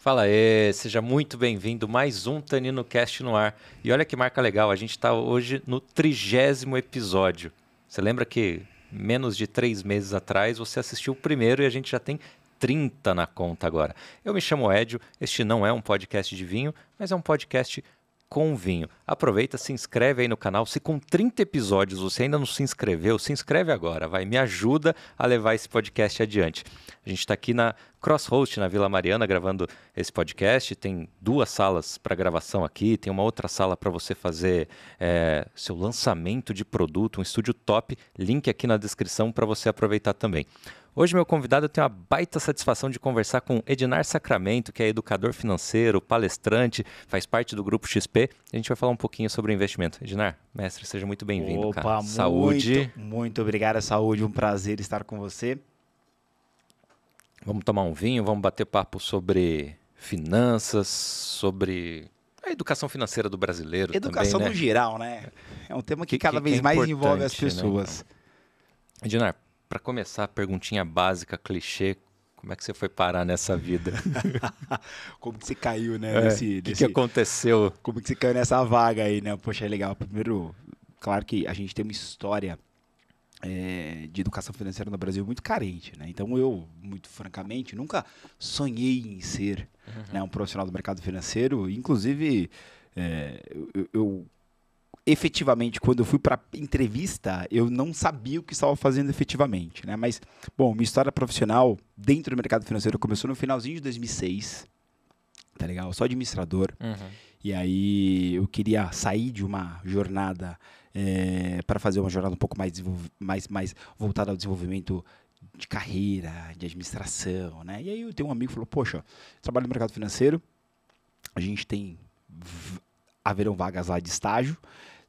Fala aí, seja muito bem-vindo mais um Tanino Cast no ar. E olha que marca legal, a gente está hoje no trigésimo episódio. Você lembra que menos de três meses atrás você assistiu o primeiro e a gente já tem 30 na conta agora. Eu me chamo Edio, este não é um podcast de vinho, mas é um podcast com vinho. Aproveita, se inscreve aí no canal. Se com 30 episódios você ainda não se inscreveu, se inscreve agora, vai. Me ajuda a levar esse podcast adiante. A gente está aqui na Crosshost, na Vila Mariana, gravando esse podcast. Tem duas salas para gravação aqui, tem uma outra sala para você fazer é, seu lançamento de produto, um estúdio top. Link aqui na descrição para você aproveitar também. Hoje, meu convidado, eu tenho a baita satisfação de conversar com Ednar Sacramento, que é educador financeiro, palestrante, faz parte do Grupo XP. A gente vai falar um pouquinho sobre investimento. Ednar, mestre, seja muito bem-vindo. Opa, cara. Muito, saúde. Muito obrigado, saúde. Um prazer estar com você. Vamos tomar um vinho, vamos bater papo sobre finanças, sobre a educação financeira do brasileiro. Educação também, né? no geral, né? É um tema que, que cada que vez é mais envolve as né? pessoas. Né? Ednar, para começar, a perguntinha básica, clichê, como é que você foi parar nessa vida? como que você caiu, né? O é, que, desse... que aconteceu? Como que você caiu nessa vaga aí, né? Poxa, é legal. Primeiro, claro que a gente tem uma história é, de educação financeira no Brasil muito carente, né? Então eu, muito francamente, nunca sonhei em ser uhum. né, um profissional do mercado financeiro. Inclusive, é, eu, eu efetivamente, quando eu fui para entrevista, eu não sabia o que estava fazendo efetivamente, né? Mas, bom, minha história profissional dentro do mercado financeiro começou no finalzinho de 2006, tá legal? só administrador. Uhum. E aí eu queria sair de uma jornada é, eh, para fazer uma jornada um pouco mais, mais, mais voltada ao desenvolvimento de carreira, de administração, né? E aí eu tenho um amigo que falou, poxa, trabalho no mercado financeiro, a gente tem haverão vagas lá de estágio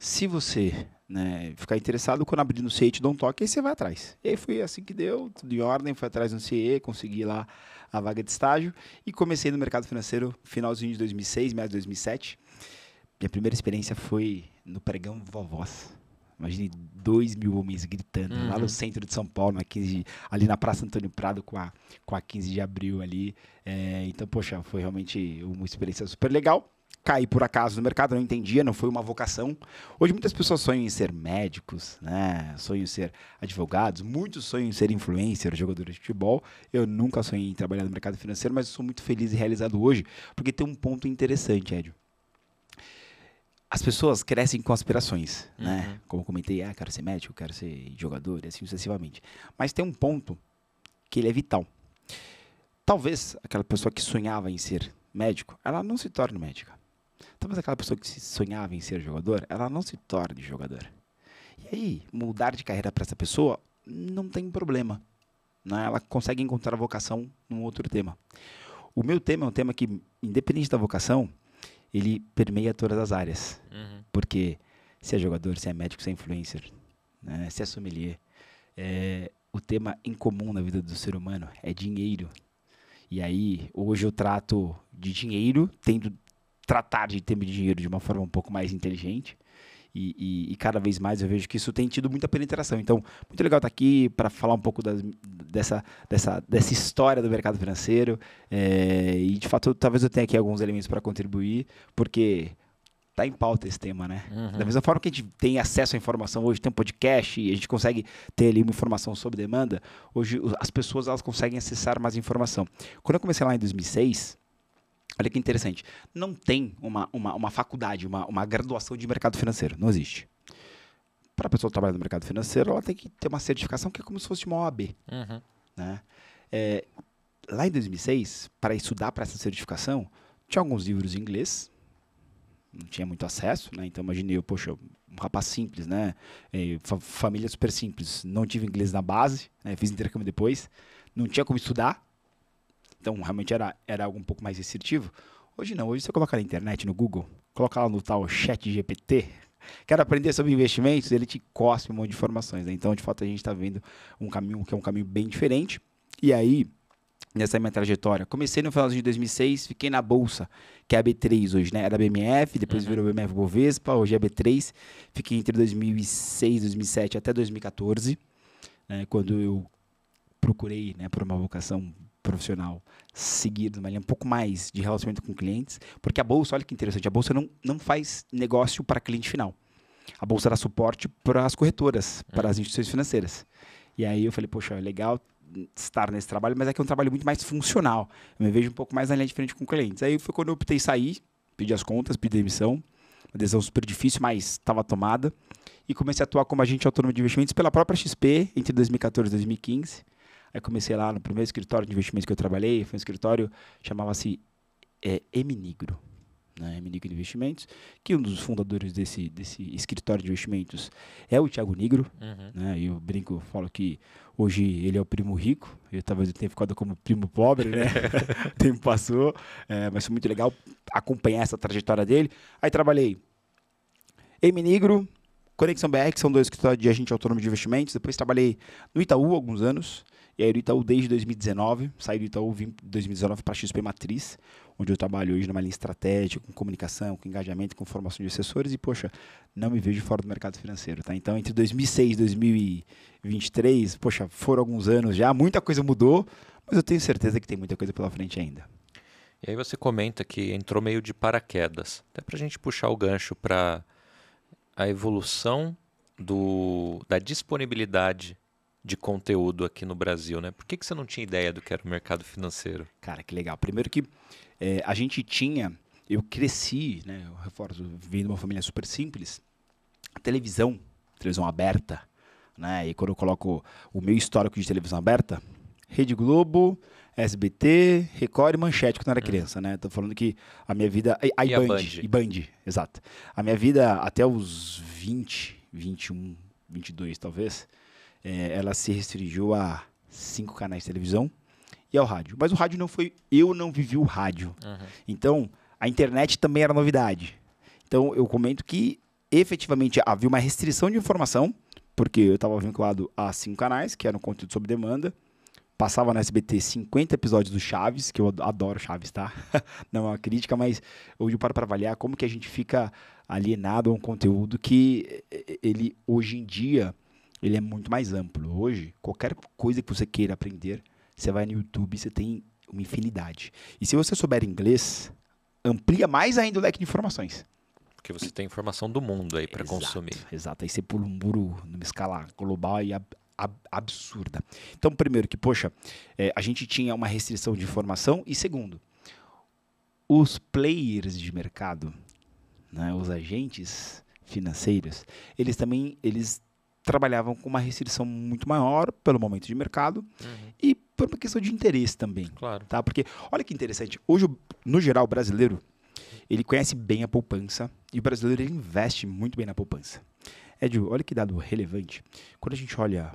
se você né, ficar interessado, quando abrir no CIE, te dá um toque, aí você vai atrás. E aí foi assim que deu, tudo em ordem, fui atrás no CIE, consegui lá a vaga de estágio e comecei no mercado financeiro finalzinho de 2006, meados de 2007. Minha primeira experiência foi no pregão vovós. Imagine dois mil homens gritando uhum. lá no uhum. centro de São Paulo, na 15 de, ali na Praça Antônio Prado, com a, com a 15 de abril ali. É, então, poxa, foi realmente uma experiência super legal caí por acaso no mercado, não entendia, não foi uma vocação. Hoje muitas pessoas sonham em ser médicos, né? sonham em ser advogados, muitos sonham em ser influencer, jogadores de futebol. Eu nunca sonhei em trabalhar no mercado financeiro, mas sou muito feliz e realizado hoje, porque tem um ponto interessante, Edio. As pessoas crescem com aspirações, né? uhum. né? Como eu comentei, ah, quero ser médico, quero ser jogador, e assim sucessivamente. Mas tem um ponto que ele é vital. Talvez aquela pessoa que sonhava em ser médico, ela não se torne médica Talvez aquela pessoa que sonhava em ser jogador, ela não se torne jogador. E aí, mudar de carreira para essa pessoa não tem problema. Né? Ela consegue encontrar a vocação num outro tema. O meu tema é um tema que, independente da vocação, ele permeia todas as áreas. Uhum. Porque se é jogador, se é médico, se é influencer, né? se é sommelier, é, o tema em comum na vida do ser humano é dinheiro. E aí, hoje eu trato de dinheiro, tendo tratar de ter dinheiro de uma forma um pouco mais inteligente. E, e, e, cada vez mais eu vejo que isso tem tido muita penetração. Então, muito legal estar tá aqui para falar um pouco das, dessa, dessa, dessa história do mercado financeiro. É, e, de fato, talvez eu tenha aqui alguns elementos para contribuir, porque está em pauta esse tema, né? Uhum. Da mesma forma que a gente tem acesso à informação hoje, tem um podcast e a gente consegue ter ali uma informação sob demanda, hoje as pessoas elas conseguem acessar mais informação. Quando eu comecei lá em 2006, Olha que interessante. Não tem uma, uma, uma faculdade, uma, uma graduação de mercado financeiro. Não existe. Para a pessoa trabalhar no mercado financeiro, ela tem que ter uma certificação que é como se fosse uma OAB. Uhum. Né? É, lá em 2006, para estudar para essa certificação, tinha alguns livros em inglês, não tinha muito acesso, né? Então imaginei, eu, poxa, um rapaz simples, né? E, é, família super simples, não tive inglês na base, né? fiz intercâmbio depois, não tinha como estudar, então, realmente era, era algo um pouco mais restritivo. Hoje não, hoje você coloca na internet, no Google, coloca lá no tal chat GPT, quer aprender sobre investimentos, ele te cospe um monte de informações. Né? Então, de fato, a gente está vendo um caminho que é um caminho bem diferente. E aí, nessa minha trajetória, comecei no finalzinho de 2006, fiquei na Bolsa, que é a B3 hoje, né? Era a BMF, depois uhum. virou BMF Bovespa, hoje é a B3. Fiquei entre 2006, 2007 até 2014, né? quando eu procurei né, por uma vocação profissional, seguido, mas né? é um pouco mais de relacionamento com clientes, porque a bolsa, olha que interessante, a bolsa não, não faz negócio para cliente final. A bolsa dá suporte para as corretoras, para as uhum. instituições financeiras. E aí eu falei, poxa, é legal estar nesse trabalho, mas é que é um trabalho muito mais funcional. Eu me vejo um pouco mais na linha de frente com clientes. Aí foi quando eu optei sair, pedi as contas, pedi demissão, uma decisão super difícil, mas estava tomada. E comecei a atuar como agente autônomo de investimentos pela própria XP entre 2014 e 2015. Aí comecei lá no primeiro escritório de investimentos que eu trabalhei, foi um escritório chamava-se é, Eminigro, né? Negro Investimentos, que um dos fundadores desse, desse escritório de investimentos é o Thiago Nigro, uhum. né? Eu brinco, falo que hoje ele é o primo rico, eu talvez eu tenha ficado como primo pobre, né? o tempo passou, é, mas foi muito legal acompanhar essa trajetória dele. Aí trabalhei Eminigro, Conexão BR, que são dois escritórios de agente autônomo de investimentos. Depois trabalhei no Itaú alguns anos. E aí do Itaú desde 2019, saí do Itaú em 2019 para a XP Matriz, onde eu trabalho hoje numa linha estratégica, com comunicação, com engajamento, com formação de assessores e poxa, não me vejo fora do mercado financeiro, tá? Então entre 2006 e 2023, poxa, foram alguns anos já, muita coisa mudou, mas eu tenho certeza que tem muita coisa pela frente ainda. E aí você comenta que entrou meio de paraquedas. Até para a gente puxar o gancho para a evolução do, da disponibilidade de conteúdo aqui no Brasil, né? Por que, que você não tinha ideia do que era o mercado financeiro? Cara, que legal. Primeiro que é, a gente tinha, eu cresci, né? Eu reforço, vim de uma família super simples. A televisão, televisão aberta, né? E quando eu coloco o meu histórico de televisão aberta, Rede Globo, SBT, Record e Manchete quando eu era uhum. criança, né? Tô falando que a minha vida. A, a, e, Band, Band. e Band, exato. A minha vida até os 20, 21, 22 talvez é, ela se restringiu a cinco canais de televisão e ao rádio. Mas o rádio não foi. Eu não vivi o rádio. Uhum. Então, a internet também era novidade. Então, eu comento que efetivamente havia uma restrição de informação, porque eu estava vinculado a cinco canais, que eram conteúdo sob demanda. Passava na SBT 50 episódios do Chaves, que eu adoro Chaves, tá? Não é uma crítica, mas hoje eu paro para avaliar como que a gente fica alienado a um conteúdo que ele, hoje em dia, ele é muito mais amplo. Hoje, qualquer coisa que você queira aprender, você vai no YouTube, você tem uma infinidade. E se você souber inglês, amplia mais ainda o leque de informações. Porque você tem informação do mundo aí para consumir. Exato, aí você pula um muro numa escala global e ab ab absurda. Então, primeiro que, poxa, é, a gente tinha uma restrição de informação. E segundo, os players de mercado, né, os agentes financeiros, eles também eles trabalhavam com uma restrição muito maior pelo momento de mercado uhum. e por uma questão de interesse também. Claro. Tá? Porque, olha que interessante, hoje, no geral, o brasileiro, ele conhece bem a poupança e o brasileiro ele investe muito bem na poupança. Edil, olha que dado relevante. Quando a gente olha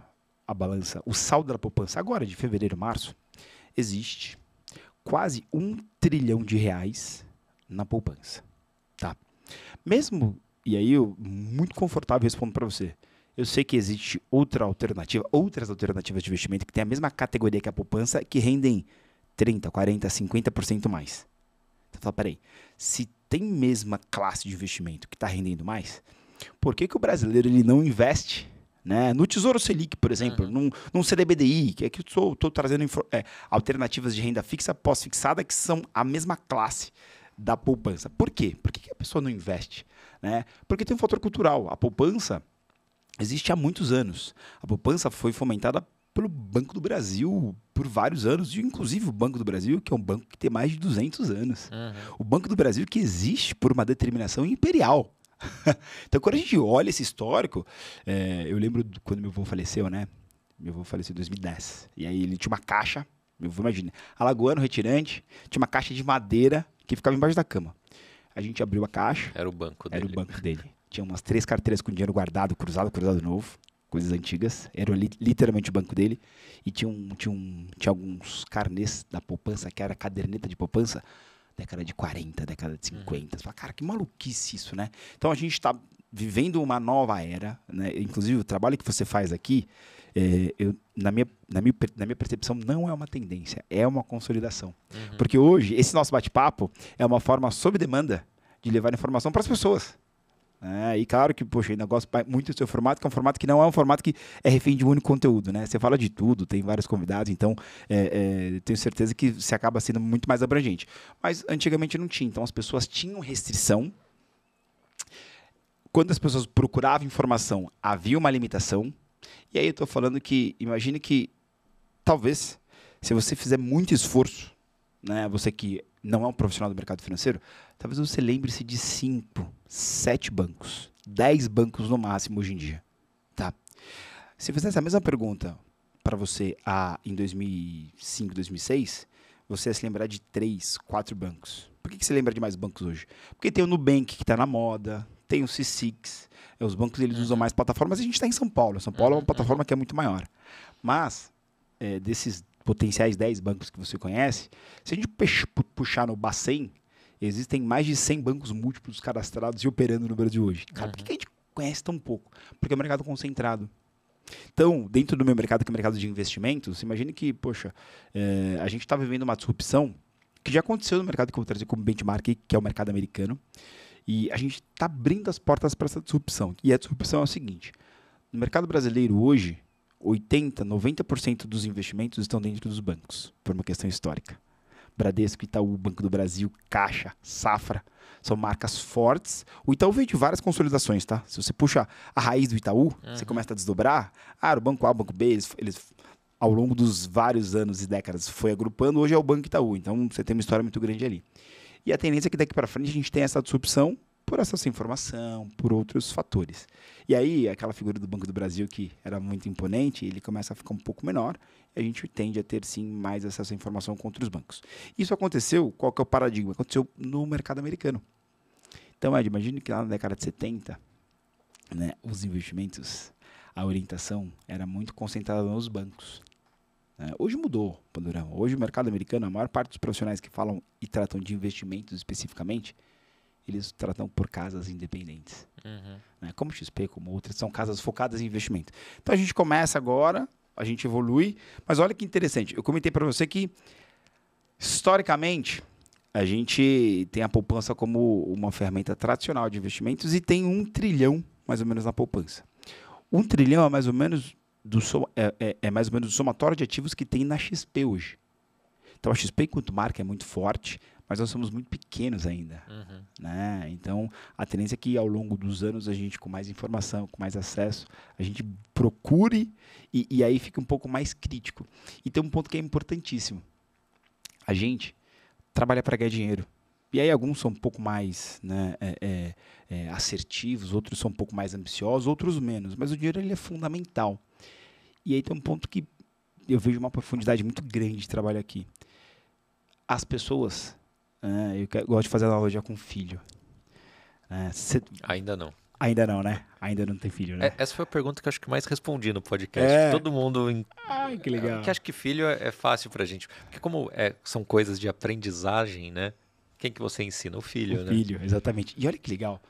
a balança, o saldo da poupança agora, de fevereiro, março, existe quase um trilhão de reais na poupança. Tá? Mesmo, e aí eu muito confortável respondo para você, eu sei que existe outra alternativa, outras alternativas de investimento que tem a mesma categoria que a poupança que rendem 30, 40, 50% mais. Você então, fala, peraí, se tem mesma classe de investimento que está rendendo mais, por que, que o brasileiro ele não investe né? No Tesouro Selic, por exemplo, uhum. num, num CDBDI, que é que eu estou trazendo é, alternativas de renda fixa pós-fixada que são a mesma classe da poupança. Por quê? Por que, que a pessoa não investe? Né? Porque tem um fator cultural. A poupança, existe há muitos anos. A poupança foi fomentada pelo Banco do Brasil por vários anos, e inclusive o Banco do Brasil, que é um banco que tem mais de 200 anos. Uhum. O Banco do Brasil que existe por uma determinação imperial. então, quando a gente olha esse histórico, é, eu lembro quando meu avô faleceu, né? Meu avô faleceu em 2010. E aí ele tinha uma caixa, meu avô, imagina, alagoano, retirante, tinha uma caixa de madeira que ficava embaixo da cama. A gente abriu a caixa. Era o banco dele. Era o banco dele. Tinha umas três carteiras com dinheiro guardado, cruzado, cruzado novo, coisas antigas. Era li literalmente o banco dele. E tinha, um, tinha, um, tinha alguns carnês da poupança, que era caderneta de poupança, década de 40, década de 50. Uhum. Você fala, cara, que maluquice isso, né? Então a gente está vivendo uma nova era, né? Inclusive o trabalho que você faz aqui, é, eu, na, minha, na, minha, na minha percepção, não é uma tendência, é uma consolidação. Uhum. Porque hoje, esse nosso bate-papo é uma forma sob demanda de levar informação para as pessoas. Né? e claro que, poxa, ainda gosto muito do seu formato, que é um formato que não é um formato que é refém de um único conteúdo, né? Você fala de tudo, tem vários convidados, então é, é, tenho certeza que você acaba sendo muito mais abrangente. Mas antigamente não tinha, então as pessoas tinham restrição. Quando as pessoas procuravam informação, havia uma limitação. E aí eu estou falando que, imagine que, talvez, se você fizer muito esforço, né? Você que não é um profissional do mercado financeiro, talvez você lembre-se de 5, 7 bancos, 10 bancos no máximo hoje em dia. Tá? Se eu fizesse a mesma pergunta para você ah, em 2005, 2006, você ia se lembrar de 3, 4 bancos. Por que, que você lembra de mais bancos hoje? Porque tem o Nubank que está na moda, tem o C6, é, os bancos eles uhum. usam mais plataformas, a gente está em São Paulo. São Paulo uhum. é uma uhum. plataforma que é muito maior. Mas, é, desses potenciais 10 bancos que você conhece, se a gente puxar no Bacen, existem mais de 100 bancos múltiplos cadastrados e operando no Brasil hoje. Cara, uhum. por que a gente conhece tão pouco? Porque é um mercado concentrado. Então, dentro do meu mercado, que é o mercado de investimentos, imagine que, poxa, é, a gente está vivendo uma disrupção que já aconteceu no mercado que eu vou trazer como benchmark, que é o mercado americano. E a gente está abrindo as portas para essa disrupção. E a disrupção é o seguinte: no mercado brasileiro hoje, 80%, 90% dos investimentos estão dentro dos bancos, por uma questão histórica. Bradesco, Itaú, Banco do Brasil, Caixa, Safra, são marcas fortes. O Itaú veio de várias consolidações, tá? Se você puxa a raiz do Itaú, uhum. você começa a desdobrar. Ah, o Banco A, o Banco B, eles, eles ao longo dos vários anos e décadas foi agrupando, hoje é o Banco Itaú. Então você tem uma história muito grande ali. E a tendência é que daqui para frente a gente tem essa disrupção por acesso à informação, por outros fatores. E aí, aquela figura do Banco do Brasil que era muito imponente, ele começa a ficar um pouco menor, e a gente tende a ter sim mais acesso à informação contra os bancos. Isso aconteceu, qual que é o paradigma? Aconteceu no mercado americano. Então, Ed, imagine que lá na década de 70, né, os investimentos, a orientação era muito concentrada nos bancos. Né? Hoje mudou o panorama. Hoje o mercado americano, a maior parte dos profissionais que falam e tratam de investimentos especificamente, eles tratam por casas independentes. Uhum. Né? Como XP, como outras, são casas focadas em investimento. Então a gente começa agora, a gente evolui, mas olha que interessante. Eu comentei para você que, historicamente, a gente tem a poupança como uma ferramenta tradicional de investimentos e tem um trilhão, mais ou menos, na poupança. Um trilhão é mais ou menos do so, é, é, é, mais ou menos o somatório de ativos que tem na XP hoje. Então a XP, enquanto marca, é muito forte, mas nós somos muito pequenos ainda. Uhum. Né? Então, a tendência é que ao longo dos anos a gente, com mais informação, com mais acesso, a gente procure e, e aí fica um pouco mais crítico. E tem um ponto que é importantíssimo. A gente trabalha para ganhar dinheiro. E aí alguns são um pouco mais né, é, é, é, assertivos, outros são um pouco mais ambiciosos, outros menos. Mas o dinheiro ele é fundamental. E aí tem um ponto que eu vejo uma profundidade muito grande de trabalho aqui. As pessoas é, eu, gosto de fazer analogia com filho. É, cê... Ainda não. Ainda não, né? Ainda não tem filho, né? É, essa foi a pergunta que eu acho que mais respondi no podcast. É. Todo mundo. Ai, que legal. Que acho que filho é, é, fácil pra gente. Porque, como são coisas de aprendizagem, né? Quem que você ensina? O filho, o né? filho, exatamente. E olha que legal.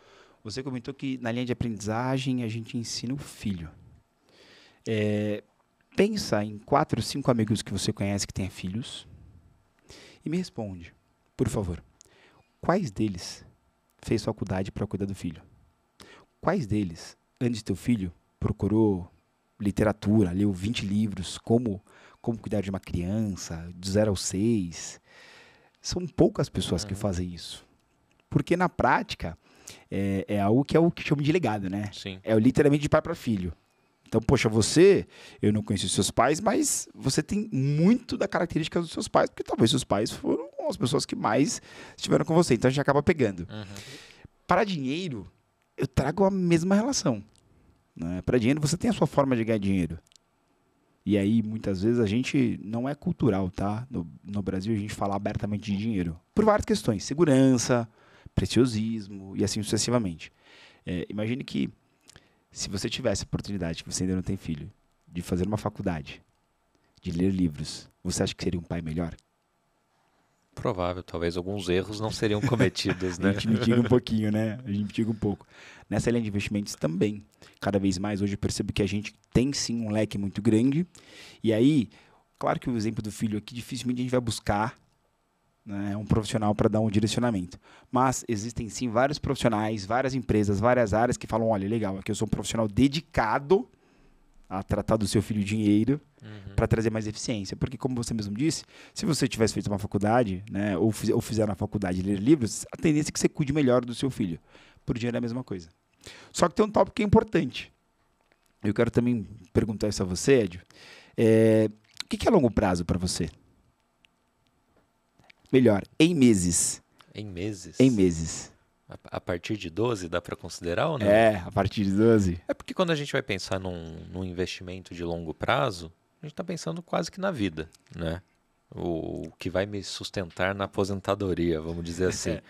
Você comentou que na linha de aprendizagem a gente ensina o filho. pensa em quatro, cinco amigos que você conhece que têm filhos e me responde. Por favor, quais deles fez faculdade para cuidar do filho? Quais deles, antes do teu filho, procurou literatura, leu 20 livros, como, como cuidar de uma criança, de 0 aos 6? São poucas pessoas uhum. que fazem isso. Porque na prática, é, é, algo que é o que chama de legado, né? Sim. É literalmente de pai para filho. Então, poxa, você, eu não conheci seus pais, mas você tem muito da característica dos seus pais, porque talvez seus pais foram com as pessoas que mais estiveram com você. Então a gente acaba pegando. Uhum. Para dinheiro, eu trago a mesma relação. Né? Para dinheiro, você tem a sua forma de ganhar dinheiro. E aí, muitas vezes, a gente não é cultural, tá? No, no Brasil, a gente fala abertamente de dinheiro. Por várias questões. Segurança, preciosismo e assim sucessivamente. É, imagine que se você tivesse a oportunidade, que você ainda não tem filho, de fazer uma faculdade, de ler livros, você acha que seria um pai melhor? Provável, talvez alguns erros não seriam cometidos, né? a gente mitiga um pouquinho, né? A gente mitiga um pouco. Nessa linha de investimentos também, cada vez mais hoje eu percebo que a gente tem sim um leque muito grande. E aí, claro que o exemplo do filho aqui, dificilmente a gente vai buscar né, um profissional para dar um direcionamento. Mas existem sim vários profissionais, várias empresas, várias áreas que falam: olha, legal, aqui eu sou um profissional dedicado a tratar do seu filho dinheiro uhum. para trazer mais eficiência. Porque, como você mesmo disse, se você tivesse feito uma faculdade, né, ou, fiz, ou fizer na faculdade ler livros, a tendência é que você cuide melhor do seu filho. Por dinheiro é a mesma coisa. Só que tem um tópico que é importante. Eu quero também perguntar isso a você, Edio. É, o que é longo prazo para você? Melhor, em meses. Em meses? Em meses. A partir de 12 dá para considerar ou não? É, a partir de 12. É porque quando a gente vai pensar num, num investimento de longo prazo, a gente está pensando quase que na vida, né? O, o, que vai me sustentar na aposentadoria, vamos dizer assim.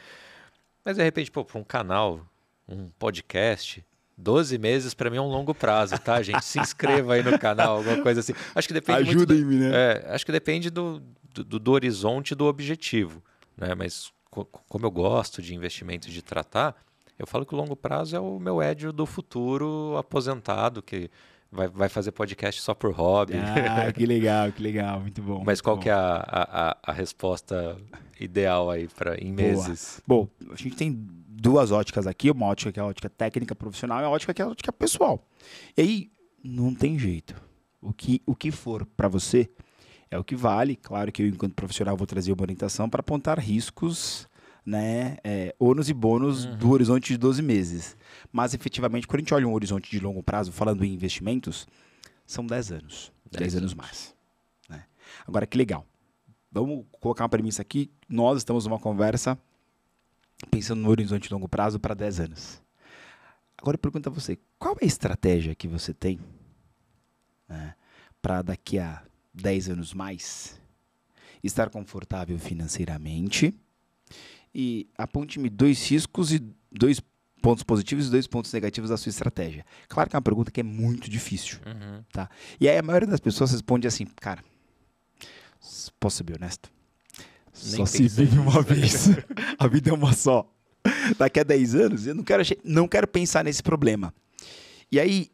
É. Mas de repente, pô, para um canal, um podcast, 12 meses para mim é um longo prazo, tá, gente? Se inscreva aí no canal, alguma coisa assim. Acho que depende Ajudem-me, né? É, acho que depende do, do, do horizonte do objetivo, né? Mas como eu gosto de investimentos de tratar, eu falo que o longo prazo é o meu Edio do futuro aposentado, que vai, vai fazer podcast só por hobby. Ah, que legal, que legal, muito bom. Mas muito qual bom. que é a, a, a, resposta ideal aí para em meses? Bom, a gente tem duas óticas aqui, uma ótica que é a ótica técnica profissional e a ótica que é a ótica pessoal. E aí, não tem jeito. O que, o que for para você, é o que vale. Claro que eu, enquanto profissional, vou trazer uma orientação para apontar riscos, né, é, ônus e bônus uhum. do horizonte de 12 meses. Mas, efetivamente, quando a gente olha um horizonte de longo prazo, falando em investimentos, são 10 anos. 10, 10 anos mais. Né? Agora, que legal. Vamos colocar uma premissa aqui. Nós estamos numa conversa pensando no horizonte de longo prazo para 10 anos. Agora eu pergunto a você, qual é a estratégia que você tem né, para daqui a 10 anos mais, estar confortável financeiramente. E aponte-me dois riscos e dois pontos positivos e dois pontos negativos da sua estratégia. Claro que é uma pergunta que é muito difícil, uhum. tá? E aí a maioria das pessoas responde assim, cara, posso ser bem honesto? Nem só se vive uma vez. a vida é uma só. Daqui a 10 anos, eu não quero, não quero pensar nesse problema. E aí,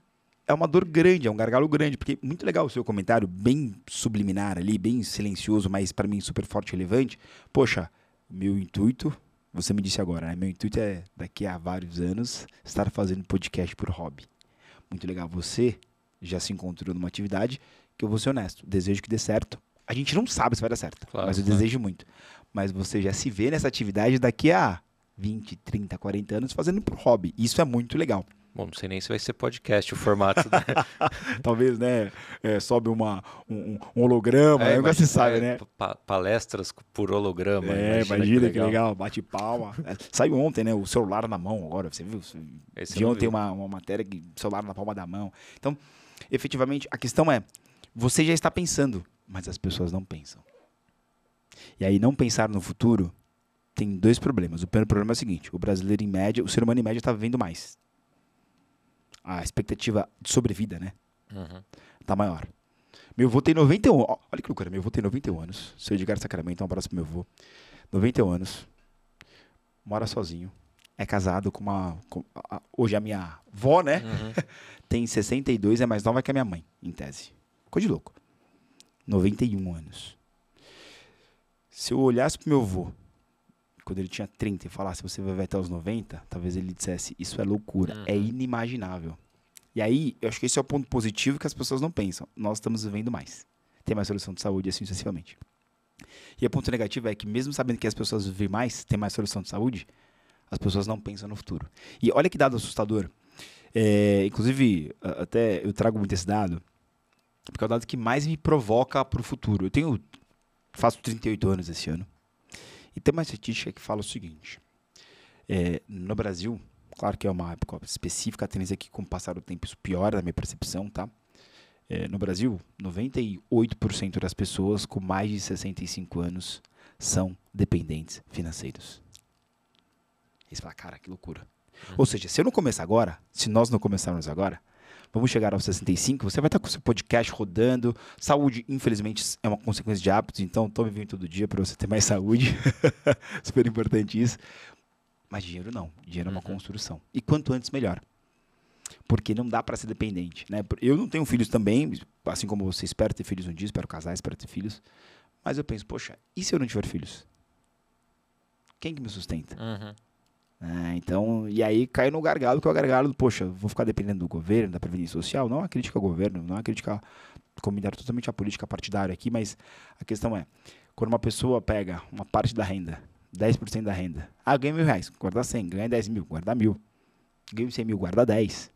é uma dor grande, é um gargalo grande, porque muito legal o seu comentário, bem subliminar ali, bem silencioso, mas para mim super forte e relevante. Poxa, meu intuito, você me disse agora, né? Meu intuito é, daqui a vários anos, estar fazendo podcast por hobby. Muito legal, você já se encontrou numa atividade que eu vou ser honesto, desejo que dê certo. A gente não sabe se vai dar certo, claro, mas eu desejo muito. Mas você já se vê nessa atividade daqui a 20, 30, 40 anos fazendo por hobby. Isso é muito legal. Bom, não sei nem se vai ser podcast o formato. Né? Talvez, né? É, sobe uma, um, um holograma, é, é nunca se sabe, é, né? Pa palestras por holograma. É, imagina, imagina que, legal. que, legal. bate palma. É, saiu ontem, né? O celular na mão agora, você viu? Esse De ontem vi. uma, uma matéria que celular na palma da mão. Então, efetivamente, a questão é, você já está pensando, mas as pessoas não pensam. E aí, não pensar no futuro tem dois problemas. O primeiro problema é o seguinte: o brasileiro em média, o ser humano em média está vivendo mais a expectativa de sobrevida, né? Uhum. Tá maior. Meu avô tem 91. Olha que loucura, meu avô tem 91 anos. Seu Edgar Sacramento, um abraço pro meu avô. 91 anos. Mora sozinho. É casado com uma. Com, a, a, hoje é a minha avó, né? Uhum. tem 62, é mais nova que a minha mãe, em tese. Coisa de louco. 91 anos. Se eu olhasse pro meu avô quando ele tinha 30 e falasse você vai até os 90, talvez ele dissesse isso é loucura, é uhum. é inimaginável. E aí, eu acho que esse é o ponto positivo que as pessoas não pensam. Nós estamos vivendo mais. Tem mais solução de saúde, assim sucessivamente. E o ponto negativo é que, mesmo sabendo que as pessoas vivem mais, tem mais solução de saúde, as pessoas não pensam no futuro. E olha que dado assustador. É, inclusive, até eu trago muito esse dado, porque é o dado que mais me provoca para o futuro. Eu tenho. Faço 38 anos esse ano. E tem uma estatística que fala o seguinte: é, no Brasil, claro que é uma época específica, a tendência é que com o passar do tempo isso piora, na minha percepção, tá? É, no Brasil, 98% das pessoas com mais de 65 anos são dependentes financeiros. você fala, cara, que loucura. Uhum. Ou seja, se eu não começar agora, se nós não começarmos agora, vamos chegar aos 65, você vai estar com seu podcast rodando. Saúde, infelizmente, é uma consequência de hábitos, então tome vinho todo dia para você ter mais saúde. Super importante isso. Mas dinheiro não. Dinheiro uhum. é uma uhum. construção. E quanto antes, melhor. Porque não dá para ser dependente, né? Eu não tenho filhos também, assim como você, espero ter filhos um dia, espero casar, espero ter filhos. Mas eu penso, poxa, e se eu não tiver filhos? Quem que me sustenta? Uhum. É, então, e aí caiu no gargalo, que é o gargalo poxa, vou ficar dependendo do governo, da previdência social, não é uma crítica ao governo, não é uma crítica combinada totalmente a política partidária aqui, mas a questão é, quando uma pessoa pega uma parte da renda, 10% da renda, ah, ganha mil reais, guarda 100, ganha 10 mil, guarda mil, ganha 100 mil, guarda 10.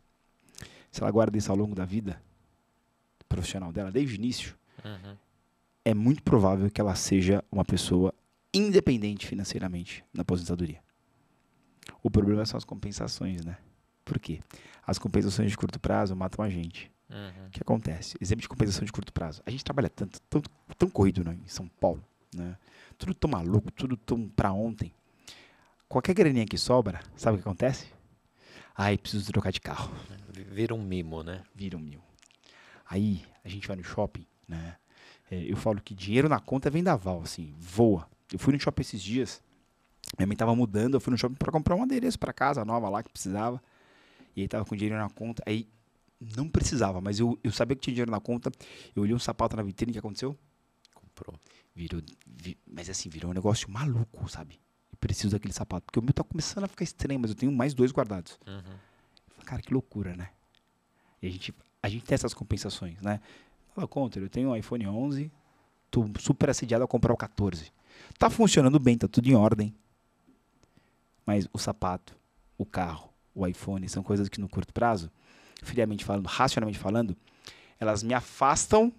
Se ela guarda isso ao longo da vida profissional dela, desde o início, uhum. é muito provável que ela seja uma pessoa independente financeiramente na aposentadoria. O problema são as compensações, né? Por quê? As compensações de curto prazo matam a gente. Uhum. O que acontece? Exemplo de compensação de curto prazo. A gente trabalha tanto, tão, tão corrido né, em São Paulo, né? Tudo tão maluco, tudo tão pra ontem. Qualquer graninha que sobra, sabe o que acontece? Ai, preciso trocar de carro. Vira um mimo, né? Vira um mimo. Aí a gente vai no shopping, né? É, eu falo que dinheiro na conta é vendaval, assim, voa. Eu fui no shopping esses dias, minha mãe tava mudando, eu fui no shopping para comprar um adereço para casa nova lá que precisava. E aí tava com dinheiro na conta. Aí não precisava, mas eu, eu sabia que tinha dinheiro na conta. Eu olhei um sapato na vitrine, o que aconteceu? Comprou. Virou, mas assim, virou um negócio maluco, sabe? Eu preciso daquele sapato. Porque o meu tá começando a ficar estranho, mas eu tenho mais dois guardados. Uhum. Falei, cara, que loucura, né? E a gente, a gente tem essas compensações, né? Fala, Conter, eu tenho um iPhone 11, tô super assediado a comprar o 14. Tá funcionando bem, tá tudo em ordem. Mas o sapato, o carro, o iPhone são coisas que no curto prazo, friamente falando, racionalmente falando, elas me afastam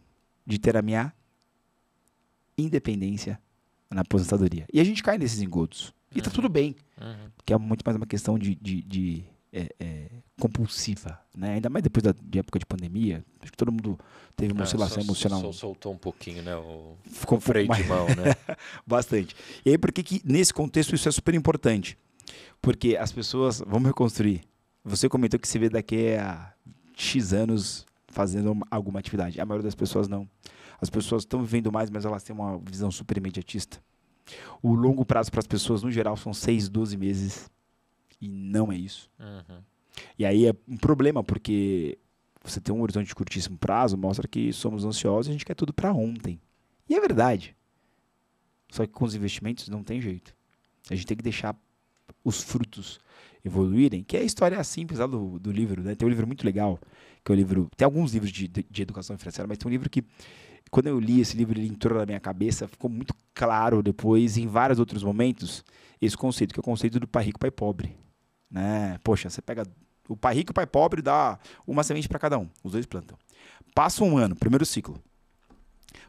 de ter a minha independência na aposentadoria. E a gente cai nesses engodos. E está tá uhum. tudo bem. Uhum. Que é muito mais uma questão de, de, de é, é, compulsiva, né? Ainda mais depois da de época de pandemia, acho que todo mundo teve uma é, oscilação só, emocional. Só soltou um pouquinho, né? O, Ficou um freio de mão, né? Bastante. E aí, por que que nesse contexto isso é super importante? Porque as pessoas. Vamos reconstruir. Você comentou que se vê daqui a X anos fazendo alguma atividade. A maioria das pessoas não. As pessoas estão vivendo mais, mas elas têm uma visão super imediatista. O longo prazo para as pessoas, no geral, são 6, 12 meses. E não é isso. Uhum. E aí é um problema, porque você tem um horizonte de curtíssimo prazo, mostra que somos ansiosos e a gente quer tudo para ontem. E é verdade. Só que com os investimentos não tem jeito. A gente tem que deixar os frutos evoluírem, que é a história simples lá do, do livro, né? Tem um livro muito legal, que é o um livro, tem alguns livros de, de, de educação financeira, mas tem um livro que quando eu li esse livro, ele entrou na minha cabeça, ficou muito claro depois, em vários outros momentos, esse conceito, que é o conceito do pai rico, pai pobre. Né? Poxa, você pega o pai rico e o pai pobre, dá uma semente para cada um, os dois plantam. Passa um ano, primeiro ciclo.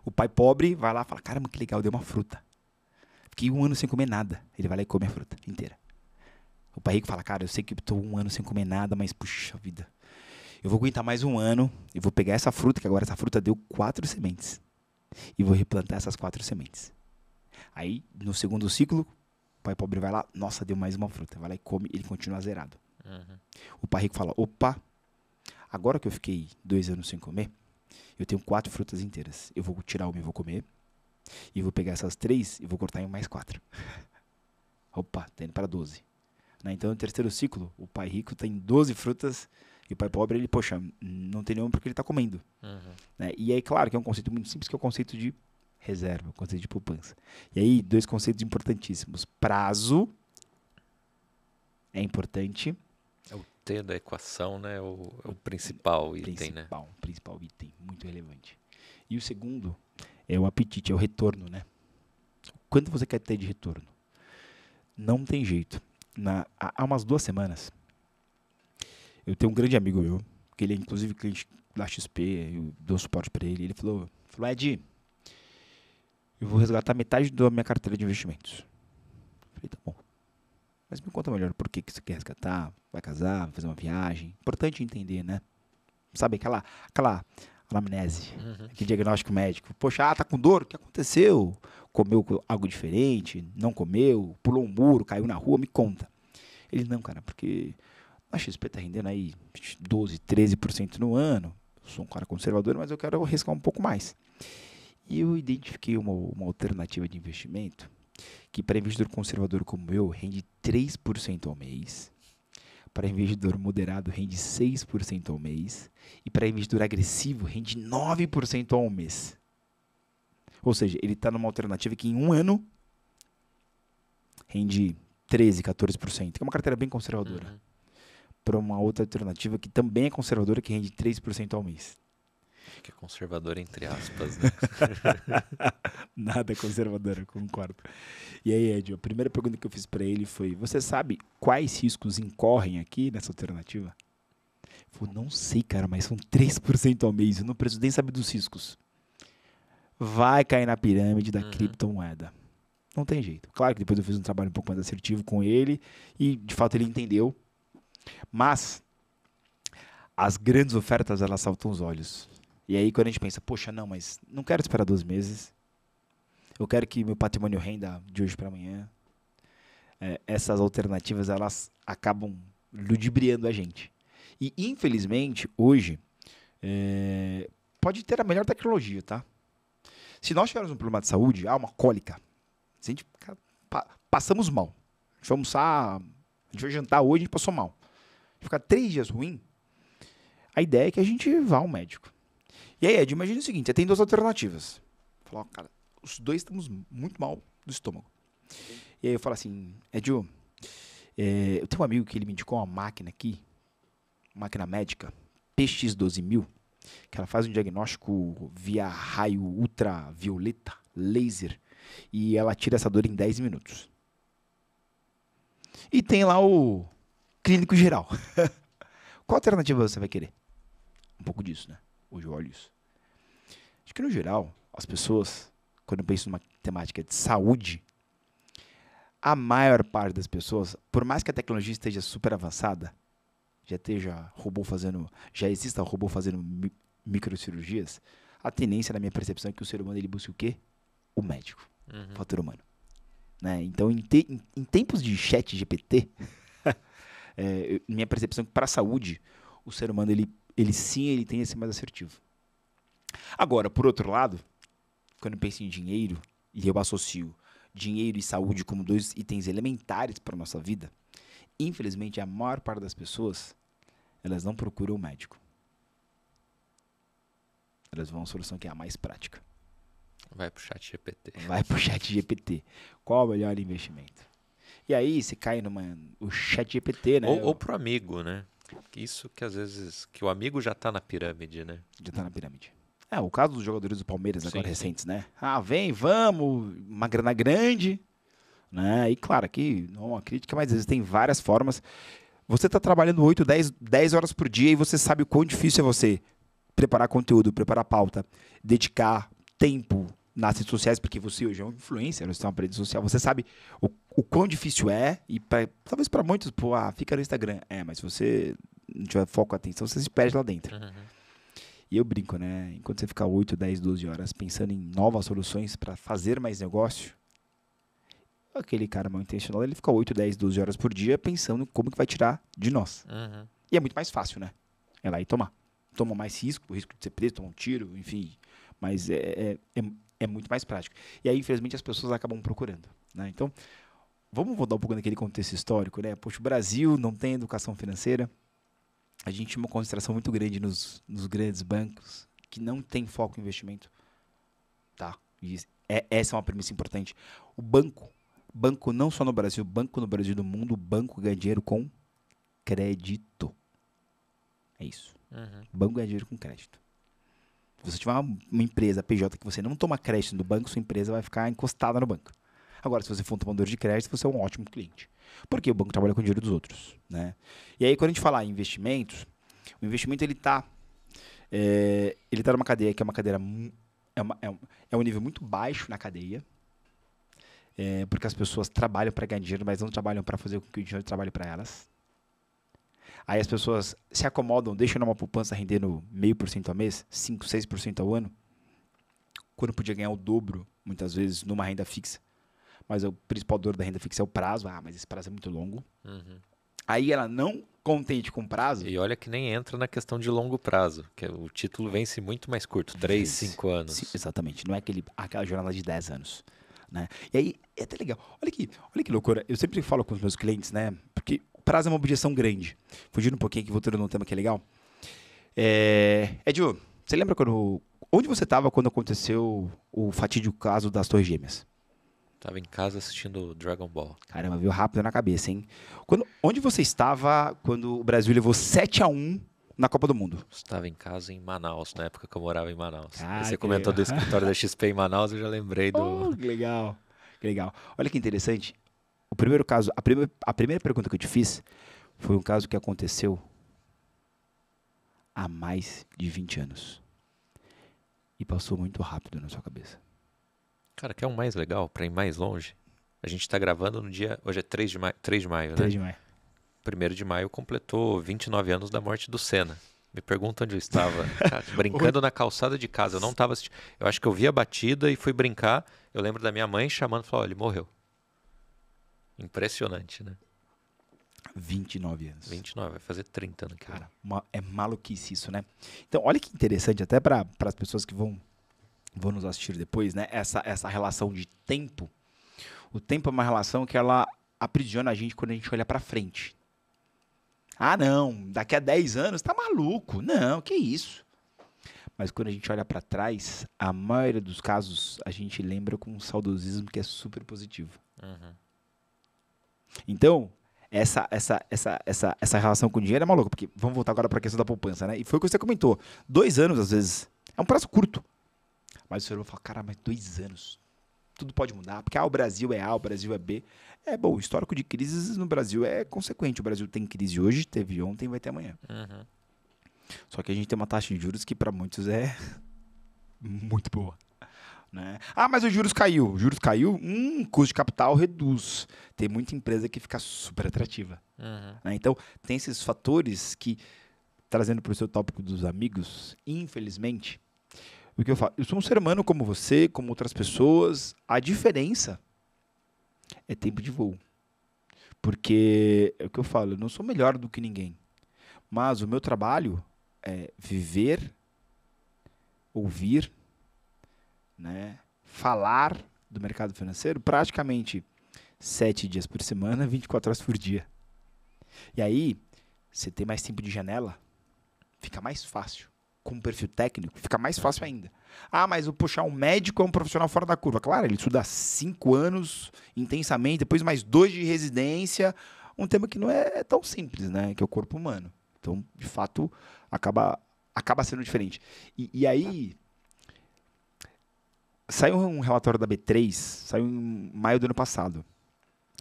O pai pobre vai lá e fala: caramba, que legal, deu uma fruta. Fiquei um ano sem comer nada. Ele vai lá e come a fruta inteira. O pai rico fala, cara, eu sei que estou um ano sem comer nada, mas puxa vida. Eu vou aguentar mais um ano e vou pegar essa fruta, que agora essa fruta deu quatro sementes. E vou replantar essas quatro sementes. Aí, no segundo ciclo, o pai pobre vai lá, nossa, deu mais uma fruta. Vai lá e come, ele continua zerado. Uhum. O pai rico fala, opa, agora que eu fiquei dois anos sem comer, eu tenho quatro frutas inteiras. Eu vou tirar uma e vou comer. E vou pegar essas três e vou cortar em mais quatro. opa, tá indo para doze. Né? Então, no terceiro ciclo, o pai rico tem 12 frutas e o pai pobre, ele, poxa, não tem nenhuma porque ele está comendo. Uhum. Né? E aí, claro que é um conceito muito simples, que é o conceito de reserva, o conceito de poupança. E aí, dois conceitos importantíssimos. Prazo é importante. É o T da equação, né? O, é o principal, item, item, né? principal, O Principal item, muito relevante. E o segundo é o apetite, é o retorno, né? Quanto você quer ter de retorno? Não tem jeito na, há umas duas semanas. Eu tenho um grande amigo meu, que ele é inclusive cliente da XP, eu dou suporte para ele. Ele falou, falou Ed, eu vou resgatar metade da minha carteira de investimentos. Eu falei, tá bom. Mas me conta melhor por que, que você quer resgatar, vai casar, vai fazer uma viagem. Importante entender, né? Sabe, aquela, aquela anamnese, uhum. que diagnóstico médico. Poxa, ah, tá com dor, o que aconteceu? Comeu algo diferente? Não comeu? Pulou um muro, caiu na rua? Me conta. Ele, não, cara, porque a XP tá rendendo aí 12, 13% no ano. sou um cara conservador, mas eu quero arriscar um pouco mais. E eu identifiquei uma, uma alternativa de investimento que para investidor conservador como eu rende 3% ao mês para investidor moderado, rende 6% ao mês. E para investidor agressivo, rende 9% ao mês. Ou seja, ele está numa alternativa que em um ano rende 13%, 14%, que é uma carteira bem conservadora. Uhum. Para uma outra alternativa que também é conservadora, que rende 3% ao mês. Que é conservador entre aspas, né? Nada conservador, eu concordo. E aí, Ed, a primeira pergunta que eu fiz para ele foi: Você sabe quais riscos incorrem aqui nessa alternativa? Ele falou: Não sei, cara, mas são 3% ao mês. Eu não preciso nem saber dos riscos. Vai cair na pirâmide da uhum. criptomoeda. Não tem jeito. Claro que depois eu fiz um trabalho um pouco mais assertivo com ele e de fato ele entendeu. Mas as grandes ofertas elas saltam os olhos. E aí quando a gente pensa, poxa, não, mas não quero esperar 12 meses. Eu quero que meu patrimônio renda de hoje para amanhã. É, essas alternativas elas acabam ludibriando a gente. E infelizmente hoje é, pode ter a melhor tecnologia, tá? Se nós tivermos um problema de saúde, ah, uma cólica, se a gente pa, passamos mal, a gente vai almoçar, a gente vai jantar hoje, a gente passou mal, ficar três dias ruim, a ideia é que a gente vá ao médico. E aí, Ed, imagina o seguinte: você tem duas alternativas. Falar, cara, os dois estamos muito mal do estômago. E aí eu falo assim, Ed, é, é, eu tenho um amigo que ele me indicou uma máquina aqui, máquina médica, PX12000, que ela faz um diagnóstico via raio ultravioleta, laser, e ela tira essa dor em 10 minutos. E tem lá o clínico geral. Qual alternativa você vai querer? Um pouco disso, né? os olhos. Acho que no geral, as pessoas, quando pensam numa temática de saúde, a maior parte das pessoas, por mais que a tecnologia esteja super avançada, já esteja robô fazendo, já exista robô fazendo mi microcirurgias, a tendência na minha percepção é que o ser humano ele busca o quê? O médico, uhum. o fator humano. Né? Então, em, te, em, em, tempos de chat GPT, é, minha percepção é que para a saúde, o ser humano ele ele sim ele tem esse mais assertivo. Agora, por outro lado, quando eu penso em dinheiro, e eu associo dinheiro e saúde como dois itens elementares para a nossa vida, infelizmente a maior parte das pessoas, elas não procuram o médico. Elas vão à solução que é a mais prática. Vai pro chat GPT. Vai pro chat GPT. Qual o melhor investimento? E aí você cai numa. O chat GPT, né? Ou, ou pro amigo, né? Isso que às vezes que o amigo já está na pirâmide, né? Já está na pirâmide. É, o caso dos jogadores do Palmeiras Sim. agora recentes, né? Ah, vem, vamos, uma grana grande, né? E claro, aqui não é uma crítica, mas existem várias formas. Você está trabalhando 8, 10, 10 horas por dia e você sabe o quão difícil é você preparar conteúdo, preparar pauta, dedicar tempo nas redes sociais, porque você hoje é um influencer, você tem uma rede social, você sabe o o quão difícil é, e pra, talvez para muitos, pô, ah, fica no Instagram. É, mas se você não tiver foco atenção, você se perde lá dentro. Uhum. E eu brinco, né? Enquanto você ficar 8, 10, 12 horas pensando em novas soluções para fazer mais negócio, aquele cara mal intencional, ele fica 8, 10, 12 horas por dia pensando como que vai tirar de nós. Uhum. E é muito mais fácil, né? É lá e tomar. Toma mais risco, o risco de ser preso, tomar um tiro, enfim. Mas é, é, é, é muito mais prático. E aí, infelizmente, as pessoas acabam procurando. Né? Então, vamos voltar um pouco naquele contexto histórico, né? Poxa, o Brasil não tem educação financeira. A gente tem uma concentração muito grande nos, nos grandes bancos que não tem foco em investimento. Tá? E é, essa é uma premissa importante. O banco, banco não só no Brasil, banco no Brasil do mundo, banco ganha dinheiro com crédito. É isso. Uhum. Banco ganha dinheiro com crédito. Se você tiver uma, uma empresa PJ que você não toma crédito do banco, sua empresa vai ficar encostada no banco. Agora, se você for um tomador de crédito, você é um ótimo cliente. Porque o banco trabalha com o dinheiro dos outros. Né? E aí, quando a gente falar em investimentos, o investimento ele está é, eh, ele tá numa cadeia que é uma cadeira é, uma, é, um, é um nível muito baixo na cadeia, é, porque as pessoas trabalham para ganhar dinheiro, mas não trabalham para fazer com que o dinheiro trabalhe para elas. Aí as pessoas se acomodam, deixam numa poupança rendendo meio por cento ao mês, 5, 6% ao ano, quando podia ganhar o dobro, muitas vezes, numa renda fixa mas o principal dor da renda fixa é o prazo. Ah, mas esse prazo é muito longo. Uhum. Aí ela não contente com prazo. E olha que nem entra na questão de longo prazo, que é, o título vence muito mais curto, 3, 5 anos. Sim, exatamente, não é aquele, aquela jornada de 10 anos. Né? E aí é até legal. Olha que, olha que loucura. Eu sempre falo com os meus clientes, né? Porque prazo é uma objeção grande. Fugindo um pouquinho aqui, voltando num tema que é legal. É, Edu, você lembra quando. Onde você estava quando aconteceu o fatídico caso das Torres Gêmeas? Tava em casa assistindo Dragon Ball. Caramba, viu rápido na cabeça, hein? Quando, onde você estava quando o Brasil levou 7 a 1 na Copa do Mundo? Estava em casa em Manaus, na época que eu morava em Manaus. Ah, você comentou do escritório da XP em Manaus, eu já lembrei do. Oh, que legal. Que legal. Olha que interessante. O primeiro caso, a, prime a primeira pergunta que eu te fiz foi um caso que aconteceu há mais de 20 anos. E passou muito rápido na sua cabeça. Cara, que é o mais legal para ir mais longe? A gente tá gravando no dia. Hoje é 3 de maio, 3 né? de maio 3 né? 3 de maio. 1 de maio completou 29 anos da morte do Senna. Me pergunta onde eu estava. Cara, brincando na calçada de casa. Eu não tava assistindo. Eu acho que eu vi a batida e fui brincar. Eu lembro da minha mãe chamando e falou: oh, ele morreu. Impressionante, né? 29 anos. 29, vai fazer 30 anos. Cara, cara é maluquice isso, né? Então, olha que interessante, até para as pessoas que vão vou nos assistir depois, né? Essa, essa relação de tempo. O tempo é uma relação que ela aprisiona a gente quando a gente olha para frente. Ah, não, daqui a 10 anos tá maluco. Não, que isso. Mas quando a gente olha para trás, a maioria dos casos a gente lembra com um saudosismo que é super positivo. Uhum. Então, essa, essa, essa, essa, essa relação com o dinheiro é maluca, porque vamos voltar agora para a questão da poupança, né? E foi o que você comentou. Dois anos, às vezes, é um prazo curto. Mas o senhor vai falar, cara, mas dois anos, tudo pode mudar, porque ah, o Brasil é A, o Brasil é B. É bom, o histórico de crises no Brasil é consequente. O Brasil tem crise hoje, teve ontem, vai ter amanhã. Uhum. Só que a gente tem uma taxa de juros que para muitos é muito boa. Né? Ah, mas o juros caiu. O juros caiu, hum, custo de capital reduz. Tem muita empresa que fica super atrativa. Uhum. Né? Então, tem esses fatores que, trazendo para o seu tópico dos amigos, infelizmente, o que eu falo? Eu sou um ser humano como você, como outras pessoas. A diferença é tempo de voo. Porque é o que eu falo, eu não sou melhor do que ninguém. Mas o meu trabalho é viver, ouvir, né, falar do mercado financeiro praticamente sete dias por semana, 24 horas por dia. E aí, você tem mais tempo de janela, fica mais fácil com perfil técnico, fica mais fácil ainda. Ah, mas o puxar um médico é um profissional fora da curva. Claro, ele estuda cinco anos intensamente, depois mais dois de residência. Um tema que não é, é tão simples, né? Que é o corpo humano. Então, de fato, acaba, acaba sendo diferente. E, e aí. Saiu um relatório da B3, saiu em maio do ano passado.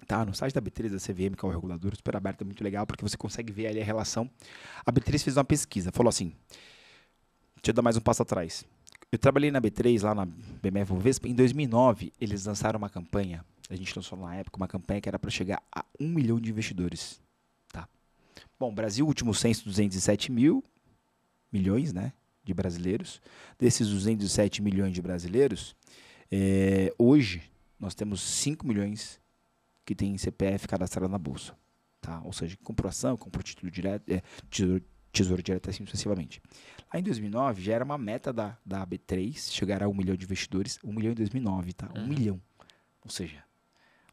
Tá, no site da B3, da CVM, que é o regulador super aberto, é muito legal, porque você consegue ver ali a relação. A B3 fez uma pesquisa, falou assim: Deixa eu dar mais um passo atrás. Eu trabalhei na B3, lá na BMF Vespa. em 2009 eles lançaram uma campanha, a gente lançou na época uma campanha que era para chegar a um milhão de investidores. Tá? Bom, Brasil, último censo, 207 mil milhões né, de brasileiros. Desses 207 milhões de brasileiros, é, hoje nós temos 5 milhões que têm CPF cadastrado na Bolsa. Tá? Ou seja, comprou ação, comprou título direto, é, Tesouro Direto assim sucessivamente. Lá em 2009 já era uma meta da, da B3 chegar a um milhão de investidores, um milhão em 2009, tá? Um uhum. milhão. Ou seja,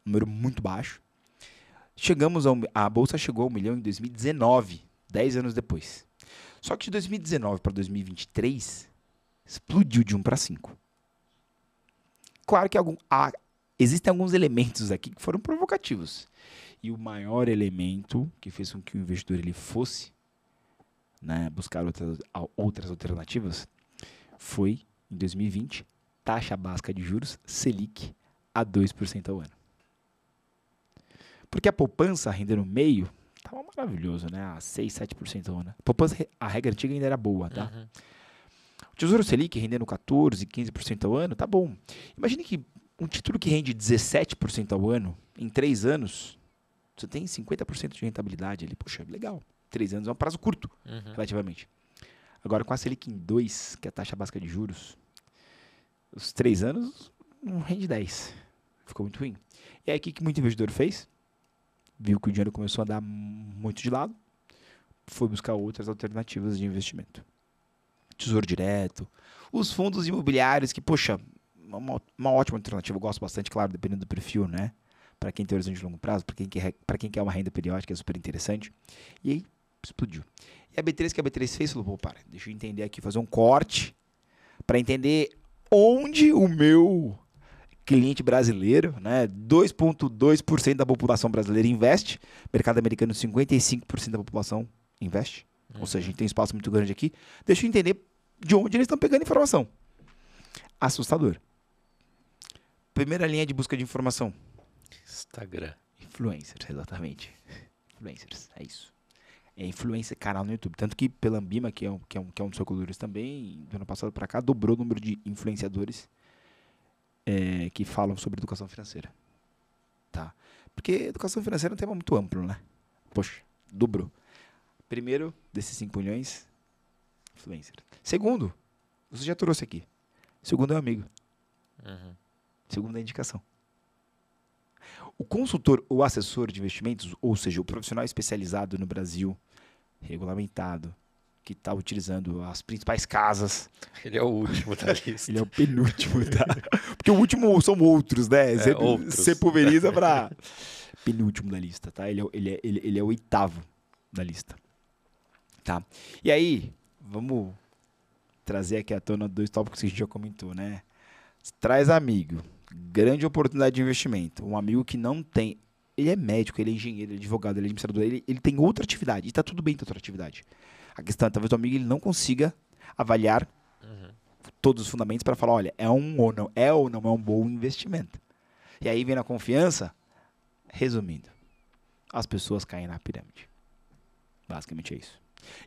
um número muito baixo. Chegamos a, um, a bolsa chegou a um milhão em 2019, 10 anos depois. Só que de 2019 para 2023 explodiu de 1 para 5. Claro que algum, há, existem alguns elementos aqui que foram provocativos. E o maior elemento que fez com que o investidor ele fosse né, buscar outras, outras alternativas, foi, em 2020, taxa básica de juros Selic a 2% ao ano. Porque a poupança rendendo meio estava maravilhoso, né? A 6, 7% ao ano. A poupança, a regra antiga ainda era boa, tá? Uhum. O Tesouro Selic rendendo 14, 15% ao ano, tá bom. Imagine que um título que rende 17% ao ano, em 3 anos, você tem 50% de rentabilidade ali. Poxa, legal três anos é um prazo curto, uhum. relativamente. Agora, com a Selic em 2, que é a taxa básica de juros, os três anos não rende 10. Ficou muito ruim. E aí, o que muito investidor fez? Viu que o dinheiro começou a dar muito de lado, foi buscar outras alternativas de investimento. Tesouro direto, os fundos imobiliários, que, poxa, é uma, uma ótima alternativa, eu gosto bastante, claro, dependendo do perfil, né? Para quem tem horizonte de longo prazo, para quem, quer, quem quer uma renda periódica, é super interessante. E aí, explodiu. E a B3 que a B3 fez, falou, pô, para, deixa eu entender aqui, fazer um corte para entender onde o meu cliente brasileiro, né, 2.2% da população brasileira investe, mercado americano 55% da população investe. Ou uhum. seja, a gente tem espaço muito grande aqui. Deixa eu entender de onde eles estão pegando informação. Assustador. Primeira linha de busca de informação. Instagram. Influencers, exatamente. Influencers, é isso é, influência canal no YouTube. Tanto que Ambima que é um, que é um, que é um dos seus também, do ano passado para cá, dobrou o número de influenciadores é, que falam sobre educação financeira. Tá? Porque educação financeira é um tema muito amplo, né? Poxa, dobrou. Primeiro, desses 5 milhões, influencer. Segundo, você já trouxe aqui. Segundo é um amigo. Uhum. Segundo é indicação. O consultor ou assessor de investimentos, ou seja, o profissional especializado no Brasil, regulamentado, que está utilizando as principais casas. Ele é o último da lista. Ele é o penúltimo, tá? Porque o último são outros, né? É, você, é, pulveriza para penúltimo da lista, tá? Ele é, ele, é, ele, ele é o oitavo da lista, tá? E aí, vamos trazer aqui à tona dois tópicos que a gente já comentou, né? Traz amigo grande oportunidade de investimento. Um amigo que não tem. Ele é médico, ele é engenheiro, ele é advogado, ele é administrador, ele, ele tem outra atividade. E está tudo bem ter outra atividade. A questão é, talvez o amigo ele não consiga avaliar uhum. todos os fundamentos para falar, olha, é um ou não, é ou não é um bom investimento. E aí vem a confiança. Resumindo, as pessoas caem na pirâmide. Basicamente é isso.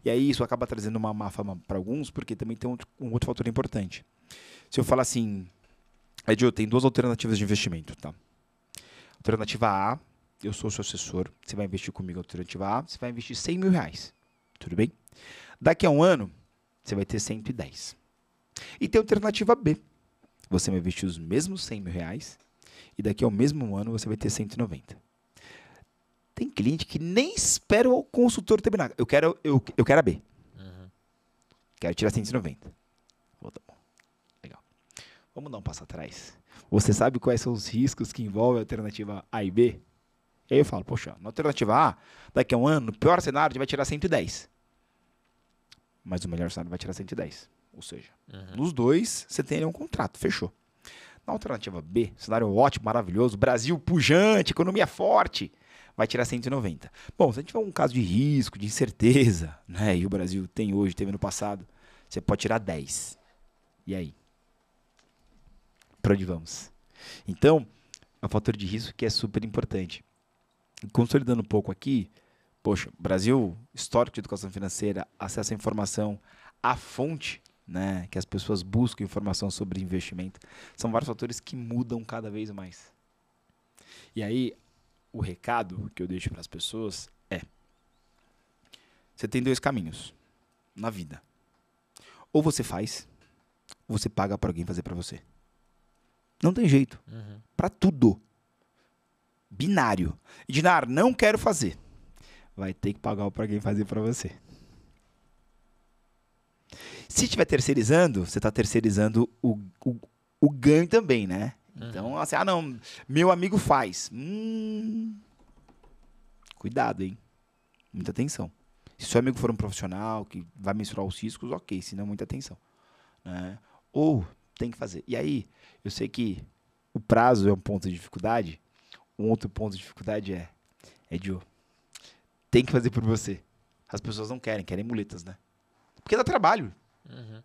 E aí isso acaba trazendo uma má fama para alguns, porque também tem um um outro fator importante. Se eu falar assim, Edil, tem duas alternativas de investimento, tá? Alternativa A, eu sou seu assessor, você vai investir comigo. Alternativa A, você vai investir 100 mil reais, tudo bem? Daqui a um ano, você vai ter 110. E tem alternativa B, você vai investir os mesmos 100 mil reais e daqui ao mesmo ano você vai ter 190. Tem cliente que nem espera o consultor terminar. Eu quero, eu, eu quero a B. Uhum. Quero tirar 190. Vamos dar um passo atrás. Você sabe quais são os riscos que envolve a alternativa A e B? E aí eu falo, poxa, na alternativa A, daqui a um ano, no pior cenário, a gente vai tirar 110. Mas o melhor cenário vai tirar 110. Ou seja, uhum. nos dois, você tem ali um contrato, fechou. Na alternativa B, cenário ótimo, maravilhoso, Brasil pujante, economia forte, vai tirar 190. Bom, se a gente tiver um caso de risco, de incerteza, né, e o Brasil tem hoje, teve no passado, você pode tirar 10. E aí? para onde vamos. Então, é um fator de risco que é super importante. Consolidando um pouco aqui, poxa, Brasil, histórico de educação financeira, acesso à informação, à fonte, né, que as pessoas buscam informação sobre investimento, são vários fatores que mudam cada vez mais. E aí, o recado que eu deixo para as pessoas é: você tem dois caminhos na vida. Ou você faz, ou você paga para alguém fazer para você. Não tem jeito. Uhum. Para tudo. Binário. Dinar, não quero fazer. Vai ter que pagar para alguém fazer para você. Se tiver terceirizando, você está terceirizando o, o, o, ganho também, né? Uhum. Então, assim, ah, não, meu amigo faz. Hum, cuidado, hein? Muita atenção. Se seu amigo for um profissional que vai mensurar os riscos, ok, se não, muita atenção. Né? Ou tem que fazer. E aí, eu sei que o prazo é um ponto de dificuldade. Um outro ponto de dificuldade é, é de tem que fazer por você. As pessoas não querem, querem muletas, né? Porque dá trabalho. Uhum.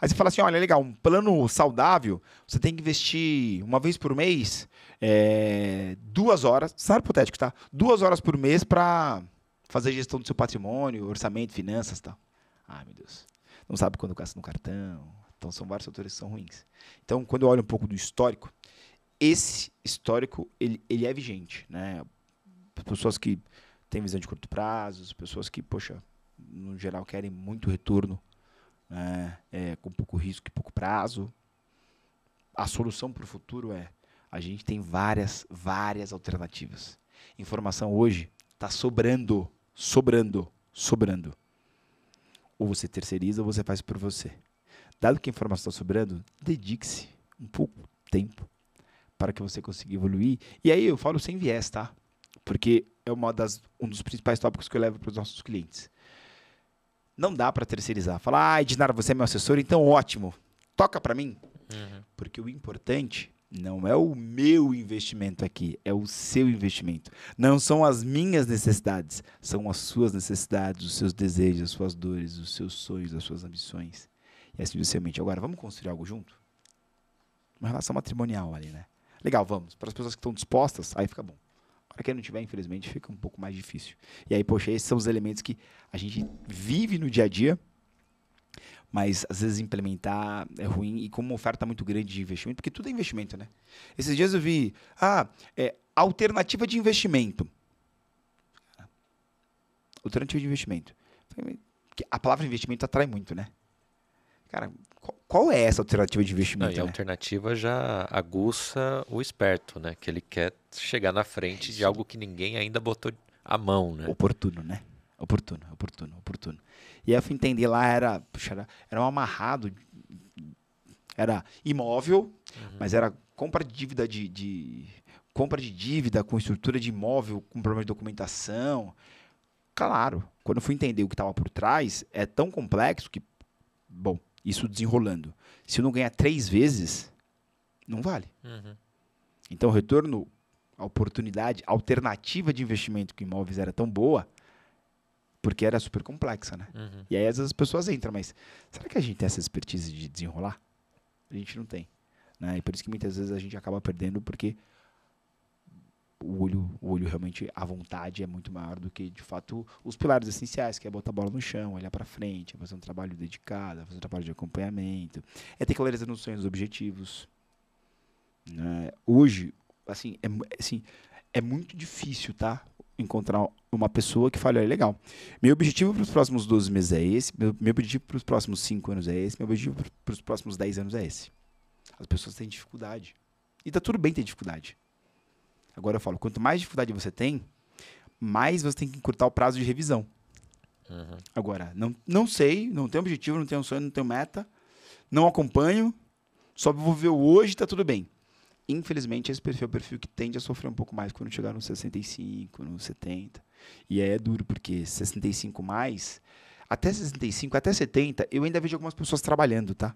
Aí você fala assim: olha, legal, um plano saudável, você tem que investir uma vez por mês, é, duas horas, sabe é hipotético, tá? Duas horas por mês para fazer gestão do seu patrimônio, orçamento, finanças e tal. Ai, ah, meu Deus. Não sabe quando gasta no cartão, então são vários fatores que são ruins. Então, quando eu olho um pouco do histórico, esse histórico ele, ele é vigente, né? Pessoas que têm visão de curto prazo, pessoas que, poxa, no geral querem muito retorno, né? É, com pouco risco e pouco prazo. A solução para o futuro é a gente tem várias, várias alternativas. Informação hoje está sobrando, sobrando, sobrando. Ou você terceiriza ou você faz por você. Dado que a informação está sobrando, dedique-se um pouco de tempo para que você consiga evoluir. E aí eu falo sem viés, tá? Porque é uma das, um dos principais tópicos que eu levo para os nossos clientes. Não dá para terceirizar. Falar, ah, Edinara, você é meu assessor, então ótimo. Toca para mim. Uhum. Porque o importante não é o meu investimento aqui, é o seu investimento. Não são as minhas necessidades, são as suas necessidades, os seus desejos, as suas dores, os seus sonhos, as suas ambições. É diz Agora, vamos construir algo junto? Uma relação matrimonial ali, né? Legal, vamos. Para as pessoas que estão dispostas, aí fica bom. Para quem não tiver, infelizmente, fica um pouco mais difícil. E aí, poxa, esses são os elementos que a gente vive no dia a dia, mas às vezes implementar é ruim e como uma oferta muito grande de investimento, porque tudo é investimento, né? Esses dias eu vi, ah, é, alternativa de investimento. Alternativa de investimento. A palavra investimento atrai muito, né? Cara, qual é essa alternativa de investimento? Não, e a né? alternativa já aguça o esperto, né? Que ele quer chegar na frente de algo que ninguém ainda botou a mão, né? Oportuno, né? Oportuno, oportuno, oportuno. E eu fui entender lá, era, puxa, era, era um amarrado, era imóvel, uhum. mas era compra de dívida de, de, compra de dívida com estrutura de imóvel, com problema de documentação. Claro, quando eu fui entender o que estava por trás, é tão complexo que, bom, isso desenrolando. Se eu não ganhar três vezes, não vale. Uhum. Então, o retorno, a oportunidade, alternativa de investimento com imóveis era tão boa, porque era super complexa, né? Uhum. E aí, às vezes, as pessoas entram, mas será que a gente tem essa expertise de desenrolar? A gente não tem. Né? E por isso que muitas vezes a gente acaba perdendo, porque o olho, o olho realmente a vontade é muito maior do que, de fato, os pilares essenciais, que é botar a bola no chão, olhar para frente, fazer um trabalho dedicado, fazer um trabalho de acompanhamento, é ter clareza nos sonhos, nos objetivos. Né? Hoje, assim é, assim, é muito difícil, tá? Encontrar uma pessoa que fale, olha, legal, meu objetivo para os próximos 12 meses é esse, meu, meu objetivo para os próximos 5 anos é esse, meu objetivo para os próximos 10 anos é esse. As pessoas têm dificuldade. E tá tudo bem ter dificuldade. Agora eu falo, quanto mais dificuldade você tem, mais você tem que encurtar o prazo de revisão. Uhum. Agora, não, não sei, não tenho objetivo, não tenho sonho, não tenho meta, não acompanho, só vou ver hoje, tá tudo bem. Infelizmente, esse perfil é o perfil que tende a sofrer um pouco mais quando chegar nos 65, nos 70. E aí é duro, porque 65 mais, até 65, até 70, eu ainda vejo algumas pessoas trabalhando, tá?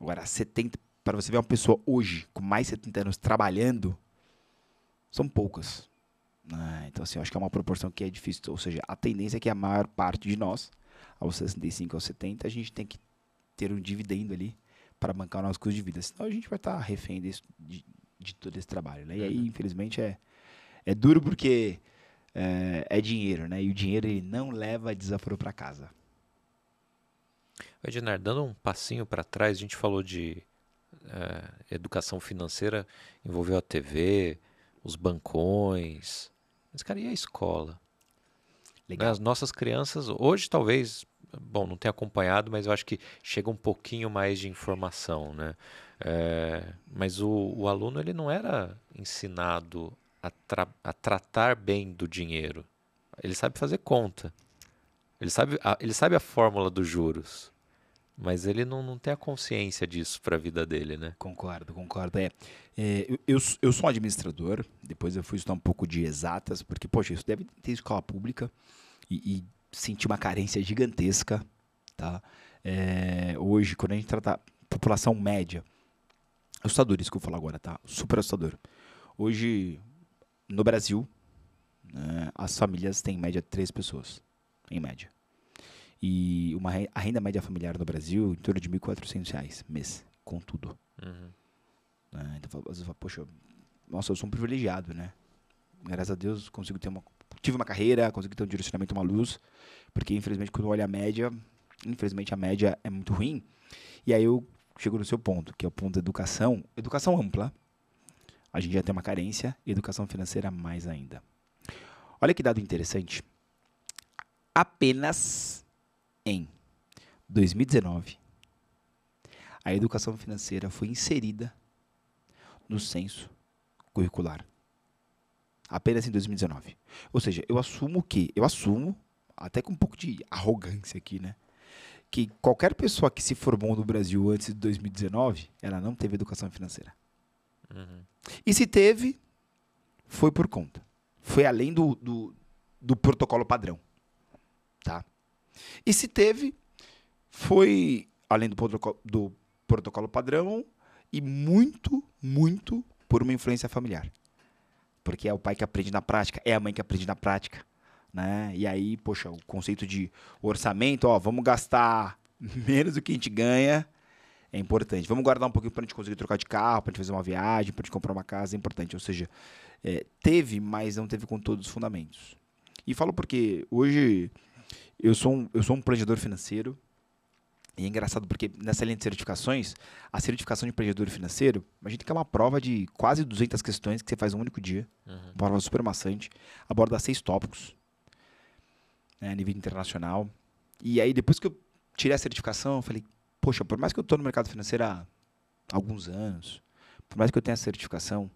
Agora, 70, para você ver uma pessoa hoje com mais de 70 anos trabalhando, são poucas. Ah, então, assim, eu acho que é uma proporção que é difícil. Ou seja, a tendência é que a maior parte de nós, aos 65, aos 70, a gente tem que ter um dividendo ali para bancar o nosso custo de vida. Senão a gente vai estar tá refém desse, de, de, todo esse trabalho. Né? E aí, infelizmente, é, é duro porque é, é dinheiro, né? E o dinheiro ele não leva desaforo para casa. Ednar, dando um passinho para trás, a gente falou de é, educação financeira envolveu a TV, os bancões, mas, cara, e a escola? Legal. As nossas crianças, hoje talvez, bom, não tenho acompanhado, mas eu acho que chega um pouquinho mais de informação, né? É, mas o, o, aluno, ele não era ensinado a, tra a tratar bem do dinheiro. Ele sabe fazer conta. Ele sabe, a, ele sabe a fórmula dos juros. Mas ele não, não tem a consciência disso para a vida dele, né? Concordo, concordo. É, é eu, eu, sou um administrador, depois eu fui estudar um pouco de exatas, porque, poxa, isso deve ter escola pública e, e sentir uma carência gigantesca, tá? É, hoje, quando a gente trata população média, assustador isso que eu vou falar agora, tá? Super assustador. Hoje, no Brasil, né, as famílias têm em média três pessoas, em média. E uma, a renda média familiar no Brasil, em torno de R$ reais mês, com tudo. Uhum. Né? então, às vezes eu falo, poxa, nossa, eu sou um privilegiado, né? Graças a Deus, consigo ter uma, tive uma carreira, consegui ter um direcionamento, uma luz, porque infelizmente quando eu olho a média, infelizmente a média é muito ruim. E aí eu chego no seu ponto, que é o ponto da educação, educação ampla. A gente já tem uma carência, educação financeira mais ainda. Olha que dado interessante. Apenas em 2019, a educação financeira foi inserida no censo curricular. Apenas em 2019. Ou seja, eu assumo que, eu assumo, até com um pouco de arrogância aqui, né? Que qualquer pessoa que se formou no Brasil antes de 2019, ela não teve educação financeira. Uhum. E se teve, foi por conta. Foi além do, do, do protocolo padrão. Tá? E se teve, foi além do protocolo, do protocolo padrão e muito, muito por uma influência familiar. Porque é o pai que aprende na prática, é a mãe que aprende na prática. Né? E aí, poxa, o conceito de orçamento, ó, vamos gastar menos do que a gente ganha, é importante. Vamos guardar um pouquinho para a gente conseguir trocar de carro, para a gente fazer uma viagem, para a gente comprar uma casa, é importante. Ou seja, é, teve, mas não teve com todos os fundamentos. E falo porque hoje eu sou um, eu sou um planejador financeiro. E é engraçado porque nessa linha de certificações, a certificação de planejador financeiro, imagina que é uma prova de quase 200 questões que você faz um único dia. Uhum. Uma prova super maçante. Aborda seis tópicos. Né, a nível internacional. E aí, depois que eu tirei a certificação, eu falei, poxa, por mais que eu estou no mercado financeiro há alguns anos, por mais que eu tenha a certificação,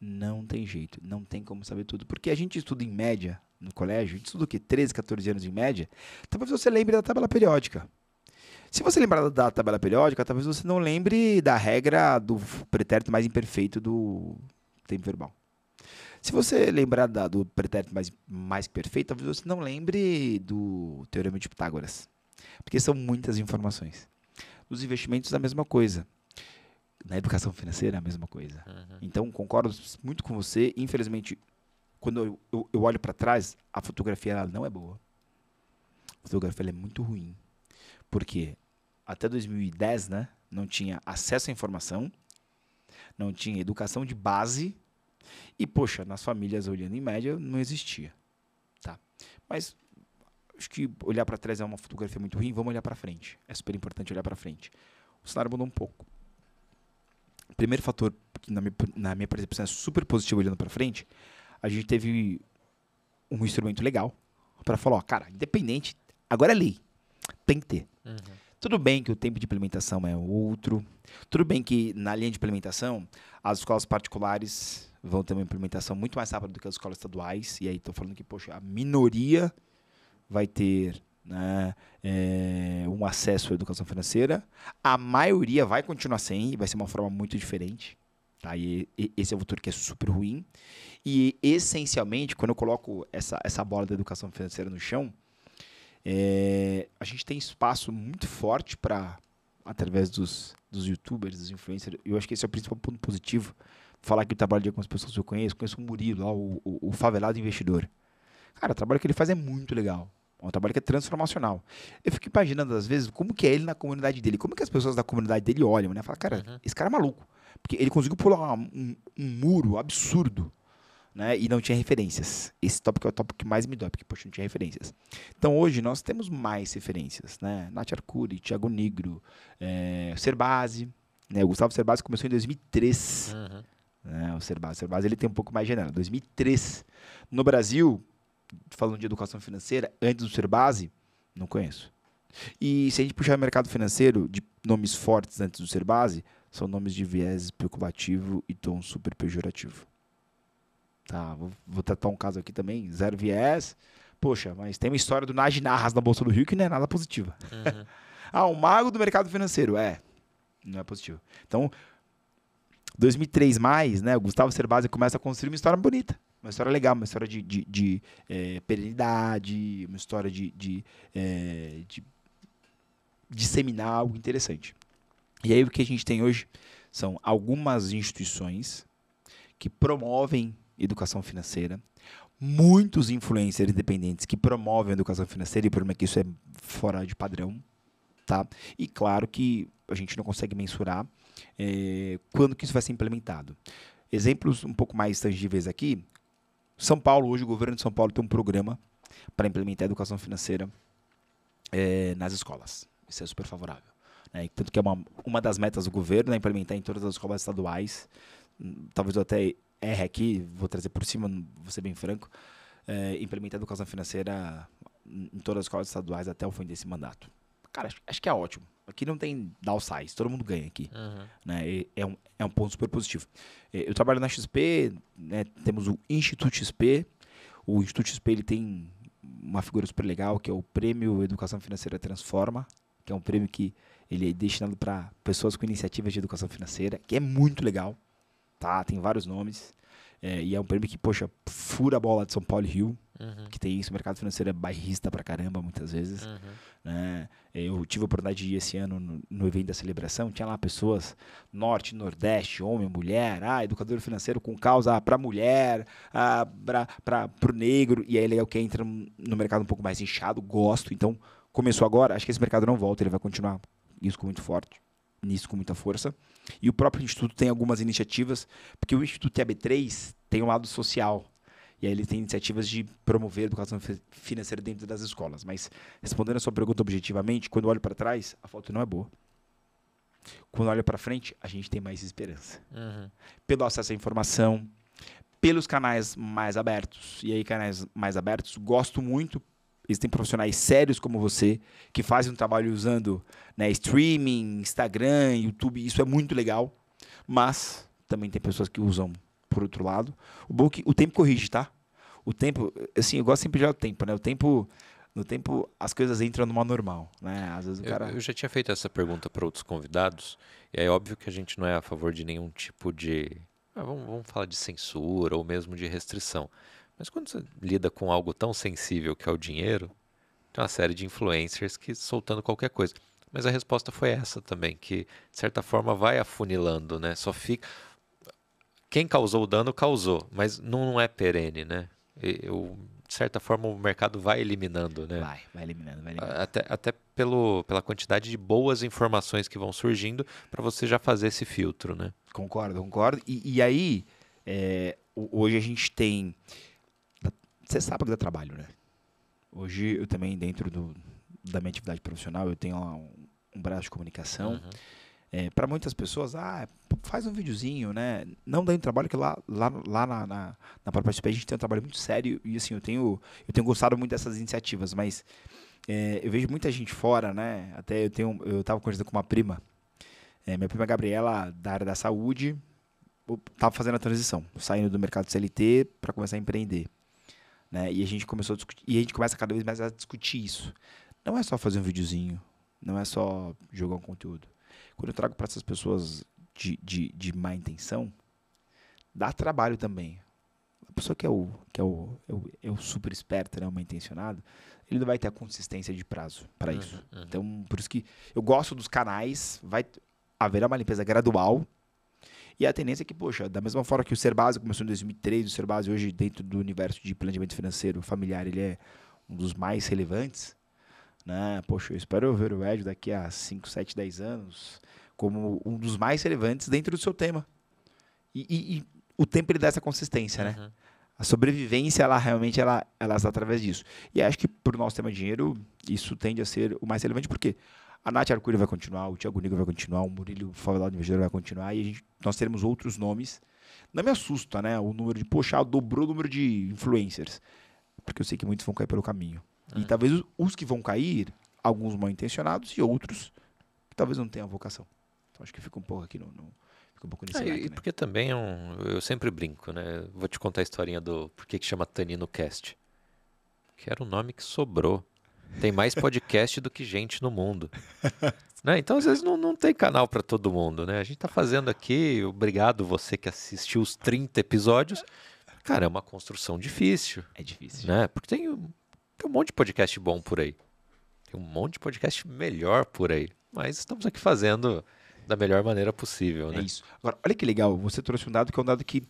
não tem jeito, não tem como saber tudo. Porque a gente estuda em média no colégio, a gente estuda o quê? 13, 14 anos em média. Talvez então, você lembre da tabela periódica. Se você lembrar da tabela periódica, talvez você não lembre da regra do pretérito mais imperfeito do tempo verbal. Se você lembrar da, do pretérito mais, mais perfeito, talvez você não lembre do Teorema de Pitágoras. Porque são muitas informações. Nos investimentos, a mesma coisa na educação financeira é a mesma coisa. Uhum. Então, concordo muito com você. Infelizmente, quando eu, eu, eu olho para trás, a fotografia ela não é boa. A fotografia é muito ruim. Porque até 2010, né, não tinha acesso à informação, não tinha educação de base e, poxa, nas famílias olhando em média, não existia. Tá? Mas acho que olhar para trás é uma fotografia muito ruim, vamos olhar para frente. É super importante olhar para frente. O cenário mudou um pouco primeiro fator que na minha, na minha percepção é super positivo olhando para frente, a gente teve um instrumento legal para falar, ó, cara, independente, agora é lei, tem que ter. Uhum. Tudo bem que o tempo de implementação é outro, tudo bem que na linha de implementação as escolas particulares vão ter uma implementação muito mais rápida do que as escolas estaduais, e aí estou falando que, poxa, a minoria vai ter né, é, um acesso à educação financeira. A maioria vai continuar sem, vai ser uma forma muito diferente. Tá? E, e esse é um futuro que é super ruim. E, essencialmente, quando eu coloco essa, essa bola da educação financeira no chão, é, a gente tem espaço muito forte para, através dos, dos youtubers, dos influencers, eu acho que esse é o principal ponto positivo, falar que eu trabalho de algumas pessoas que eu conheço, conheço o Murilo, o, o, o favelado investidor. Cara, o trabalho que ele faz é muito legal. É um trabalho que é transformacional. Eu fico imaginando, às vezes, como que é ele na comunidade dele, como que as pessoas da comunidade dele olham, né? Fala, cara, uhum. esse cara é maluco. Porque ele conseguiu pular um, um, muro absurdo, né? E não tinha referências. Esse tópico é o tópico que mais me dói, porque, poxa, não tinha referências. Então, hoje, nós temos mais referências, né? Nath Arcuri, Thiago Negro, é, eh, Serbase, né? O Gustavo Serbase começou em 2003, uhum. né? O Serbase, o Serbase, ele tem um pouco mais de janela, 2003. No Brasil, falando de educação financeira, antes do ser base, não conheço. E se a gente puxar o mercado financeiro de nomes fortes antes do ser base, são nomes de viés especulativo e tom super pejorativo. Tá, vou, vou tratar um caso aqui também, zero viés. Poxa, mas tem uma história do Nagy Narras na Bolsa do Rio que não é nada positiva. Uhum. ah, o um mago do mercado financeiro. É, não é positivo. Então, 2003 mais, né? O Gustavo Cerbasi começa a construir uma história bonita. Uma história legal, uma história de, de, de é, perenidade, uma história de, de, é, de disseminar algo interessante. E aí o que a gente tem hoje são algumas instituições que promovem educação financeira, muitos influencers independentes que promovem educação financeira, e o problema é que isso é fora de padrão, tá? E claro que a gente não consegue mensurar é, quando que isso vai ser implementado. Exemplos um pouco mais tangíveis aqui. São Paulo, hoje o governo de São Paulo tem um programa para implementar a educação financeira é, nas escolas. Isso é super favorável. Né? Tanto que é uma, uma das metas do governo é implementar em todas as escolas estaduais. Hum, talvez eu até erre aqui, vou trazer por cima, vou ser bem franco. É, implementar a educação financeira hum, em todas as escolas estaduais até o fim desse mandato. Cara, acho, acho que é ótimo. Aqui não tem downsize, todo mundo ganha aqui. Uhum. Né? É, um, é um ponto super positivo. É, eu trabalho na XP, né? temos o Instituto XP. O Instituto XP ele tem uma figura super legal, que é o Prêmio Educação Financeira Transforma, que é um prêmio que ele é destinado para pessoas com iniciativas de educação financeira, que é muito legal. Tá? Tem vários nomes. É, e é um prêmio que, poxa, fura a bola de São Paulo e Rio. Uhum. Que tem isso, o mercado financeiro é bairrista pra caramba, muitas vezes. Uhum. Né? Eu tive a oportunidade de ir esse ano no, no, evento da celebração, tinha lá pessoas norte, nordeste, homem, mulher, ah, educador financeiro com causa pra mulher, ah, pra, pra, pro negro. E aí é o que entra no mercado um pouco mais inchado, gosto. Então, começou agora, acho que esse mercado não volta, ele vai continuar isso com muito forte nisso com muita força. E o próprio Instituto tem algumas iniciativas, porque o Instituto tab 3 tem um lado social. E aí ele tem iniciativas de promover educação financeira dentro das escolas. Mas respondendo a sua pergunta objetivamente, quando olho para trás, a foto não é boa. Quando olho para frente, a gente tem mais esperança. Uhum. Pelo acesso à informação, pelos canais mais abertos. E aí, canais mais abertos, gosto muito. Existem profissionais sérios como você que fazem um trabalho usando né, streaming, Instagram, YouTube. Isso é muito legal. Mas também tem pessoas que usam por outro lado. O é o tempo corrige, tá? O tempo, assim, eu gosto sempre de olhar o tempo, né? O tempo no tempo as coisas entram numa normal, né? Às vezes o cara. Eu, eu já tinha feito essa pergunta para outros convidados, e é óbvio que a gente não é a favor de nenhum tipo de. Ah, vamos, vamos falar de censura ou mesmo de restrição. Mas quando você lida com algo tão sensível que é o dinheiro, tem uma série de influencers que soltando qualquer coisa. Mas a resposta foi essa também, que de certa forma vai afunilando, né? Só fica quem causou o dano causou, mas não é perene, né? Eu, de certa forma, o mercado vai eliminando, né? Vai, vai eliminando, vai eliminando. Até, até pelo, pela quantidade de boas informações que vão surgindo para você já fazer esse filtro, né? Concordo, concordo. E, e aí, é, hoje a gente tem. Você sabe que dá trabalho, né? Hoje eu também, dentro do, da minha atividade profissional, eu tenho um, um braço de comunicação. Uhum é, para muitas pessoas, ah, faz um videozinho, né? Não dá um trabalho que lá, lá, lá na, na, na própria SP a gente tem um trabalho muito sério e assim, eu tenho, eu tenho gostado muito dessas iniciativas, mas é, eu vejo muita gente fora, né? Até eu tenho, eu tava conversando com uma prima, é, minha prima Gabriela, da área da saúde, tava fazendo a transição, saindo do mercado CLT para começar a empreender. Né? E a gente começou a discutir, e a gente começa cada vez mais a discutir isso. Não é só fazer um videozinho, não é só jogar um conteúdo quando eu trago para essas pessoas de, de, de má intenção, dá trabalho também. A pessoa que é o, que é o, é o, é o super esperto, né, o mal intencionado, ele não vai ter a consistência de prazo para uhum, isso. Uhum. Então, por isso que eu gosto dos canais, vai haverá uma limpeza gradual. E a tendência é que, poxa, da mesma forma que o ser base começou em 2003, o ser base hoje, dentro do universo de planejamento financeiro familiar, ele é um dos mais relevantes. Né? Poxa, eu espero ver o Ed daqui a 5, 7, 10 anos como um dos mais relevantes dentro do seu tema. E, e, e o tempo ele dá essa consistência, né? Uhum. A sobrevivência, ela realmente ela, ela está através disso. E acho que para o nosso tema dinheiro, isso tende a ser o mais relevante, porque a Nath Arcuri vai continuar, o Thiago Nigro vai continuar, o Murilo Favelado Investidor vai continuar, e gente, nós teremos outros nomes. Não me assusta, né? O número de, poxa, ah, dobrou o número de influencers. Porque eu sei que muitos vão cair pelo caminho. E é. talvez os que vão cair, alguns mal intencionados e outros que talvez não tenham vocação. Então acho que fica um pouco aqui no. no fica um pouco nesse ah, e né? porque também é um. Eu sempre brinco, né? Vou te contar a historinha do por que, que chama Tanino Cast. Que era o um nome que sobrou. Tem mais podcast do que gente no mundo. Né? Então, às vezes, não, não tem canal para todo mundo, né? A gente está fazendo aqui, obrigado você que assistiu os 30 episódios. Cara, é uma construção difícil. É difícil. Né? Porque tem tem um monte de podcast bom por aí. Tem um monte de podcast melhor por aí. Mas estamos aqui fazendo da melhor maneira possível, é né? É isso. Agora, olha que legal, você trouxe um dado que é um dado que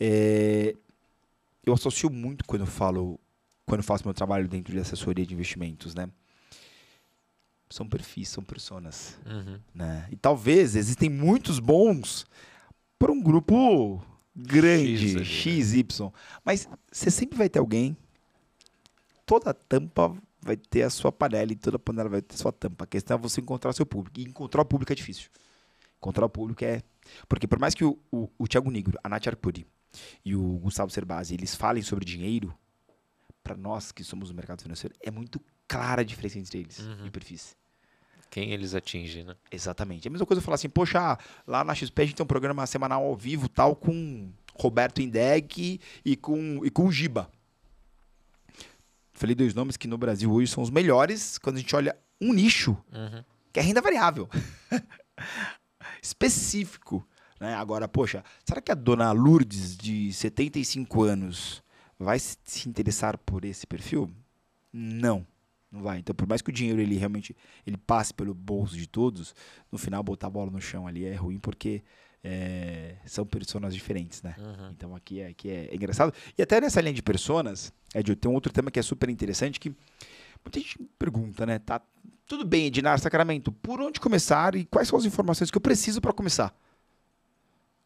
é, eu associo muito quando eu falo, quando faço meu trabalho dentro de assessoria de investimentos, né? São perfis, são personas, uhum. né? E talvez existem muitos bons para um grupo grande, X, ali, né? mas você sempre vai ter alguém toda tampa vai ter a sua panela e toda panela vai ter a sua tampa. A questão é você encontrar seu público. E encontrar o público é difícil. Encontrar o público é. Porque por mais que o, o, o Thiago Negro, a Nath Arpuri e o Gustavo Cerbasi eles falem sobre dinheiro, para nós que somos do mercado financeiro, é muito clara a diferença entre eles uhum. e perfis. Quem eles atingem, né? Exatamente. É a mesma coisa eu falar assim, poxa, lá na XP a gente tem um programa semanal ao vivo tal com Roberto Indeg e com, e com o Giba falei dois nomes que no Brasil hoje são os melhores quando a gente olha um nicho, uhum. que é renda variável. Específico. Né? Agora, poxa, será que a dona Lourdes, de 75 anos, vai se interessar por esse perfil? Não. Não vai. Então, por mais que o dinheiro ele realmente ele passe pelo bolso de todos, no final botar a bola no chão ali é ruim porque é, são personas diferentes, né? Uhum. Então aqui, é, aqui é, é engraçado. E até nessa linha de personas, Ed, é, tem um outro tema que é super interessante que muita gente pergunta, né? Tá, tudo bem, Ednar Sacramento, por onde começar e quais são as informações que eu preciso para começar?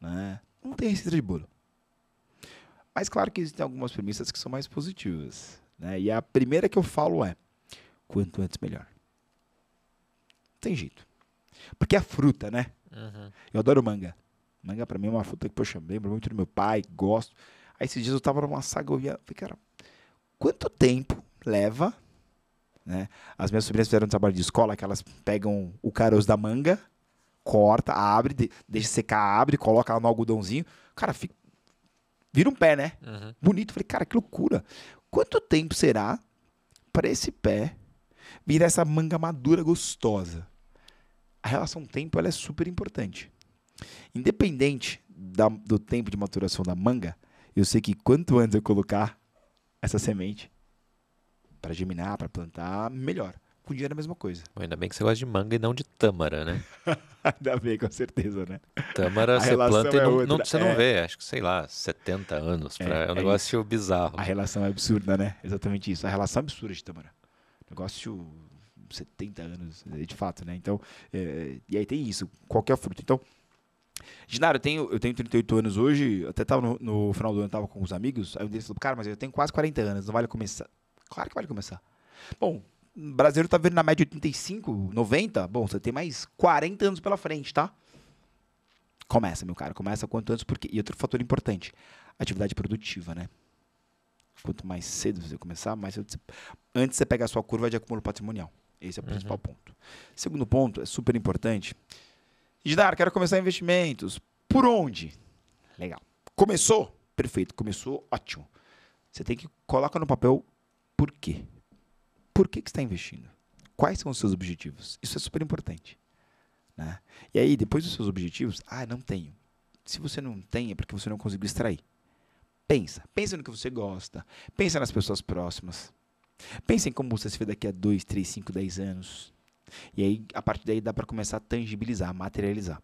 Né? Não tem receita de bolo. Mas claro que existem algumas premissas que são mais positivas. Né? E a primeira que eu falo é: quanto antes melhor. Não tem jeito. Porque é fruta, né? Uhum. Eu adoro manga. Manga para mim é uma fruta que, poxa, lembro muito do meu pai, gosto. Aí esses dias eu tava numa saga, eu via, falei, cara, quanto tempo leva. Né? As minhas sobrinhas fizeram um trabalho de escola que elas pegam o caroço da manga, corta, abre, deixa secar, abre, coloca lá no algodãozinho. Cara, fica... vira um pé, né? Uhum. Bonito. Falei, cara, que loucura. Quanto tempo será para esse pé virar essa manga madura gostosa? A relação tempo ela é super importante. Independente da, do tempo de maturação da manga, eu sei que quanto antes eu colocar essa semente para germinar, para plantar, melhor. Com dinheiro é a mesma coisa. Bom, ainda bem que você gosta de manga e não de tâmara, né? ainda bem, com certeza, né? Tâmara a você planta é e não, não você é. não é. vê, acho que sei lá, 70 anos. É, pra... é, é um é negócio isso. bizarro. A relação é absurda, né? Exatamente isso. A relação é absurda de tâmara. Negócio 70 anos, de fato, né? Então, e aí tem isso, qualquer fruto. Então, Dinário, eu tenho, eu tenho 38 anos hoje, até tava no, no final do ano, tava com os amigos, aí eu deles cara, mas eu tenho quase 40 anos, não vale começar. Claro que vale começar. Bom, o brasileiro tá vendo na média 85, 90, bom, você tem mais 40 anos pela frente, tá? Começa, meu cara, começa quanto antes, porque... E outro fator importante, atividade produtiva, né? Quanto mais cedo você começar, mais cedo você... Antes você pega a sua curva de acúmulo patrimonial. Esse é o uhum. principal ponto. Segundo ponto, é super importante Gidar, ah, quero começar investimentos. Por onde? Legal. Começou? Perfeito. Começou? Ótimo. Você tem que coloca no papel por quê. Por que, que está investindo? Quais são os seus objetivos? Isso é super importante. Né? E aí, depois dos seus objetivos, ah, não tenho. Se você não tem, é porque você não conseguiu extrair. Pensa. Pensa no que você gosta. Pensa nas pessoas próximas. Pensa em como você se vê daqui a 2, 3, 5, 10 anos. E aí, a partir daí, dá para começar a tangibilizar, materializar.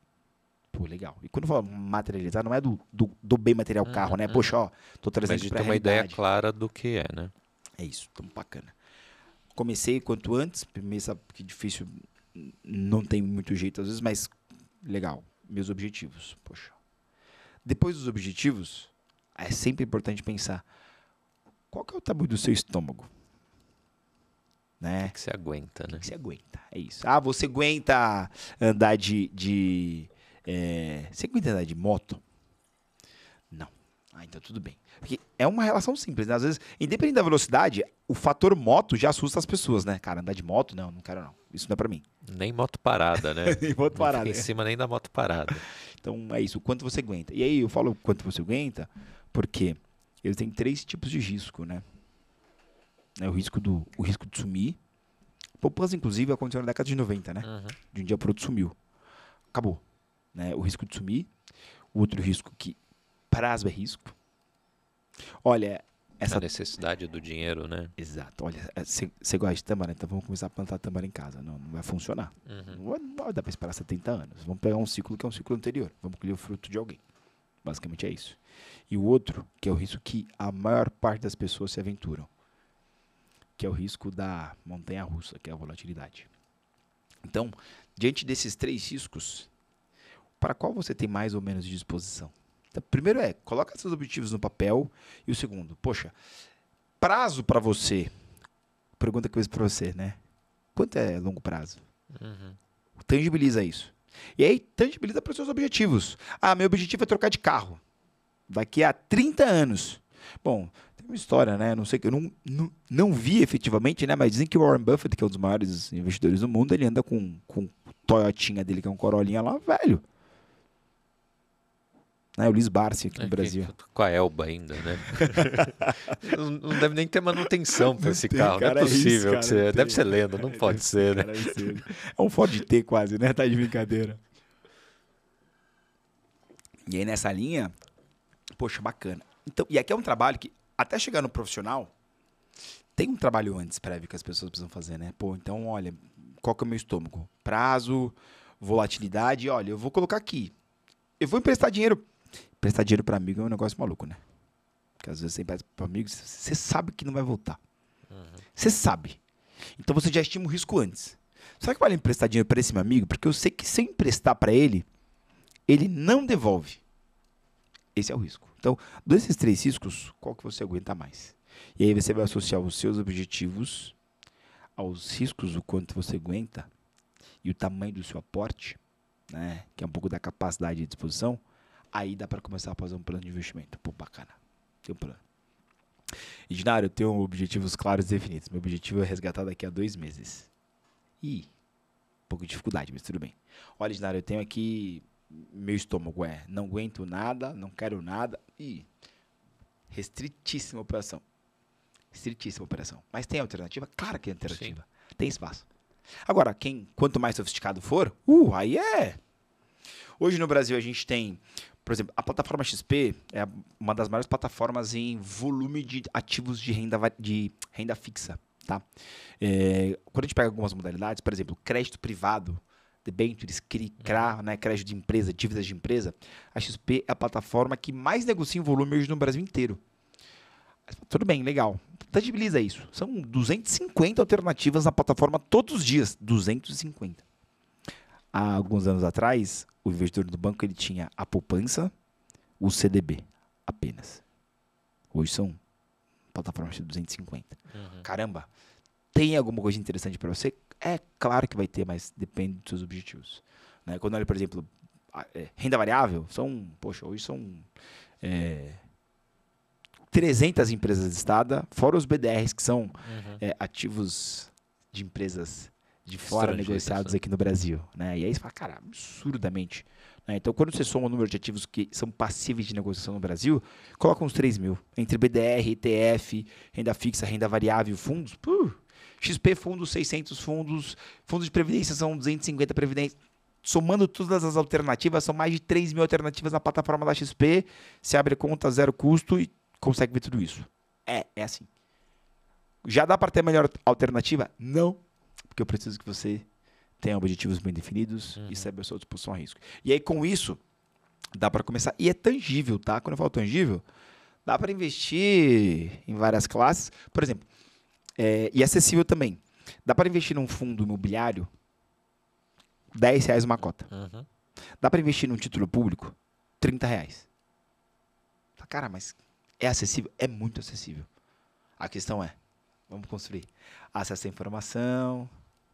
Pô, legal. E quando eu falo materializar, não é do, do, do bem material carro, né? Uhum. Poxa, ó, tô trazendo Mas pra ter uma ideia clara do que é, né? É isso, tão bacana. Comecei quanto antes, primeiro sabe que difícil, não tem muito jeito às vezes, mas legal. Meus objetivos, poxa. Depois dos objetivos, é sempre importante pensar qual que é o tamanho do seu estômago? né? que você aguenta, né? que você aguenta, é isso. Ah, você aguenta andar de... de é... Você aguenta andar de moto? Não. Ah, então tudo bem. Porque é uma relação simples, né? Às vezes, independente da velocidade, o fator moto já assusta as pessoas, né? Cara, andar de moto, não, não quero não. Isso não é pra mim. Nem moto parada, né? nem moto parada. Não fica em é. cima nem da moto parada. Então é isso, o quanto você aguenta. E aí eu falo o quanto você aguenta, porque ele tem três tipos de risco, né? né, o risco do o risco de sumir. Poupança, inclusive, aconteceu na década de 90, né? Uhum. De um dia para outro sumiu. Acabou. Né? O risco de sumir. O outro risco que prazo é risco. Olha, essa... A necessidade do dinheiro, né? Exato. Olha, você é, gosta de tamarim, então vamos começar a plantar tamarim em casa. Não, não vai funcionar. Uhum. Não, dá não para esperar 70 anos. Vamos pegar um ciclo que é um ciclo anterior. Vamos colher o fruto de alguém. Basicamente é isso. E o outro, que é o risco que a maior parte das pessoas se aventuram que é o risco da montanha russa, que é a volatilidade. Então, diante desses três riscos, para qual você tem mais ou menos disposição? Então, primeiro é, coloca seus objetivos no papel. E o segundo, poxa, prazo para você. Pergunta que eu fiz para você, né? Quanto é longo prazo? Uhum. Tangibiliza isso. E aí, tangibiliza para os seus objetivos. Ah, meu objetivo é trocar de carro. Daqui a 30 anos. Bom, tem uma história, né? Não sei que eu não, não, não, vi efetivamente, né? Mas dizem que o Warren Buffett, que é um dos maiores assim, investidores do mundo, ele anda com, com Toyotinha dele, que é um Corolinha lá, velho. Né, o Luiz Barsi aqui é no Brasil. Com a Elba ainda, né? não, não, deve nem ter manutenção para esse tem, carro. Cara, não é, é possível. isso, cara, você, é, deve ser lendo, não é, pode ser, né? É um Ford T quase, né? Tá de brincadeira. E aí nessa linha, poxa, bacana. Então, e aqui é um trabalho que até chegar no profissional, tem um trabalho antes prévio que as pessoas precisam fazer, né? Pô, então, olha, qual que é o meu estômago? Prazo, volatilidade, olha, eu vou colocar aqui. Eu vou emprestar dinheiro. Emprestar dinheiro para amigo é um negócio maluco, né? Porque às vezes você empresta para amigo, você sabe que não vai voltar. Uhum. Você uhum. sabe. Então você já estima o risco antes. Será que vale emprestar dinheiro para esse meu amigo? Porque eu sei que se eu emprestar para ele, ele não devolve. Esse é o risco. Então, desses três riscos, qual que você aguenta mais? E aí você vai associar os seus objetivos aos riscos, o quanto você aguenta e o tamanho do seu aporte, né, que é um pouco da capacidade de disposição, aí dá para começar a fazer um plano de investimento. Pô, bacana. Tem um plano. Idinário, eu tenho objetivos claros e definidos. Meu objetivo é resgatar daqui a dois meses. Ih, um pouco de dificuldade, mas tudo bem. Olha, Idinário, eu tenho aqui meu estômago é, não aguento nada, não quero nada e restritíssima operação. Restritíssima operação. Mas tem alternativa? Claro que tem alternativa. Sim. Tem espaço. Agora, quem quanto mais sofisticado for, uh, aí é. Hoje no Brasil a gente tem, por exemplo, a plataforma XP é uma das maiores plataformas em volume de ativos de renda, de renda fixa. Tá? É, quando a gente pega algumas modalidades, por exemplo, crédito privado, debentures, CRI, uhum. CRA, né, crédito de empresa, dívidas de empresa, a XP é a plataforma que mais negocia em volume hoje no Brasil inteiro. Tudo bem, legal. Tangibiliza isso. São 250 alternativas na plataforma todos os dias. 250. Há alguns anos atrás, o investidor do banco ele tinha a poupança, o CDB apenas. Hoje são plataformas de 250. Uhum. Caramba, tem alguma coisa interessante para você? É claro que vai ter, mas depende dos seus objetivos. Né? Quando olha, por exemplo, é, renda variável, são, poxa, hoje são é, 300 empresas Estado, fora os BDRs, que são uhum. é, ativos de empresas de fora negociados aqui no Brasil. Né? E aí você fala, cara, absurdamente. Né? Então, quando você soma o número de ativos que são passíveis de negociação no Brasil, coloca uns 3 mil. Entre BDR, ETF, renda fixa, renda variável, fundos, puh, XP fundos, 600 fundos, fundos de previdência são 250 previdências. Somando todas as alternativas, são mais de 3 mil alternativas na plataforma da XP. Se abre conta, zero custo e consegue ver tudo isso. É, é assim. Já dá para ter a melhor alternativa? Não, porque eu preciso que você tenha objetivos bem definidos uhum. e saiba a sua disposição a risco. E aí, com isso, dá para começar. E é tangível, tá? Quando eu falo tangível, dá para investir em várias classes. Por exemplo, é, e acessível também. Dá para investir num fundo imobiliário? 10 reais uma cota. Uhum. Dá para investir num título público? 30 reais. Cara, mas é acessível? É muito acessível. A questão é, vamos construir. Acesso à informação,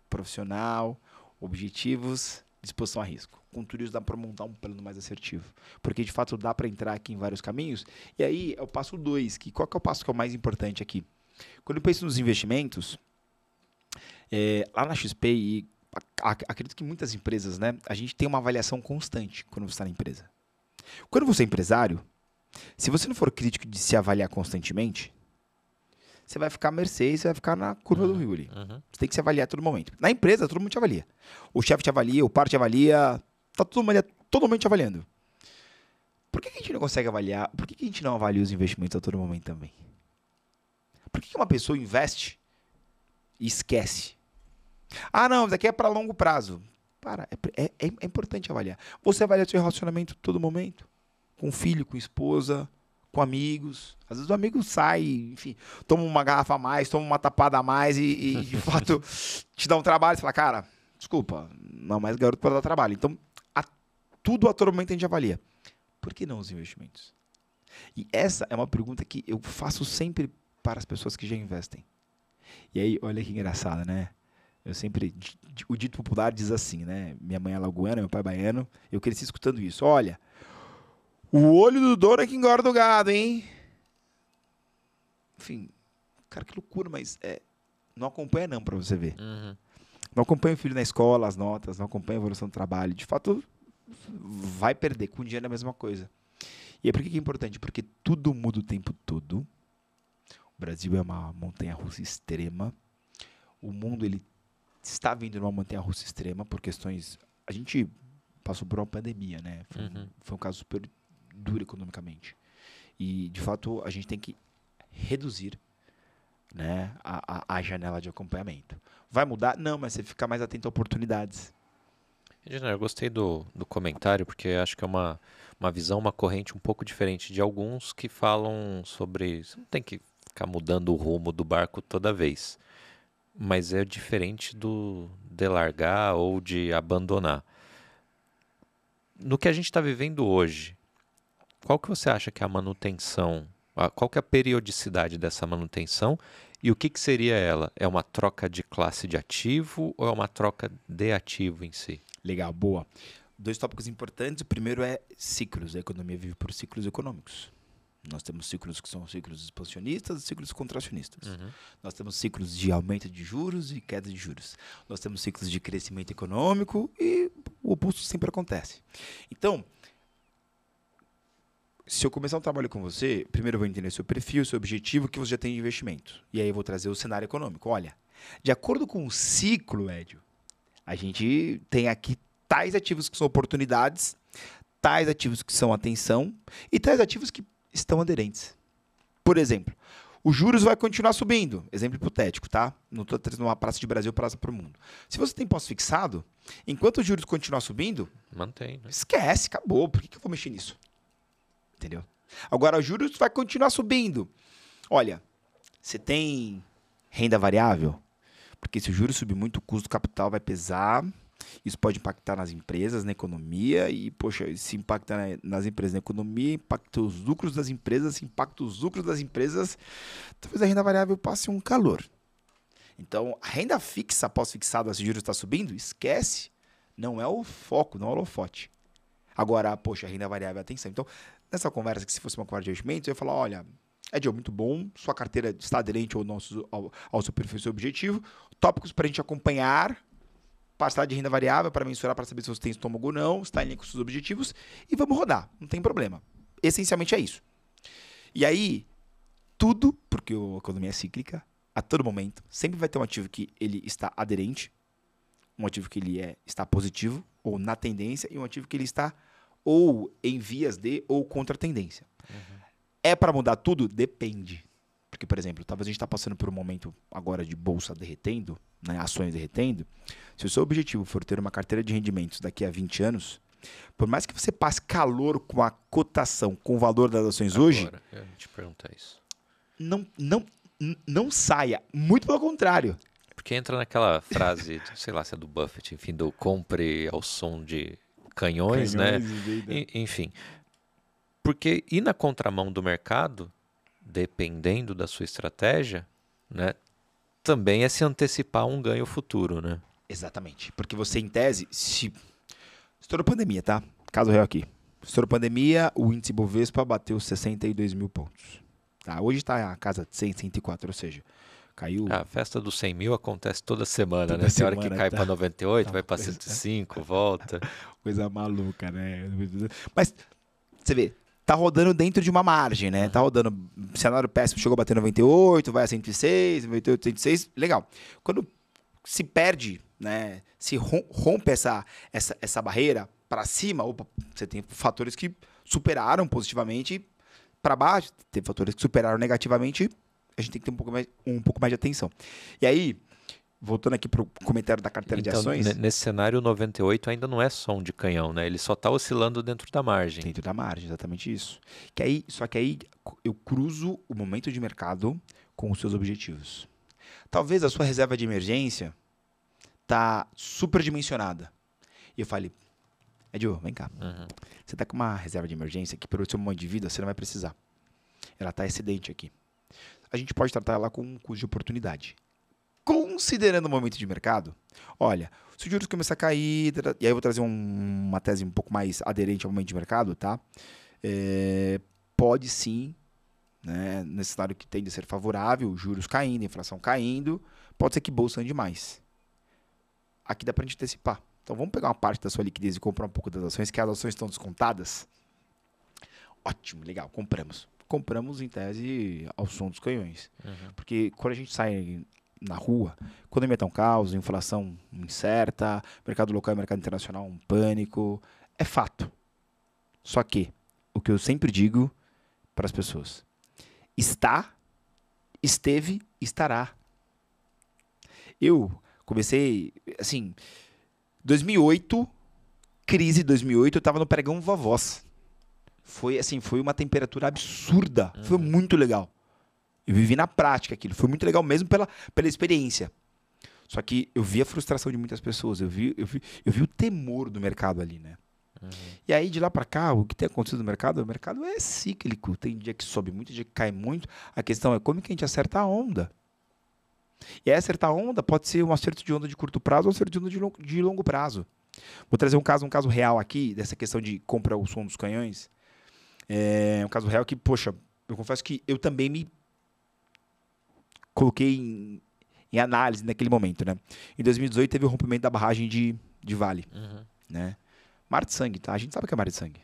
profissional, objetivos, disposição a risco. Com tudo isso dá para montar um plano mais assertivo. Porque de fato dá para entrar aqui em vários caminhos. E aí é o passo dois que qual que é o passo que é o mais importante aqui? Quando eu penso nos investimentos, é, lá na XP, e acredito que muitas empresas, né? A gente tem uma avaliação constante quando você está na empresa. Quando você é empresário, se você não for crítico de se avaliar constantemente, você vai ficar à mercê e você vai ficar na curva uhum, do rio ali. Uhum. Você tem que se avaliar a todo momento. Na empresa, todo mundo te avalia. O chefe te avalia, o par te avalia, tá todo mundo, te avaliando. Por que, que a gente não consegue avaliar? Por que, que a gente não avalia os investimentos a todo momento também? Por que uma pessoa investe e esquece? Ah, não, isso aqui é para longo prazo. Para, é, é, é, é importante avaliar. Você avalia seu relacionamento todo momento? Com filho, com esposa, com amigos. Às vezes o amigo sai, enfim, toma uma garrafa a mais, toma uma tapada a mais e, e de fato te dá um trabalho. Você fala, cara, desculpa, não é mais garoto para dar trabalho. Então, a, tudo a todo momento a gente avalia. Por que não os investimentos? E essa é uma pergunta que eu faço sempre para as pessoas que já investem. E aí, olha que engraçado, né? Eu sempre. O dito popular diz assim, né? Minha mãe é lagoana, meu pai é baiano. Eu cresci escutando isso. Olha, o olho do dono é que engorda o gado, hein? Enfim, cara, que loucura, mas é, não acompanha não para você ver. Uhum. Não acompanha o filho na escola, as notas, não acompanha a evolução do trabalho. De fato, vai perder. Com o dinheiro é a mesma coisa. E é por que é importante? Porque tudo muda o tempo todo. Brasil é uma montanha-russa extrema. O mundo ele está vindo numa montanha-russa extrema por questões. A gente passou por uma pandemia, né? Foi, uhum. foi um caso super duro economicamente. E de fato a gente tem que reduzir né, a, a, a, janela de acompanhamento. Vai mudar? Não, mas você fica mais atento a oportunidades. eu gostei do, do comentário, porque acho que é uma, uma visão, uma corrente um pouco diferente de alguns que falam sobre. Você não tem que ficar mudando o rumo do barco toda vez. Mas é diferente do de largar ou de abandonar. No que a gente está vivendo hoje, qual que você acha que é a manutenção? Qual que é a periodicidade dessa manutenção? E o que, que seria ela? É uma troca de classe de ativo ou é uma troca de ativo em si? Legal, boa. Dois tópicos importantes. O primeiro é ciclos. A economia vive por ciclos econômicos. Nós temos ciclos que são ciclos expansionistas e ciclos contracionistas. Uhum. Nós temos ciclos de aumento de juros e queda de juros. Nós temos ciclos de crescimento econômico e o oposto sempre acontece. Então, se eu começar um trabalho com você, primeiro eu vou entender seu perfil, seu objetivo, que você já tem de investimento. E aí eu vou trazer o cenário econômico. Olha, de acordo com o ciclo, Edio, a gente tem aqui tais ativos que são oportunidades, tais ativos que são atenção e tais ativos que estão aderentes. Por exemplo, os juros vai continuar subindo. Exemplo hipotético, tá? Não estou trazendo uma praça de Brasil praça para o mundo. Se você tem posse fixado, enquanto os juros continuar subindo, mantém. Né? Esquece, acabou. Por que, que eu vou mexer nisso? Entendeu? Agora, os juros vai continuar subindo. Olha, você tem renda variável? Porque se o juros subir muito, o custo do capital vai pesar isso pode impactar nas empresas, na economia, e, poxa, se impacta nas empresas, na economia, impacta os lucros das empresas, se impacta os lucros das empresas, talvez a renda variável passe um calor. Então, a renda fixa pós fixado, se o juros está subindo, esquece. Não é o foco, não é o holofote. Agora, poxa, a renda variável, atenção. Então, nessa conversa, que se fosse uma conversa de investimentos, eu ia falar, olha, é Edil, muito bom. Sua carteira está aderente ao, nosso, ao, ao seu perfil, seu objetivo. Tópicos para a gente acompanhar parcela de renda variável para mensurar para saber se você tem estômago ou não, está em linha com seus objetivos e vamos rodar, não tem problema. Essencialmente é isso. E aí, tudo, porque a economia é cíclica, a todo momento, sempre vai ter um ativo que ele está aderente, um ativo que ele é, está positivo ou na tendência e um ativo que ele está ou em vias de ou contra a tendência. Uhum. É para mudar tudo? Depende. Porque, por exemplo, talvez a gente está passando por um momento agora de bolsa derretendo, né, ações derretendo. Se o seu objetivo for ter uma carteira de rendimentos daqui a 20 anos, por mais que você passe calor com a cotação, com o valor das ações agora, hoje. É, Eu te perguntar isso. Não, não, não saia. Muito pelo contrário. Porque entra naquela frase, sei lá se é do Buffett, enfim, do compre ao som de canhões, né? canhões né? enfim. Porque ir na contramão do mercado dependendo da sua estratégia, né, também é se antecipar um ganho futuro, né? Exatamente. Porque você, em tese, se. Estourou pandemia, tá? Caso real aqui. Estourou pandemia, o índice Bovespa bateu 62 mil pontos. Tá? Hoje está a casa de 100, 104, ou seja, caiu. Ah, a festa dos 100 mil acontece toda semana, toda né? Tem hora que cai tá. para 98, tá. vai para 105, volta. Coisa maluca, né? Mas você vê, tá rodando dentro de uma margem, né? Tá rodando. Cenário péssimo chegou a bater 98, vai a 106, 98, 106, legal. Quando se perde, né? Se rompe essa, essa, essa barreira para cima, opa, você tem fatores que superaram positivamente para baixo, tem fatores que superaram negativamente, a gente tem que ter um pouco mais, um pouco mais de atenção. E aí, voltando aqui para o comentário da carteira então, de ações. Nesse cenário, 98 ainda não é som de canhão, né? Ele só está oscilando dentro da margem. Dentro da margem, exatamente isso. Que aí, só que aí eu cruzo o momento de mercado com os seus objetivos. Talvez a sua reserva de emergência tá superdimensionada. E eu falei, Edu, vem cá. Uhum. Você está com uma reserva de emergência que pelo seu momento de vida você não vai precisar. Ela está excedente aqui. A gente pode tratar ela com um custo de oportunidade considerando o momento de mercado, olha, se os juros começar a cair, e aí eu vou trazer um, uma tese um pouco mais aderente ao momento de mercado, tá? É, pode sim, né, nesse cenário que tende a ser favorável, juros caindo, inflação caindo, pode ser que bolsa ande mais. Aqui dá para gente antecipar. Então vamos pegar uma parte da sua liquidez e comprar um pouco das ações, que as ações estão descontadas. Ótimo, legal, compramos compramos em tese ao som dos canhões. Uhum. Porque quando a gente sai na rua, economia está um caos, inflação incerta, mercado local e mercado internacional um pânico. É fato. Só que, o que eu sempre digo para as pessoas: está, esteve, estará. Eu comecei, assim, 2008, crise 2008, eu estava no pregão vovós. Foi assim, foi uma temperatura absurda. Uhum. Foi muito legal. Eu vivi na prática aquilo. Foi muito legal mesmo pela, pela experiência. Só que eu vi a frustração de muitas pessoas, eu vi, eu vi, eu vi o temor do mercado ali, né? Uhum. E aí, de lá para cá, o que tem acontecido no mercado? O mercado é cíclico. Tem dia que sobe muito, dia que cai muito. A questão é como que a gente acerta a onda. E aí, acertar a onda pode ser um acerto de onda de curto prazo ou um acerto de onda de longo, de longo prazo. Vou trazer um caso, um caso real aqui, dessa questão de compra o som dos canhões. É um caso real que, poxa, eu confesso que eu também me coloquei em, em análise naquele momento, né? Em 2018 teve o rompimento da barragem de, de Vale, uhum. né? Mar de sangue, tá? A gente sabe que é mar de sangue.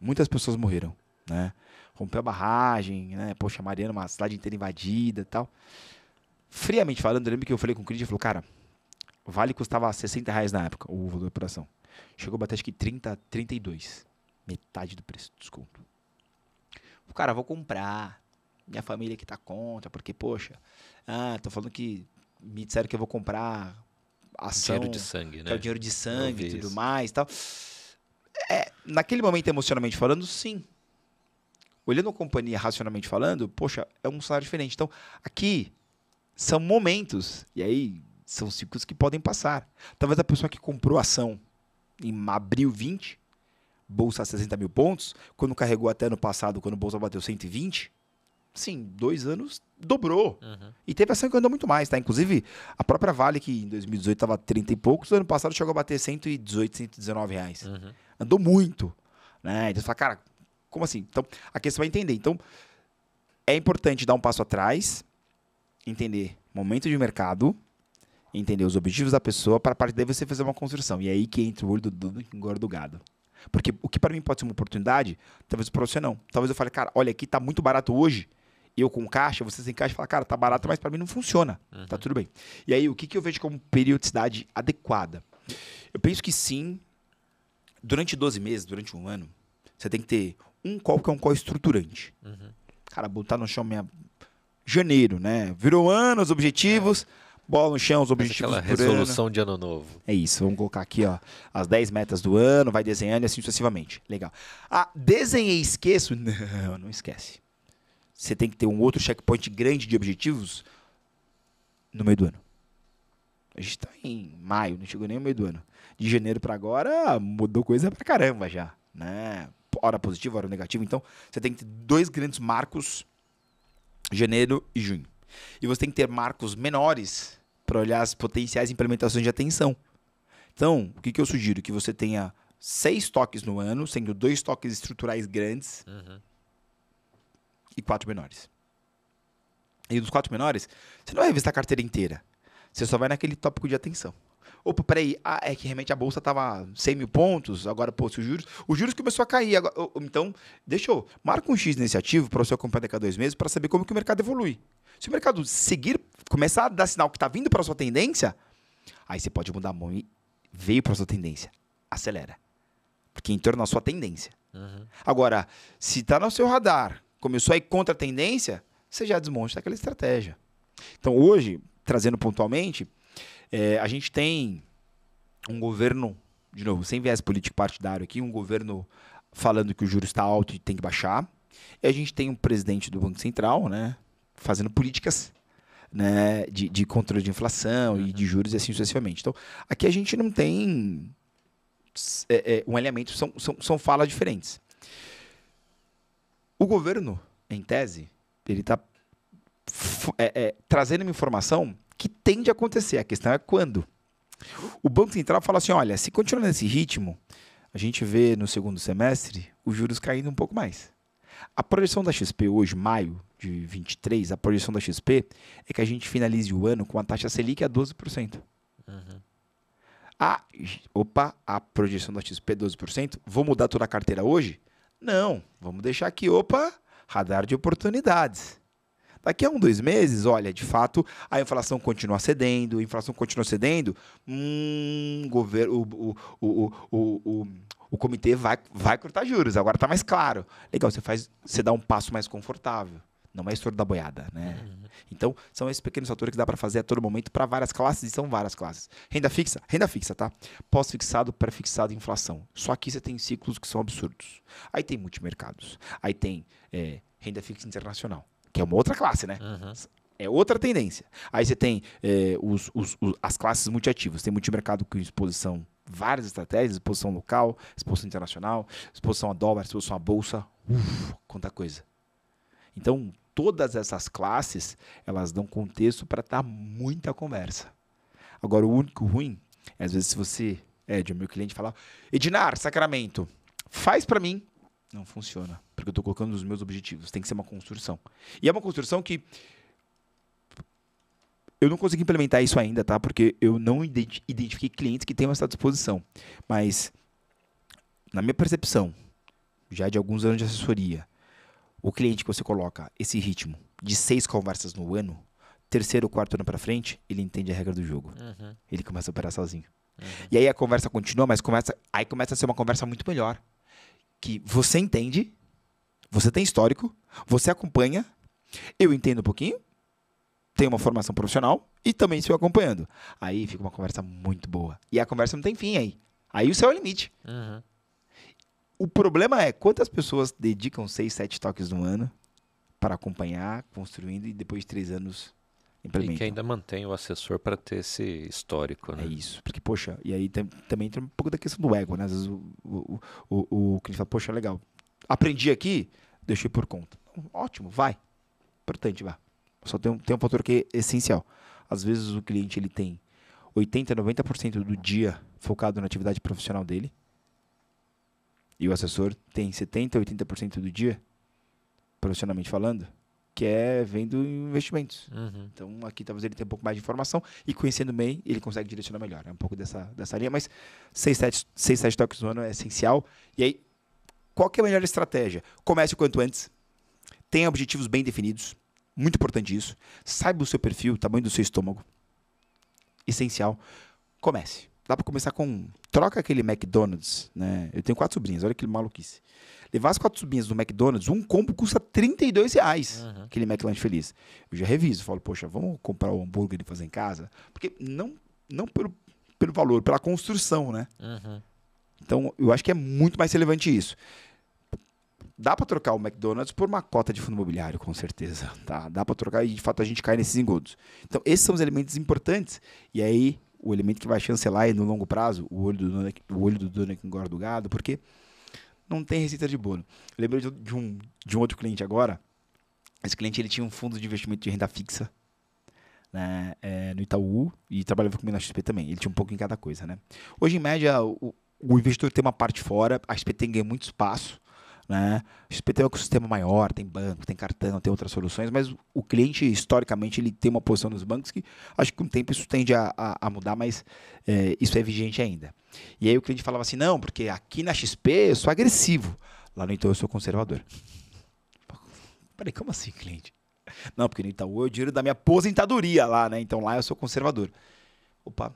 Muitas pessoas morreram, né? Rompeu a barragem, né? Poxa, Mariana, uma cidade inteira invadida tal. Friamente falando, eu lembro que eu falei com o Cris, ele falou, cara, Vale custava 60 reais na época, o valor da operação. Chegou a bater acho que 30, 32. Metade do preço, do desconto. O cara, vou comprar minha família que está contra, porque, poxa, ah, tô falando que me disseram que eu vou comprar ação. Dinheiro de sangue, né? É o né? dinheiro de sangue e tudo isso. mais tal. É, naquele momento, emocionalmente falando, sim. Olhando a companhia racionalmente falando, poxa, é um salário diferente. Então, aqui são momentos, e aí são ciclos que podem passar. Talvez a pessoa que comprou ação em abril 20, bolsa a 60 mil pontos, quando carregou até no passado, quando a bolsa bateu 120, sim, dois anos dobrou. Uhum. E teve ação que andou muito mais, tá? Inclusive, a própria Vale, que em 2018 estava 30 e poucos, ano passado chegou a bater 118, 119 reais. Uhum. Andou muito. Né? Então você fala, cara, como assim? Então, a questão é entender. Então, é importante dar um passo atrás, entender momento de mercado, entender os objetivos da pessoa, para partir daí você fazer uma construção. E é aí que entra o olho do dono que engorda o gado. Porque o que para mim pode ser uma oportunidade, talvez para você não. Talvez eu fale, cara, olha, aqui tá muito barato hoje, eu com caixa, você sem caixa, fala, cara, tá barato, mas para mim não funciona. Tá uhum. Tá tudo bem. E aí, o que, que eu vejo como periodicidade adequada? Eu penso que sim, durante 12 meses, durante um ano, você tem que ter um call que é um call estruturante. Uhum. Cara, botar no chão minha. Janeiro, né? Virou ano, os objetivos. É. Bola no chão, os objetivos Mas aquela por resolução ano. de ano novo. É isso, vamos colocar aqui, ó, as 10 metas do ano, vai desenhando e assim sucessivamente. Legal. Ah, desenhei e esqueço? Não, não esquece você tem que ter um outro checkpoint grande de objetivos no meio do ano. A gente está em maio, não chegou nem no meio do ano. De janeiro para agora, mudou coisa pra caramba já, né? Hora positiva, hora negativa. Então, você tem que ter dois grandes marcos, janeiro e junho. E você tem que ter marcos menores para olhar as potenciais implementações de atenção. Então, o que, que eu sugiro? Que você tenha seis toques no ano, sendo dois toques estruturais grandes, uhum e quatro menores. E dos quatro menores, você não vai revistar a carteira inteira. Você só vai naquele tópico de atenção. Opa, peraí, ah, é que realmente a bolsa tava 100 mil pontos, agora, pô, se os juros. Os juros começou a cair. Agora, então, deixa eu. Marca um X nesse ativo para você acompanhar daqui a dois meses para saber como que o mercado evolui. Se o mercado seguir, começar a dar sinal que está vindo para sua tendência, aí você pode mudar a mão e veio para sua tendência. Acelera. Porque entrou na sua tendência. Uhum. Agora, se está no seu radar começou a ir contra a tendência, você já desmonta aquela estratégia. Então, hoje, trazendo pontualmente, é, a gente tem um governo, de novo, sem viés político partidário aqui, um governo falando que o juro está alto e tem que baixar. E a gente tem um presidente do Banco Central, né, fazendo políticas né, de, de controle de inflação uhum. e de juros e assim sucessivamente. Então, aqui a gente não tem é, é, um elemento, são, são, são falas diferentes. O governo, em tese, ele está é, é, trazendo uma informação que tende a acontecer. A questão é quando. O Banco Central fala assim: olha, se continuar nesse ritmo, a gente vê no segundo semestre os juros caindo um pouco mais. A projeção da XP hoje, maio de 23, a projeção da XP é que a gente finalize o ano com a taxa Selic a 12%. Uhum. opa, a projeção da XP é 12%. Vou mudar toda a carteira hoje? Não, vamos deixar aqui, opa, radar de oportunidades. Daqui a um, dois meses, olha, de fato, a inflação continua cedendo, a inflação continua cedendo, hum, governo, o, o, o, o, comitê vai, vai cortar juros, agora está mais claro. Legal, você faz, você dá um passo mais confortável. Não é estouro da boiada, né? Uhum. Então, são esses pequenos fatores que dá para fazer a todo momento para várias classes, e são várias classes. Renda fixa, renda fixa, tá? Pós-fixado, pré-fixado, inflação. Só que você tem ciclos que são absurdos. Aí tem multimercados. Aí tem é, renda fixa internacional, que é uma outra classe, né? Uhum. É outra tendência. Aí você tem é, os, os, os, as classes multiativas. Tem multimercado com exposição, várias estratégias, exposição local, exposição internacional, exposição a dólar, exposição a bolsa. Uf, quanta coisa. Então, todas essas classes, elas dão contexto para estar tá muita conversa. Agora, o único ruim é, às vezes, se você é, Ed o meu cliente falar, Ednar, sacramento, faz para mim. Não funciona, porque eu estou colocando os meus objetivos. Tem que ser uma construção. E é uma construção que eu não consegui implementar isso ainda, tá? Porque eu não identifiquei clientes que tenham essa disposição. Mas, na minha percepção, já de alguns anos de assessoria, o cliente que você coloca esse ritmo de seis conversas no ano, terceiro, quarto ano para frente, ele entende a regra do jogo. Uhum. Ele começa a operar sozinho. Uhum. E aí a conversa continua, mas começa, aí começa a ser uma conversa muito melhor. Que você entende, você tem histórico, você acompanha, eu entendo um pouquinho, tenho uma formação profissional e também estou acompanhando. Aí fica uma conversa muito boa. E a conversa não tem fim aí. Aí o céu é o limite. Uhum. O problema é quantas pessoas dedicam 6, 7 toques no ano para acompanhar, construindo e depois de 3 anos implementam. E que ainda mantém o assessor para ter esse histórico. Né? É isso. Porque, poxa, e aí também entra um pouco da questão do ego, né? Às vezes o, o, o, o cliente fala, poxa, legal, aprendi aqui, deixei por conta. Ótimo, vai. Importante, vá. Só tem um, tem um fator que é essencial. Às vezes o cliente ele tem 80, 90% do dia focado na atividade profissional dele, e o assessor tem 70%, 80% do dia, profissionalmente falando, que é vendo investimentos. Uhum. Então, aqui talvez ele tenha um pouco mais de informação e conhecendo bem, ele consegue direcionar melhor. É um pouco dessa, dessa linha, mas 6, 7, 6, 7 toques no ano é essencial. E aí, qual é a melhor estratégia? Comece o quanto antes, tenha objetivos bem definidos, muito importante isso. Saiba o seu perfil, o tamanho do seu estômago. Essencial. Comece. Dá para começar com. Troca aquele McDonald's, né? Eu tenho quatro sobrinhas, olha que maluquice. Levar as quatro sobrinhas do McDonald's, um combo custa 32 reais. Uhum. Aquele McLanche feliz. Eu já reviso, falo, poxa, vamos comprar o um hambúrguer e fazer em casa? Porque não, não pelo, pelo valor, pela construção, né? Uhum. Então, eu acho que é muito mais relevante isso. Dá para trocar o McDonald's por uma cota de fundo imobiliário, com certeza. Tá? Dá para trocar e, de fato, a gente cai nesses engodos. Então, esses são os elementos importantes. E aí, o elemento que vai chancelar no longo prazo, o olho do dono, o olho do dono que engorda o gado, porque não tem receita de bolo. Eu lembrei de um, de um outro cliente agora. Esse cliente ele tinha um fundo de investimento de renda fixa né, é, no Itaú e trabalhava comigo na XP também. Ele tinha um pouco em cada coisa. Né? Hoje, em média, o, o investidor tem uma parte fora, a XP tem ganho muito espaço. Né? O XPTO é um sistema maior, tem banco, tem cartão, tem outras soluções, mas o cliente, historicamente, ele tem uma posição nos bancos que acho que com o tempo isso tende a, a, a mudar, mas é, isso é vigente ainda. E aí o cliente falava assim: não, porque aqui na XP eu sou agressivo, lá no Itaú eu sou conservador. Peraí, como assim, cliente? Não, porque no Itaú é o dinheiro da minha aposentadoria lá, né? Então lá eu sou conservador. Opa,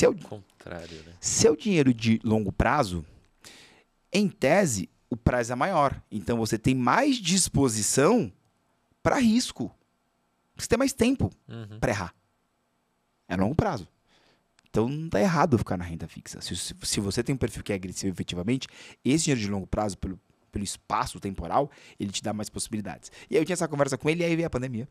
é o, contrário, né? se é o dinheiro de longo prazo, em tese, o prazo é maior. Então você tem mais disposição para risco. Você tem mais tempo uhum. para errar. É longo prazo. Então não tá errado ficar na renda fixa. Se, se você tem um perfil que é agressivo efetivamente, esse dinheiro de longo prazo, pelo, pelo espaço temporal, ele te dá mais possibilidades. E aí eu tinha essa conversa com ele e aí veio a pandemia.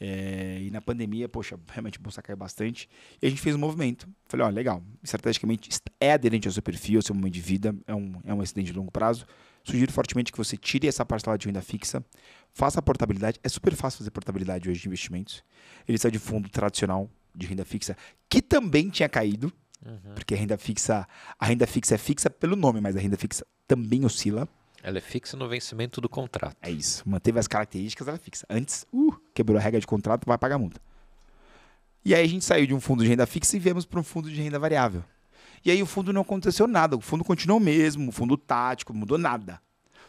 É, e na pandemia, poxa, realmente a bolsa caiu bastante. E a gente fez um movimento. Falei, ó, legal, estrategicamente é aderente ao seu perfil, ao seu momento de vida, é um, é um excedente de longo prazo. Sugiro fortemente que você tire essa parcela de renda fixa, faça a portabilidade. É super fácil fazer portabilidade hoje de investimentos. Ele sai de fundo tradicional de renda fixa, que também tinha caído, uhum. porque a renda fixa, a renda fixa é fixa pelo nome, mas a renda fixa também oscila. Ela é fixa no vencimento do contrato. É isso. Manteve as características, ela é fixa. Antes, uh, quebrou a regra de contrato, vai pagar multa. E aí a gente saiu de um fundo de renda fixa e viemos para um fundo de renda variável. E aí o fundo não aconteceu nada, o fundo continuou mesmo, o fundo tático, mudou nada.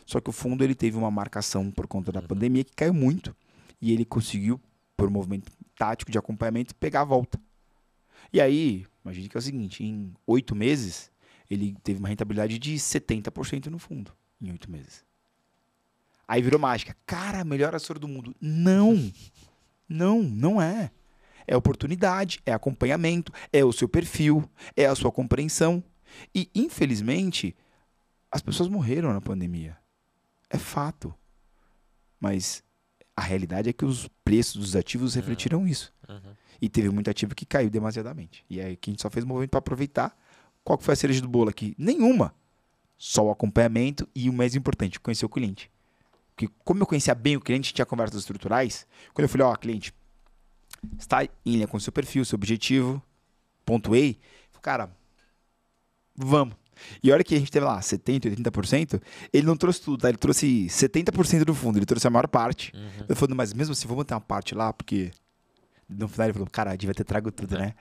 Só que o fundo ele teve uma marcação por conta da uhum. pandemia que caiu muito e ele conseguiu por um movimento tático de acompanhamento pegar a volta. E aí, imagine que é o seguinte, em oito meses ele teve uma rentabilidade de 70% no fundo em oito meses. Aí virou mágica. Cara, melhor assessor do mundo. Não. Não, não é. É oportunidade, é acompanhamento, é o seu perfil, é a sua compreensão. E, infelizmente, as pessoas morreram na pandemia. É fato. Mas a realidade é que os preços dos ativos uhum. refletiram isso. Uhum. E teve muito ativo que caiu demasiadamente. E aí que a gente só fez movimento para aproveitar. Qual que foi a cereja do bolo aqui? Nenhuma. Só o acompanhamento e o mais importante, conhecer o cliente. Porque como eu conhecia bem o cliente, tinha conversas estruturais. Quando eu falei, ó, oh, cliente, está em linha com seu perfil, seu objetivo, pontuei. Falei, cara, vamos. E olha que a gente teve lá 70%, 80%, ele não trouxe tudo, tá? Ele trouxe 70% do fundo, ele trouxe a maior parte. Uhum. Eu falei, mas mesmo assim, vou manter uma parte lá, porque no final ele falou, cara, devia ter trago tudo, né?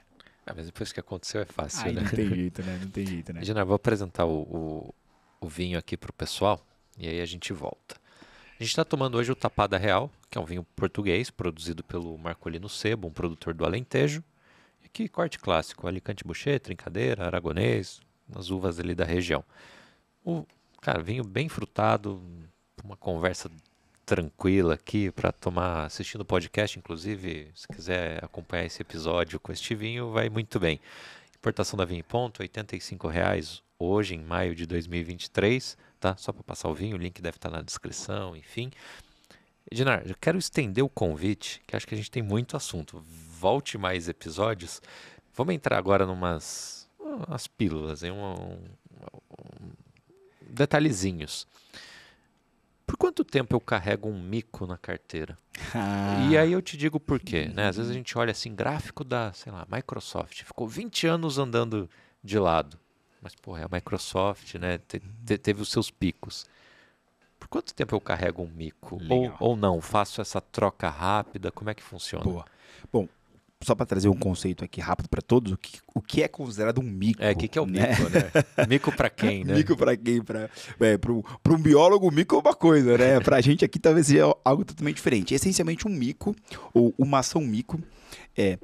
Ah, mas depois que aconteceu é fácil, Ai, né? Não tem jeito, né? Não tem jeito, né? Regina, vou apresentar o, o, o vinho aqui pro pessoal e aí a gente volta. A gente está tomando hoje o Tapada Real, que é um vinho português produzido pelo Marcolino Sebo, um produtor do Alentejo. E aqui, corte clássico, Alicante Boucher, Trincadeira, Aragonês, umas uvas ali da região. O, cara, vinho bem frutado, uma conversa tranquila aqui para tomar, assistindo o podcast, inclusive, se quiser acompanhar esse episódio com este vinho, vai muito bem. Importação da Vinho Ponto, R$ 85,00 hoje, em maio de 2023 tá? Só para passar o vinho, o link deve estar tá na descrição, enfim. Edinar, eu quero estender o convite, que acho que a gente tem muito assunto. Volte mais episódios. Vamos entrar agora numas umas pílulas, em um, um, um, detalhezinhos. Por quanto tempo eu carrego um mico na carteira? Ah. E aí eu te digo por quê. Né? Às vezes a uhum. gente olha assim, gráfico da, sei lá, Microsoft. Ficou 20 anos andando de lado. Mas, porra, é a Microsoft, né? Te, te, teve os seus picos. Por quanto tempo eu carrego um mico? Ou, ou não? Faço essa troca rápida? Como é que funciona? Boa. Bom, só para trazer um conceito aqui rápido para todos, o que, o que é considerado um mico? É, o que, que é o né? mico, né? Mico para quem, né? Mico para quem? Para é, um biólogo, mico é uma coisa, né? Para a gente aqui talvez seja algo totalmente diferente. Essencialmente, um mico, ou uma ação mico, é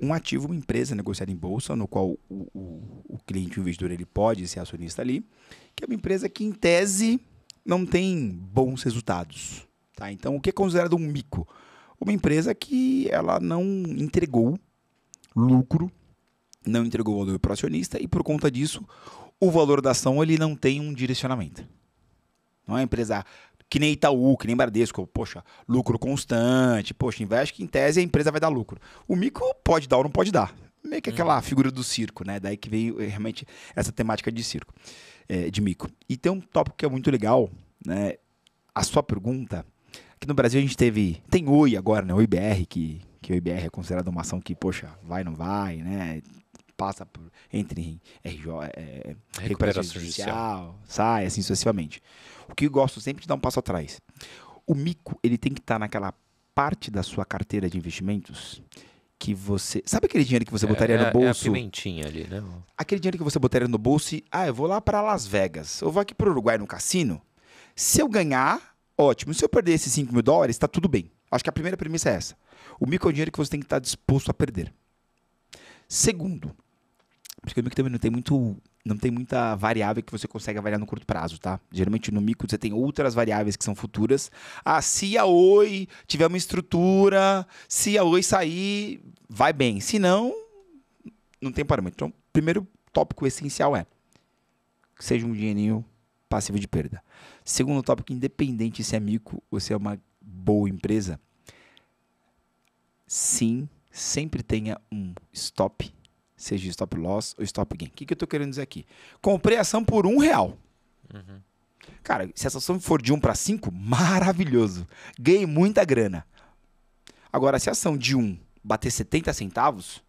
um ativo, uma empresa negociada em bolsa, no qual o, o, o cliente, o investidor, ele pode ser acionista ali, que é uma empresa que, em tese, não tem bons resultados. Tá? Então, o que é considerado um mico? Uma empresa que ela não entregou lucro, não entregou valor para o acionista e, por conta disso, o valor da ação ele não tem um direcionamento. Não é uma empresa que nem Itaú, que nem Bradesco, poxa, lucro constante, poxa, investe que em tese a empresa vai dar lucro. O Mico pode dar ou não pode dar. Meio que aquela uhum. figura do circo, né? Daí que veio eh, realmente essa temática de circo, é, de Mico. E tem um tópico que é muito legal, né? A sua pergunta, Aqui no Brasil a gente teve, tem Oi agora, né? O IBR, que, que o IBR é considerado uma ação que, poxa, vai, não vai, né? passa por, entre RJ, é, é, é recuperação judicial, sai, assim sucessivamente. O que eu gosto sempre de dar um passo atrás. O mico, ele tem que estar tá naquela parte da sua carteira de investimentos que você. Sabe aquele dinheiro que você é, botaria é, no bolso? É a pimentinha ali, né? Aquele dinheiro que você botaria no bolso e. Ah, eu vou lá para Las Vegas. Eu vou aqui para o Uruguai no cassino. Se eu ganhar, ótimo. Se eu perder esses 5 mil dólares, está tudo bem. Acho que a primeira premissa é essa. O Mico é o dinheiro que você tem que estar tá disposto a perder. Segundo, porque o mico também não tem muito não tem muita variável que você consegue avaliar no curto prazo, tá? Geralmente no micro você tem outras variáveis que são futuras. Ah, se a Oi tiver uma estrutura, se a Oi sair, vai bem. Se não, não tem parâmetro. Então, primeiro tópico essencial é que seja um dinheirinho passivo de perda. Segundo tópico, independente se é micro ou se é uma boa empresa, sim, sempre tenha um stop seja stop loss ou stop gain. O que, que eu estou querendo dizer aqui? Comprei ação por um real. Uhum. Cara, se essa ação for de 1 um para 5, maravilhoso. Ganhei muita grana. Agora, se a ação de 1 um bater 70 centavos,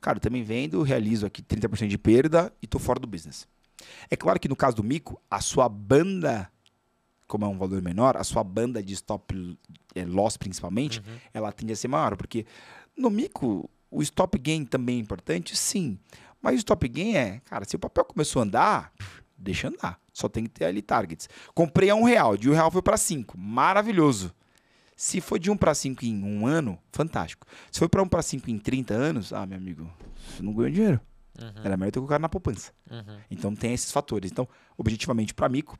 cara, eu também vendo, realizo aqui 30% de perda e estou fora do business. É claro que no caso do mico, a sua banda, como é um valor menor, a sua banda de stop eh, loss principalmente, uhum. ela tende a ser maior, porque no mico o stop gain também é importante? Sim. Mas o stop gain é, cara, se o papel começou a andar, deixa andar. Só tem que ter ali targets. Comprei a um real, de um real foi para cinco. Maravilhoso. Se for de um para cinco em um ano, fantástico. Se for para um para cinco em 30 anos, ah, meu amigo, você não ganhou dinheiro. Uhum. Era melhor ter colocado na poupança. Uhum. Então tem esses fatores. Então, objetivamente, para mico,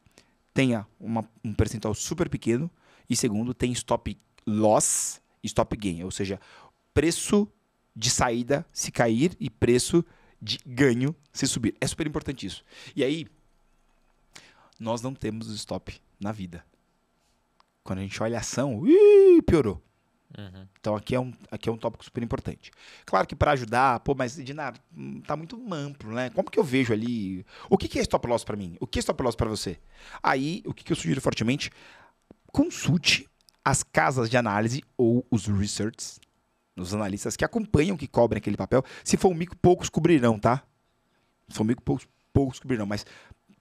tenha uma, um percentual super pequeno. E segundo, tem stop loss e stop gain. Ou seja, preço de saída se cair e preço de ganho se subir. É super importante isso. E aí, nós não temos stop na vida. Quando a gente olha a ação, ui, piorou. Uhum. Então aqui é, um, aqui é um tópico super importante. Claro que para ajudar, pô, mas Dinar, hum, tá muito amplo, né? Como que eu vejo ali? O que, que é stop loss para mim? O que é stop loss para você? Aí, o que, que eu sugiro fortemente? Consulte as casas de análise ou os researchs os analistas que acompanham, que cobrem aquele papel. Se for um mico, poucos cobrirão, tá? Se for um mico, poucos, poucos cobrirão, mas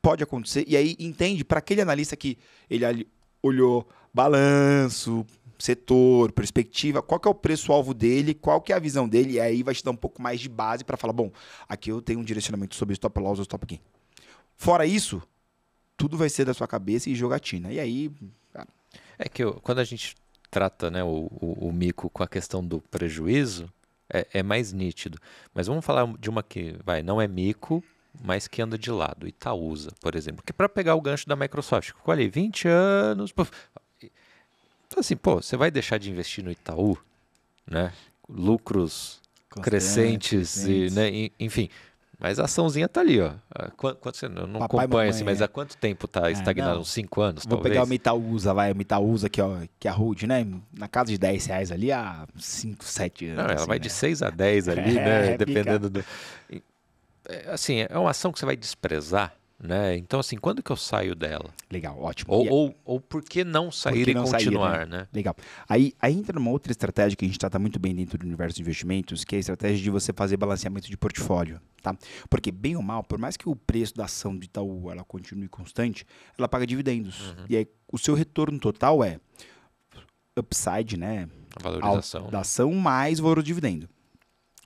pode acontecer. E aí entende para aquele analista que ele olhou balanço, setor, perspectiva, qual que é o preço-alvo dele, qual que é a visão dele, e aí vai te dar um pouco mais de base para falar, bom, aqui eu tenho um direcionamento sobre stop loss ou stop gain. Fora isso, tudo vai ser da sua cabeça e jogatina. E aí, cara... É que eu, quando a gente trata né, o, o, o mico com a questão do prejuízo, é, é, mais nítido. Mas vamos falar de uma que vai, não é mico, mas que anda de lado. Itaúsa, por exemplo. Que é para pegar o gancho da Microsoft, ficou ali 20 anos. Pô, então, assim, pô, você vai deixar de investir no Itaú, né? Lucros crescentes, crescentes. E, né? enfim. Mas a açãozinha tá ali, ó. Ah, quanto, quanto você não Papai acompanha assim, mas há é. quanto tempo tá é, estagnado? É, Uns 5 anos, Vou talvez? pegar o Itaúsa, vai, o Itaúsa que, ó, que é a Rude, né? Na casa de 10 reais ali há 5, 7 anos. Não, ela assim, vai né? de 6 a 10 ali, né? é, né? Dependendo pica. do... É, assim, é uma ação que você vai desprezar né? Então, assim, quando que eu saio dela? Legal, ótimo. Ou, ou, ou por que não sair não e continuar, sair, né? né? Legal. Aí, aí entra uma outra estratégia que a gente trata muito bem dentro do universo de investimentos, que é a estratégia de você fazer balanceamento de portfólio, tá? Porque, bem ou mal, por mais que o preço da ação de Itaú ela continue constante, ela paga dividendos. Uhum. E aí, o seu retorno total é upside, né? A valorização. A, né? da ação mais valor do dividendo.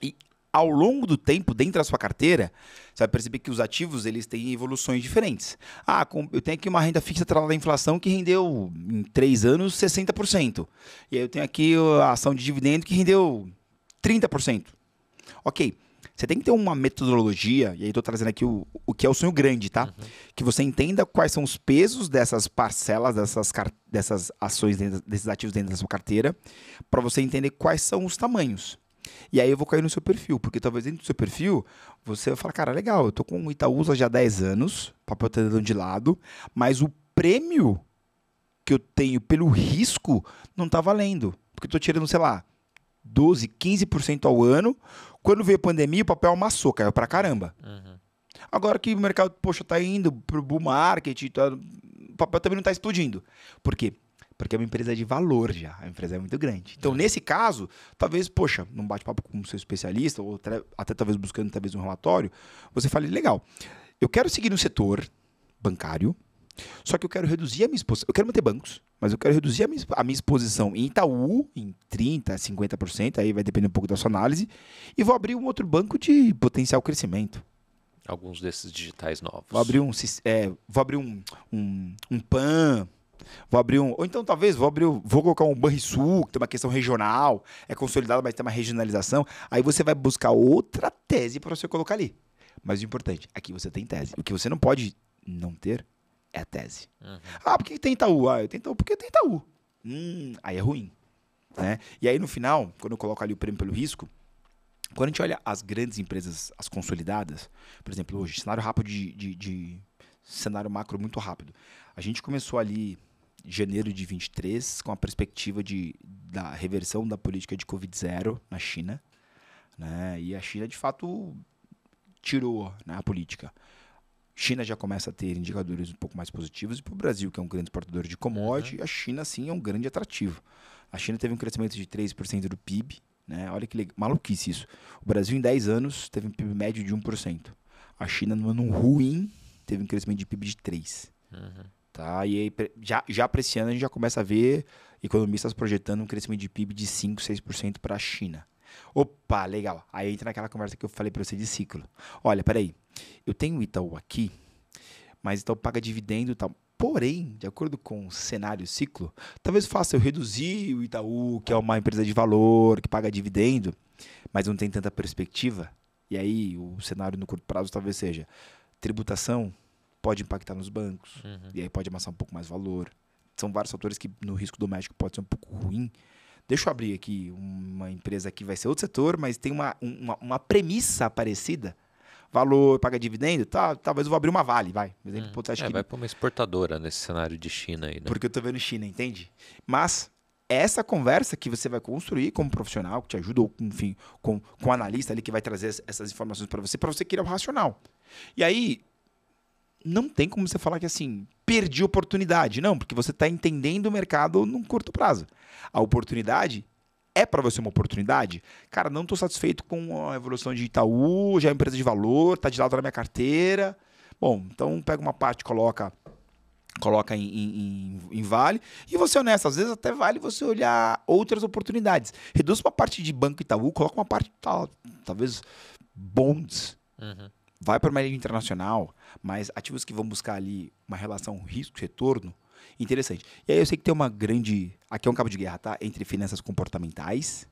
E ao longo do tempo, dentro da sua carteira, você vai perceber que os ativos eles têm evoluções diferentes. Ah, eu tenho aqui uma renda fixa atrelada à inflação que rendeu em três anos 60%. E aí eu tenho aqui a ação de dividendo que rendeu 30%. Ok. Você tem que ter uma metodologia, e aí estou trazendo aqui o, o que é o sonho grande, tá? Uhum. Que você entenda quais são os pesos dessas parcelas, dessas, dessas ações, dentro, desses ativos dentro da sua carteira, para você entender quais são os tamanhos. E aí eu vou cair no seu perfil, porque talvez dentro do seu perfil você vai falar, cara, legal, eu tô com o Itaúsa já há 10 anos, papel tá dando de lado, mas o prêmio que eu tenho pelo risco não tá valendo. Porque eu tô tirando, sei lá, 12, 15% ao ano. Quando veio a pandemia, o papel amassou, caiu pra caramba. Uhum. Agora que o mercado, poxa, tá indo pro bull market, tá, o papel também não tá explodindo. Por quê? porque é uma empresa de valor já, a empresa é muito grande. Então, é. nesse caso, talvez, poxa, num bate-papo com o seu especialista, ou até, até talvez buscando talvez um relatório, você fale, legal, eu quero seguir no setor bancário, só que eu quero reduzir a minha exposição. Eu quero manter bancos, mas eu quero reduzir a minha, a minha exposição em Itaú, em 30%, 50%, aí vai depender um pouco da sua análise, e vou abrir um outro banco de potencial crescimento. Alguns desses digitais novos. Vou abrir um, é, vou abrir um, um, um PAN, Vou abrir um. Ou então, talvez, vou abrir. Vou colocar um Banrisul, que tem uma questão regional, é consolidado, mas tem uma regionalização. Aí você vai buscar outra tese para você colocar ali. Mas o importante, aqui você tem tese. O que você não pode não ter é a tese. Uhum. Ah, por que tem Itaú? Ah, eu tenho Itaú porque tem Itaú. Hum, aí é ruim. Né? E aí, no final, quando eu coloco ali o prêmio pelo risco, quando a gente olha as grandes empresas, as consolidadas, por exemplo, hoje, cenário rápido de, de, de cenário macro muito rápido. A gente começou ali janeiro de 23, com a perspectiva de, da reversão da política de Covid-0 na China. Né? E a China, de fato, tirou né, a política. China já começa a ter indicadores um pouco mais positivos, e para o Brasil, que é um grande exportador de commodities uhum. a China, sim, é um grande atrativo. A China teve um crescimento de 3% do PIB, né? olha que legal, maluquice isso. O Brasil, em 10 anos, teve um PIB médio de 1%. A China, no ano ruim, teve um crescimento de PIB de 3%. Uhum. Tá? E aí, já, já para esse ano, a gente já começa a ver economistas projetando um crescimento de PIB de 5, 6% para a China. Opa, legal. Aí entra naquela conversa que eu falei para você de ciclo. Olha, peraí, eu tenho Itaú aqui, mas Itaú paga dividendo e tal. Porém, de acordo com o cenário ciclo, talvez faça eu reduzir o Itaú, que é uma empresa de valor, que paga dividendo, mas não tem tanta perspectiva. E aí o cenário no curto prazo talvez seja tributação pode impactar nos bancos, uhum. e aí pode amassar um pouco mais valor. São vários fatores que no risco doméstico pode ser um pouco ruim. Deixa eu abrir aqui uma empresa que vai ser outro setor, mas tem uma, uma, uma premissa parecida. Valor, paga dividendo, tá, talvez eu vou abrir uma Vale, vai. Por exemplo, hum. é, que... vai para uma exportadora nesse cenário de China aí, né? Porque eu estou vendo China, entende? Mas essa conversa que você vai construir como profissional, que te ajuda, ou enfim, com, com o analista ali que vai trazer essas informações para você, para você criar o racional. E aí, não tem como você falar que assim, perdi oportunidade. Não, porque você está entendendo o mercado num curto prazo. A oportunidade é para você uma oportunidade? Cara, não estou satisfeito com a evolução de Itaú, já é uma empresa de valor, está de lado na minha carteira. Bom, então pega uma parte, coloca coloca em, em, em, vale. E você honesto, às vezes até vale você olhar outras oportunidades. Reduz uma parte de Banco Itaú, coloca uma parte, tal, talvez, bonds. Uhum vai para uma rede internacional, mas ativos que vão buscar ali uma relação risco-retorno, interessante. E aí eu sei que tem uma grande. Aqui é um cabo de guerra, tá? Entre finanças comportamentais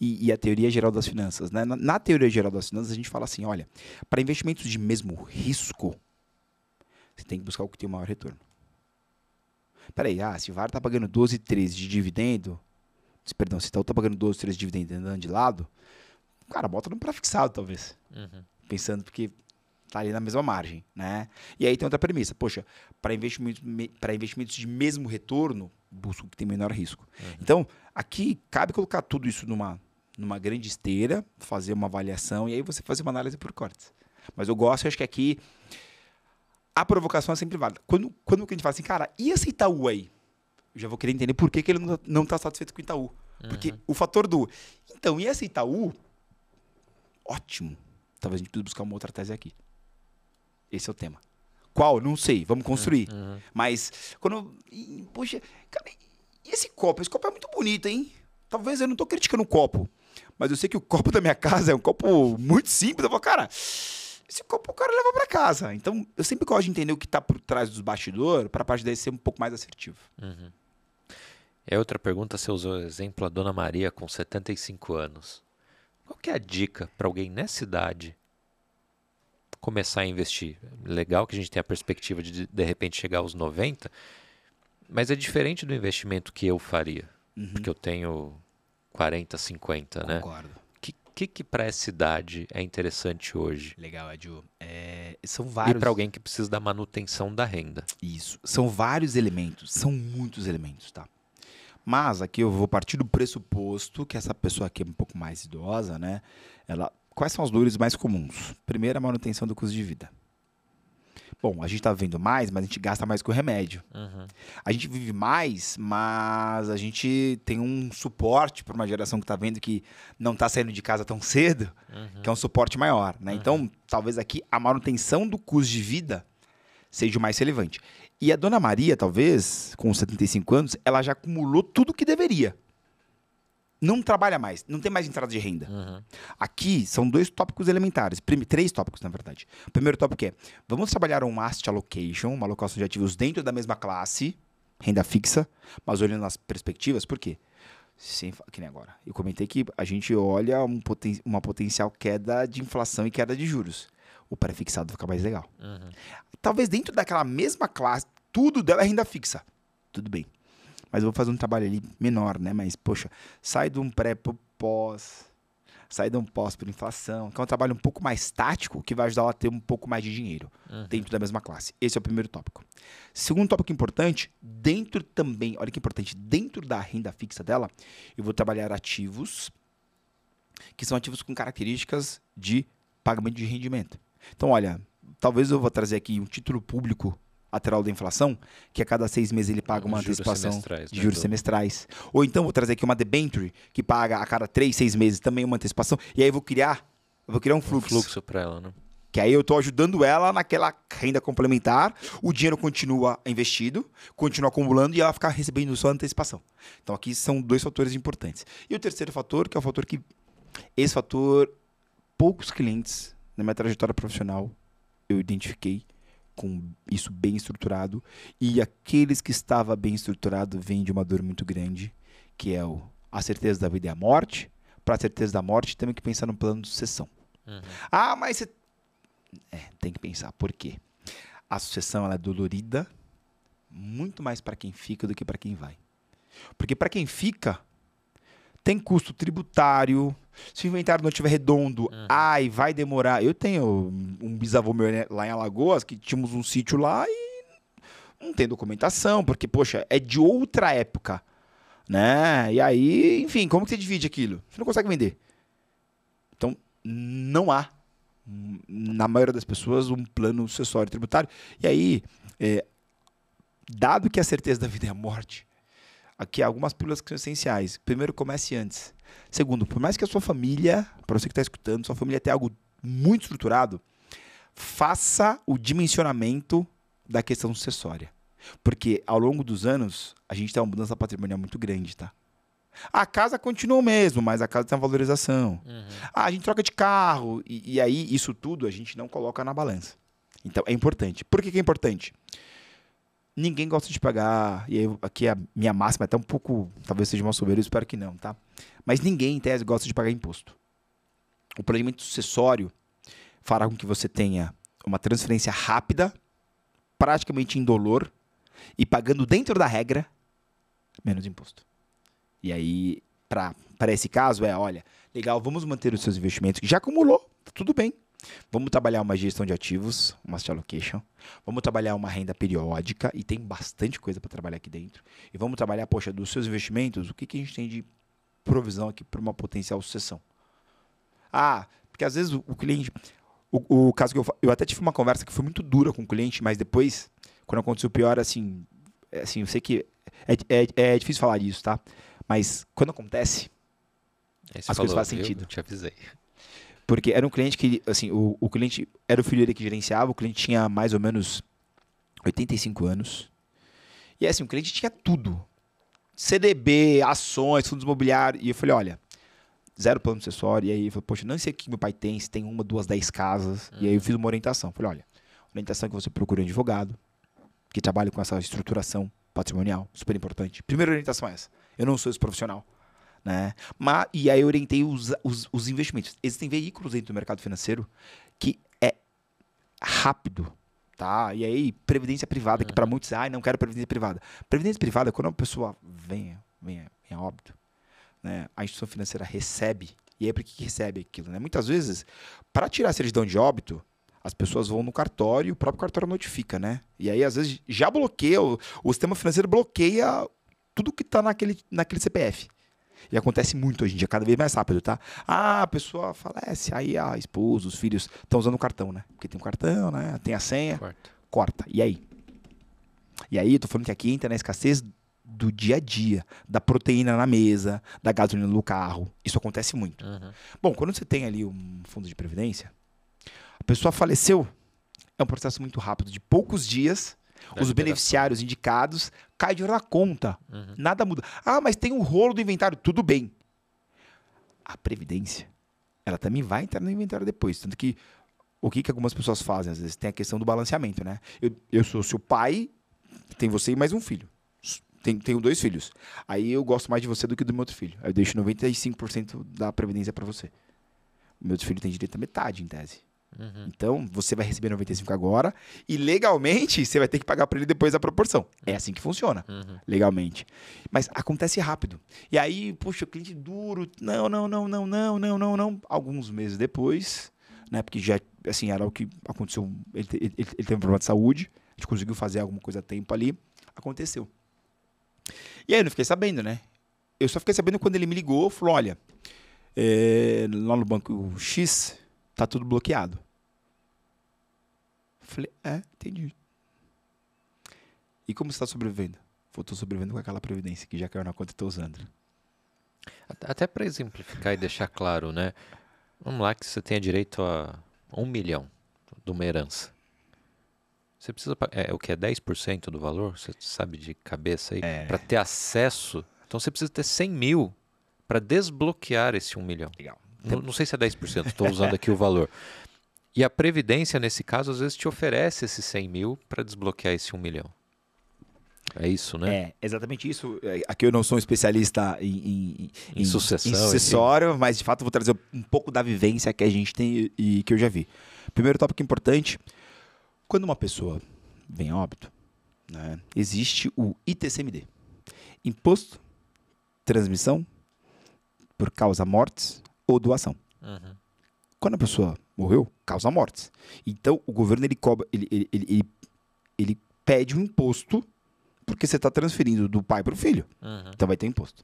e, e a teoria geral das finanças. Né? Na, na, teoria geral das finanças, a gente fala assim: olha, para investimentos de mesmo risco, você tem que buscar o que tem o maior retorno. Peraí, ah, se o VAR tá pagando 12, 13 de dividendo, perdão, se está tá pagando 12, 13 de dividendo andando de lado, cara, bota no pré-fixado, talvez. Uhum. Pensando, porque Está ali na mesma margem, né? E aí tem outra premissa. Poxa, para investimento, investimentos de mesmo retorno, busco que tem menor risco. Uhum. Então, aqui cabe colocar tudo isso numa, numa grande esteira, fazer uma avaliação e aí você fazer uma análise por cortes. Mas eu gosto, eu acho que aqui a provocação é sempre válida. Quando, quando a gente fala assim, cara, e esse Itaú aí? Eu já vou querer entender por que, que ele não está tá satisfeito com o Itaú. Uhum. Porque o fator do. Então, e esse Itaú? Ótimo. Talvez a gente precise buscar uma outra tese aqui. Esse é o tema. Qual? Não sei. Vamos construir. Uhum. Mas quando. Poxa, cara, e esse copo? Esse copo é muito bonito, hein? Talvez eu não tô criticando o copo. Mas eu sei que o copo da minha casa é um copo muito simples. Eu falo, cara, esse copo o cara leva para casa. Então, eu sempre gosto de entender o que tá por trás dos bastidores para a parte daí ser um pouco mais assertivo. Uhum. É outra pergunta, você usou o exemplo a Dona Maria com 75 anos. Qual que é a dica para alguém nessa idade começar a investir. Legal que a gente tem a perspectiva de de repente chegar aos 90, mas é diferente do investimento que eu faria, uhum. porque eu tenho 40, 50, Concordo. né? Concordo. O que, que para essa idade é interessante hoje? Legal, Edu. É, são vários. E para alguém que precisa da manutenção da renda. Isso. São vários elementos. São muitos elementos, tá? Mas aqui eu vou partir do pressuposto que essa pessoa aqui é um pouco mais idosa, né? Ela Quais são os dores mais comuns? Primeiro, a manutenção do custo de vida. Bom, a gente está vivendo mais, mas a gente gasta mais com o remédio. Uhum. A gente vive mais, mas a gente tem um suporte para uma geração que está vendo que não está saindo de casa tão cedo, uhum. que é um suporte maior. Né? Uhum. Então, talvez aqui a manutenção do custo de vida seja o mais relevante. E a Dona Maria, talvez, com 75 anos, ela já acumulou tudo o que deveria não trabalha mais, não tem mais entrada de renda. Uhum. Aqui são dois tópicos elementares, três tópicos, na verdade. O primeiro tópico é: vamos trabalhar um asset allocation, uma alocação de ativos dentro da mesma classe, renda fixa, mas olhando as perspectivas, por quê? Sem, que nem agora. Eu comentei que a gente olha um poten uma potencial queda de inflação e queda de juros. O pré-fixado fica mais legal. Uhum. Talvez dentro daquela mesma classe, tudo dela é renda fixa. Tudo bem mas vou fazer um trabalho ali menor, né? Mas, poxa, sai de um pré pro pós, sai de um pós por inflação, que é um trabalho um pouco mais tático, que vai ajudar ela a ter um pouco mais de dinheiro uhum. dentro da mesma classe. Esse é o primeiro tópico. Segundo tópico importante, dentro também, olha que importante, dentro da renda fixa dela, eu vou trabalhar ativos, que são ativos com características de pagamento de rendimento. Então, olha, talvez eu vou trazer aqui um título público lateral da inflação, que a cada seis meses ele paga uma juros antecipação de né, juros né? semestrais. Ou então vou trazer aqui uma debenture, que paga a cada três, seis meses também uma antecipação. E aí eu vou criar, eu vou criar um fluxo. Um fluxo para ela, né? Que aí eu estou ajudando ela naquela renda complementar, o dinheiro continua investido, continua acumulando e ela fica recebendo só antecipação. Então aqui são dois fatores importantes. E o terceiro fator, que é o fator que. Esse fator, poucos clientes na minha trajetória profissional eu identifiquei com isso bem estruturado, e aqueles que estava bem estruturado vêm de uma dor muito grande, que é o, a certeza da vida e a morte. Para a certeza da morte, temos que pensar no plano de sucessão. Uhum. Ah, mas você... é, tem que pensar por quê? A sucessão ela é dolorida muito mais para quem fica do que para quem vai. Porque para quem fica, tem custo tributário, se o inventário não estiver redondo, uhum. ai, vai demorar. Eu tenho um bisavô meu né, lá em Alagoas, que tínhamos um sítio lá e não tem documentação, porque, poxa, é de outra época. Né? E aí, enfim, como que você divide aquilo? Você não consegue vender. Então, não há, na maioria das pessoas, um plano sucessório tributário. E aí, é, dado que a certeza da vida é a morte, aqui há algumas pílulas que são essenciais. Primeiro, comece antes. Segundo, por mais que a sua família, para você que está escutando, sua família tenha algo muito estruturado, faça o dimensionamento da questão sucessória. Porque ao longo dos anos, a gente tem uma mudança patrimonial muito grande, tá? A casa continua o mesmo, mas a casa tem uma valorização. Uhum. Ah, a gente troca de carro, e, e, aí isso tudo a gente não coloca na balança. Então é importante. Por que, que é importante? Ninguém gosta de pagar, e aí, aqui a minha máxima é até um pouco, talvez seja uma soberba, espero que não, tá? Mas ninguém, em tese, gosta de pagar imposto. O planejamento sucessório fará com que você tenha uma transferência rápida, praticamente indolor, e pagando dentro da regra, menos imposto. E aí, para esse caso, é: olha, legal, vamos manter os seus investimentos que já acumulou, tá tudo bem. Vamos trabalhar uma gestão de ativos, uma allocation. Vamos trabalhar uma renda periódica, e tem bastante coisa para trabalhar aqui dentro. E vamos trabalhar, poxa, dos seus investimentos, o que, que a gente tem de provisão aqui para uma potencial sucessão. Ah, porque às vezes o, o cliente. O, o, caso que eu. Eu até tive uma conversa que foi muito dura com o cliente, mas depois, quando aconteceu o pior, assim. É, assim, eu sei que. É, é, é difícil falar disso, tá? Mas quando acontece. Esse as falou, coisas fazem sentido. Eu te avisei. Porque era um cliente que, assim, o, o cliente era o filho dele que gerenciava, o cliente tinha mais ou menos 85 anos. E assim, o cliente tinha tudo CDB, ações, fundos imobiliários. E eu falei, olha, zero plano acessório. E aí eu falei, poxa, não sei o que meu pai tem, se tem uma, duas, dez casas. Uhum. E aí eu fiz uma orientação. Falei, olha, orientação é que você procura um advogado que trabalhe com essa estruturação patrimonial, super importante. Primeira orientação é essa. Eu não sou esse profissional. Né? Mas, e aí eu orientei os, os, os investimentos. Existem veículos dentro do mercado financeiro que é rápido gastar. Tá? E aí, previdência privada, uhum. que para muitos, ai, ah, não quero previdência privada. Previdência privada, quando uma pessoa vem, vem, vem a óbito, né, a instituição financeira recebe. E aí, por que recebe aquilo? Né? Muitas vezes, para tirar a certidão de óbito, as pessoas vão no cartório e o próprio cartório notifica, né? E aí, às vezes, já bloqueia, o, o sistema financeiro bloqueia tudo que está naquele, naquele CPF. E acontece muito hoje em dia, cada vez mais rápido, tá? Ah, a pessoa falece, aí a esposa, os filhos estão usando o cartão, né? Porque tem o um cartão, né? Tem a senha. Corta. Corta. E aí? E aí, eu tô falando que aqui entra na escassez do dia a dia, da proteína na mesa, da gasolina no carro. Isso acontece muito. Uhum. Bom, quando você tem ali um fundo de previdência, a pessoa faleceu, é um processo muito rápido, de poucos dias os beneficiários indicados, cai dinheiro na conta. Uhum. Nada muda. Ah, mas tem um rolo do inventário. Tudo bem. A Previdência, ela também vai entrar no inventário depois. Tanto que o que, que algumas pessoas fazem? Às vezes tem a questão do balanceamento, né? Eu, eu sou seu pai, tem você e mais um filho. Tenho, tenho dois filhos. Aí eu gosto mais de você do que do meu outro filho. Aí eu deixo 95% da previdência para você. meu outro filho tem direito a metade, em tese. Uhum. Então, você vai receber 95 agora e legalmente você vai ter que pagar para ele depois da proporção. É assim que funciona, uhum. legalmente. Mas acontece rápido. E aí, puxa, o cliente duro, não, não, não, não, não, não, não, não. Alguns meses depois, né? Porque já, assim, era o que aconteceu. Ele, ele, ele teve um problema de saúde, a gente conseguiu fazer alguma coisa a tempo ali, aconteceu. E aí eu não fiquei sabendo, né? Eu só fiquei sabendo quando ele me ligou, falou: olha, é, lá no banco X Tá tudo bloqueado. Falei, é, entendi. E como você está sobrevivendo? Estou sobrevivendo com aquela previdência que já caiu na conta e estou usando. Até para exemplificar e deixar claro, né? Vamos lá que você tenha direito a um milhão de uma herança. Você precisa. É, é, o que é 10% do valor? Você sabe de cabeça aí? É. Para ter acesso. Então você precisa ter 100 mil para desbloquear esse 1 milhão. Legal. Não, não sei se é 10%, estou usando aqui o valor. E a Previdência, nesse caso, às vezes te oferece esses 100 mil para desbloquear esse 1 milhão. É isso, né? É, exatamente isso. É, aqui eu não sou um especialista em, em, em sucessão, em sucessório, assim. mas de fato vou trazer um pouco da vivência que a gente tem e, e que eu já vi. Primeiro tópico importante: quando uma pessoa vem a óbito, né, existe o ITCMD Imposto, Transmissão por Causa Mortes ou doação. Uhum. Quando a pessoa morreu, causa mortes. Então, o governo ele cobra, ele, ele, ele, ele pede um imposto porque você está transferindo do pai para o filho. Uhum. Então vai ter imposto.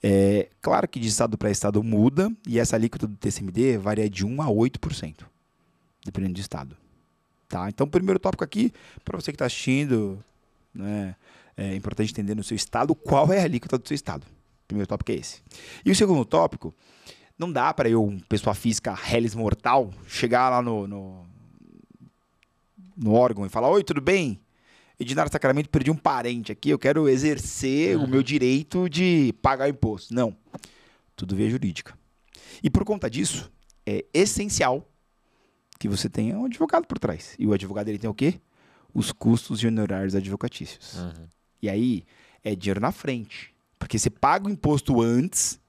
É, claro que de estado para estado muda e essa alíquota do TCMD varia de 1 a 8%, dependendo do estado. Tá? Então, o primeiro tópico aqui, para você que está assistindo, né, é importante entender no seu estado qual é a alíquota do seu estado. O primeiro tópico é esse. E o segundo tópico não dá para eu, pessoa física, reles mortal, chegar lá no, no, no órgão e falar: Oi, tudo bem? Edinardo Sacramento, perdi um parente aqui, eu quero exercer uhum. o meu direito de pagar imposto. Não. Tudo via jurídica. E por conta disso, é essencial que você tenha um advogado por trás. E o advogado ele tem o quê? Os custos e honorários advocatícios. Uhum. E aí é dinheiro na frente. Porque você paga o imposto antes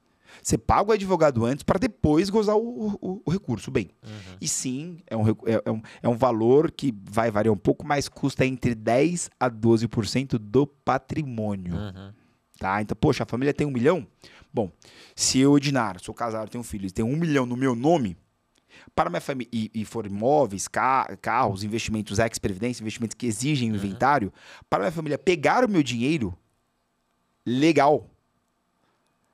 você paga o advogado antes para depois gozar o, o, o recurso. Bem, uhum. e sim, é um, é, é, um, é um valor que vai variar um pouco, mas custa entre 10% a 12% do patrimônio. Uhum. Tá? Então, poxa, a família tem um milhão? Bom, se eu, Dinar, sou casado, tenho um filho, tem um milhão no meu nome, para minha família, e, e for imóveis, carros, investimentos ex-previdência, investimentos que exigem uhum. inventário, para minha família pegar o meu dinheiro, legal.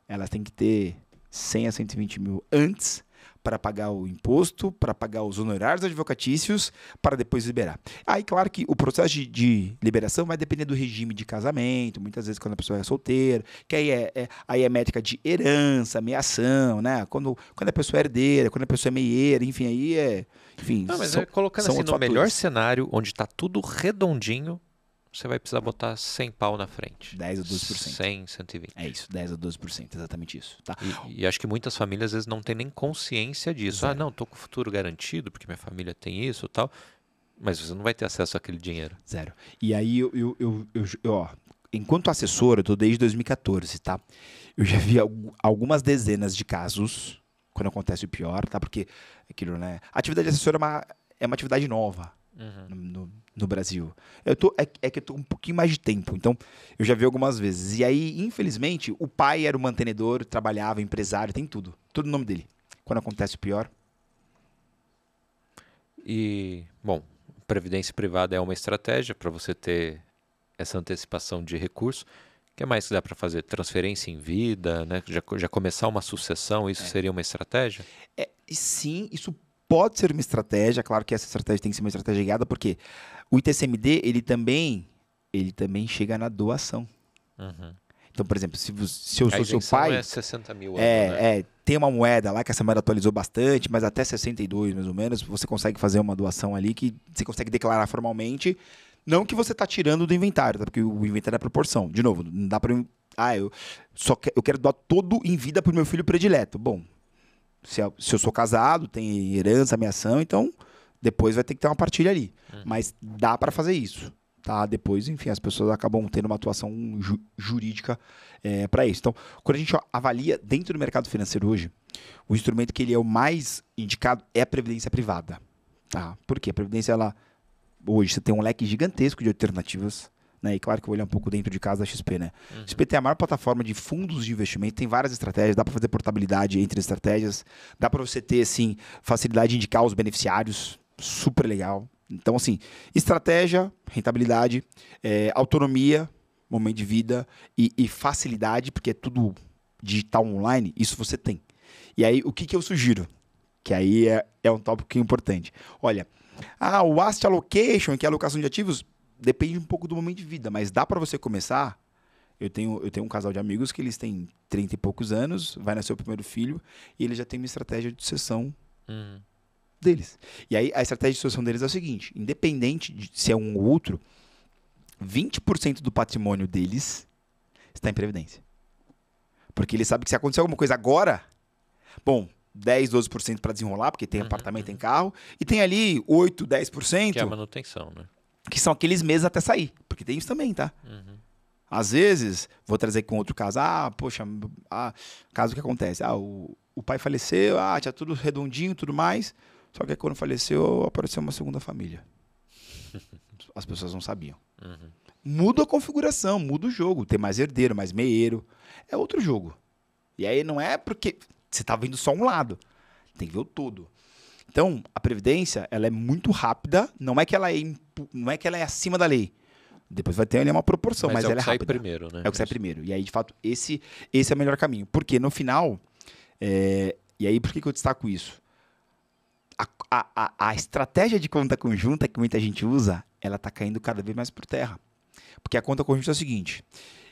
Elas têm que ter 100 a 120 mil antes para pagar o imposto, para pagar os honorários advocatícios, para depois liberar. Aí, claro que o processo de, de, liberação vai depender do regime de casamento, muitas vezes quando a pessoa é solteira, que aí é, é aí é métrica de herança, ameação, né? Quando, quando a pessoa é herdeira, quando a pessoa é meieira, enfim, aí é. Enfim, Não, mas são, é colocando assim, no fatores. melhor cenário, onde está tudo redondinho, você vai precisar botar 100 pau na frente. 10 a 12%. 100, 120. É isso, 10 a 12%, exatamente isso. Tá. E, e acho que muitas famílias às vezes não têm nem consciência disso. Ah, não, estou com o futuro garantido porque minha família tem isso tal. Mas você não vai ter acesso àquele dinheiro. Zero. E aí, eu, eu, eu, eu ó, enquanto assessor, eu estou desde 2014, tá? Eu já vi algumas dezenas de casos quando acontece o pior, tá? Porque é aquilo, né? Atividade de assessor é uma, é uma atividade nova uhum. no, no, no, Brasil. Eu tô, é, é, que eu tô um pouquinho mais de tempo, então eu já vi algumas vezes. E aí, infelizmente, o pai era o mantenedor, trabalhava, empresário, tem tudo. Tudo no nome dele. Quando acontece o pior. E, bom, previdência privada é uma estratégia para você ter essa antecipação de recursos. O que mais que dá para fazer? Transferência em vida, né? já, já começar uma sucessão, isso é. seria uma estratégia? É, sim, isso pode ser uma estratégia, claro que essa estratégia tem que ser uma estratégia guiada, porque o ITCMD, ele também, ele também chega na doação. Uhum. Então, por exemplo, se, se eu sou seu pai. É 60 mil. É, né? é, tem uma moeda lá que essa moeda atualizou bastante, mas até 62 mais ou menos, você consegue fazer uma doação ali que você consegue declarar formalmente. Não que você está tirando do inventário, tá? porque o inventário é proporção. De novo, não dá para. Ah, eu só que, eu quero doar todo em vida para meu filho predileto. Bom, é, se, eu sou casado, tem herança, ameação então depois vai ter que ter uma partilha ali. Hum. Mas dá para fazer isso. Tá? Depois, enfim, as pessoas acabam tendo uma atuação ju jurídica é, para isso. Então, quando a gente avalia dentro do mercado financeiro hoje, o instrumento que ele é o mais indicado é a previdência privada. Tá? Por quê? A previdência, ela, hoje, você tem um leque gigantesco de alternativas né? E claro que eu vou olhar é um pouco dentro de casa da XP, né? Uhum. XP tem a maior plataforma de fundos de investimento, tem várias estratégias, dá para fazer portabilidade entre estratégias, dá para você ter, assim, facilidade de indicar os beneficiários, super legal. Então, assim, estratégia, rentabilidade, é, autonomia, momento de vida e, e facilidade, porque é tudo digital online, isso você tem. E aí, o que, que eu sugiro? Que aí é, é um tópico importante. Olha, ah, o asset allocation, que é a alocação de ativos, depende um pouco do momento de vida, mas dá para você começar. Eu tenho, eu tenho um casal de amigos que eles têm 30 e poucos anos, vai nascer o primeiro filho, e eles já têm uma estratégia de sucessão uhum. deles. E aí a estratégia de sucessão deles é o seguinte: independente de se é um ou outro, 20% do patrimônio deles está em previdência. Porque ele sabe que se acontecer alguma coisa agora, bom, 10, 12% para desenrolar, porque tem uhum, apartamento, uhum. tem carro, e tem ali 8, 10%. Que é a manutenção, né? que são aqueles meses até sair. Porque tem isso também, tá? Uhum. Às vezes, vou trazer com outro caso. Ah, poxa, ah, caso que acontece. Ah, o, o pai faleceu, ah, tinha tudo redondinho tudo mais. Só que quando faleceu, apareceu uma segunda família. As pessoas não sabiam. Uhum. Muda a configuração, muda o jogo. Tem mais herdeiro, mais meieiro. É outro jogo. E aí não é porque você tá vendo só um lado. Tem que ver o todo. Então, a previdência, ela é muito rápida, não é que ela é, não é que ela é acima da lei. Depois vai ter ali uma proporção, mas, mas é ela é rápida. Primeiro, né? É o que sai primeiro. E aí, de fato, esse, esse é o melhor caminho. Porque no final, é... e aí por que, que eu destaco isso? A, a, a, a, estratégia de conta conjunta que muita gente usa, ela está caindo cada vez mais por terra. Porque a conta conjunta é o seguinte: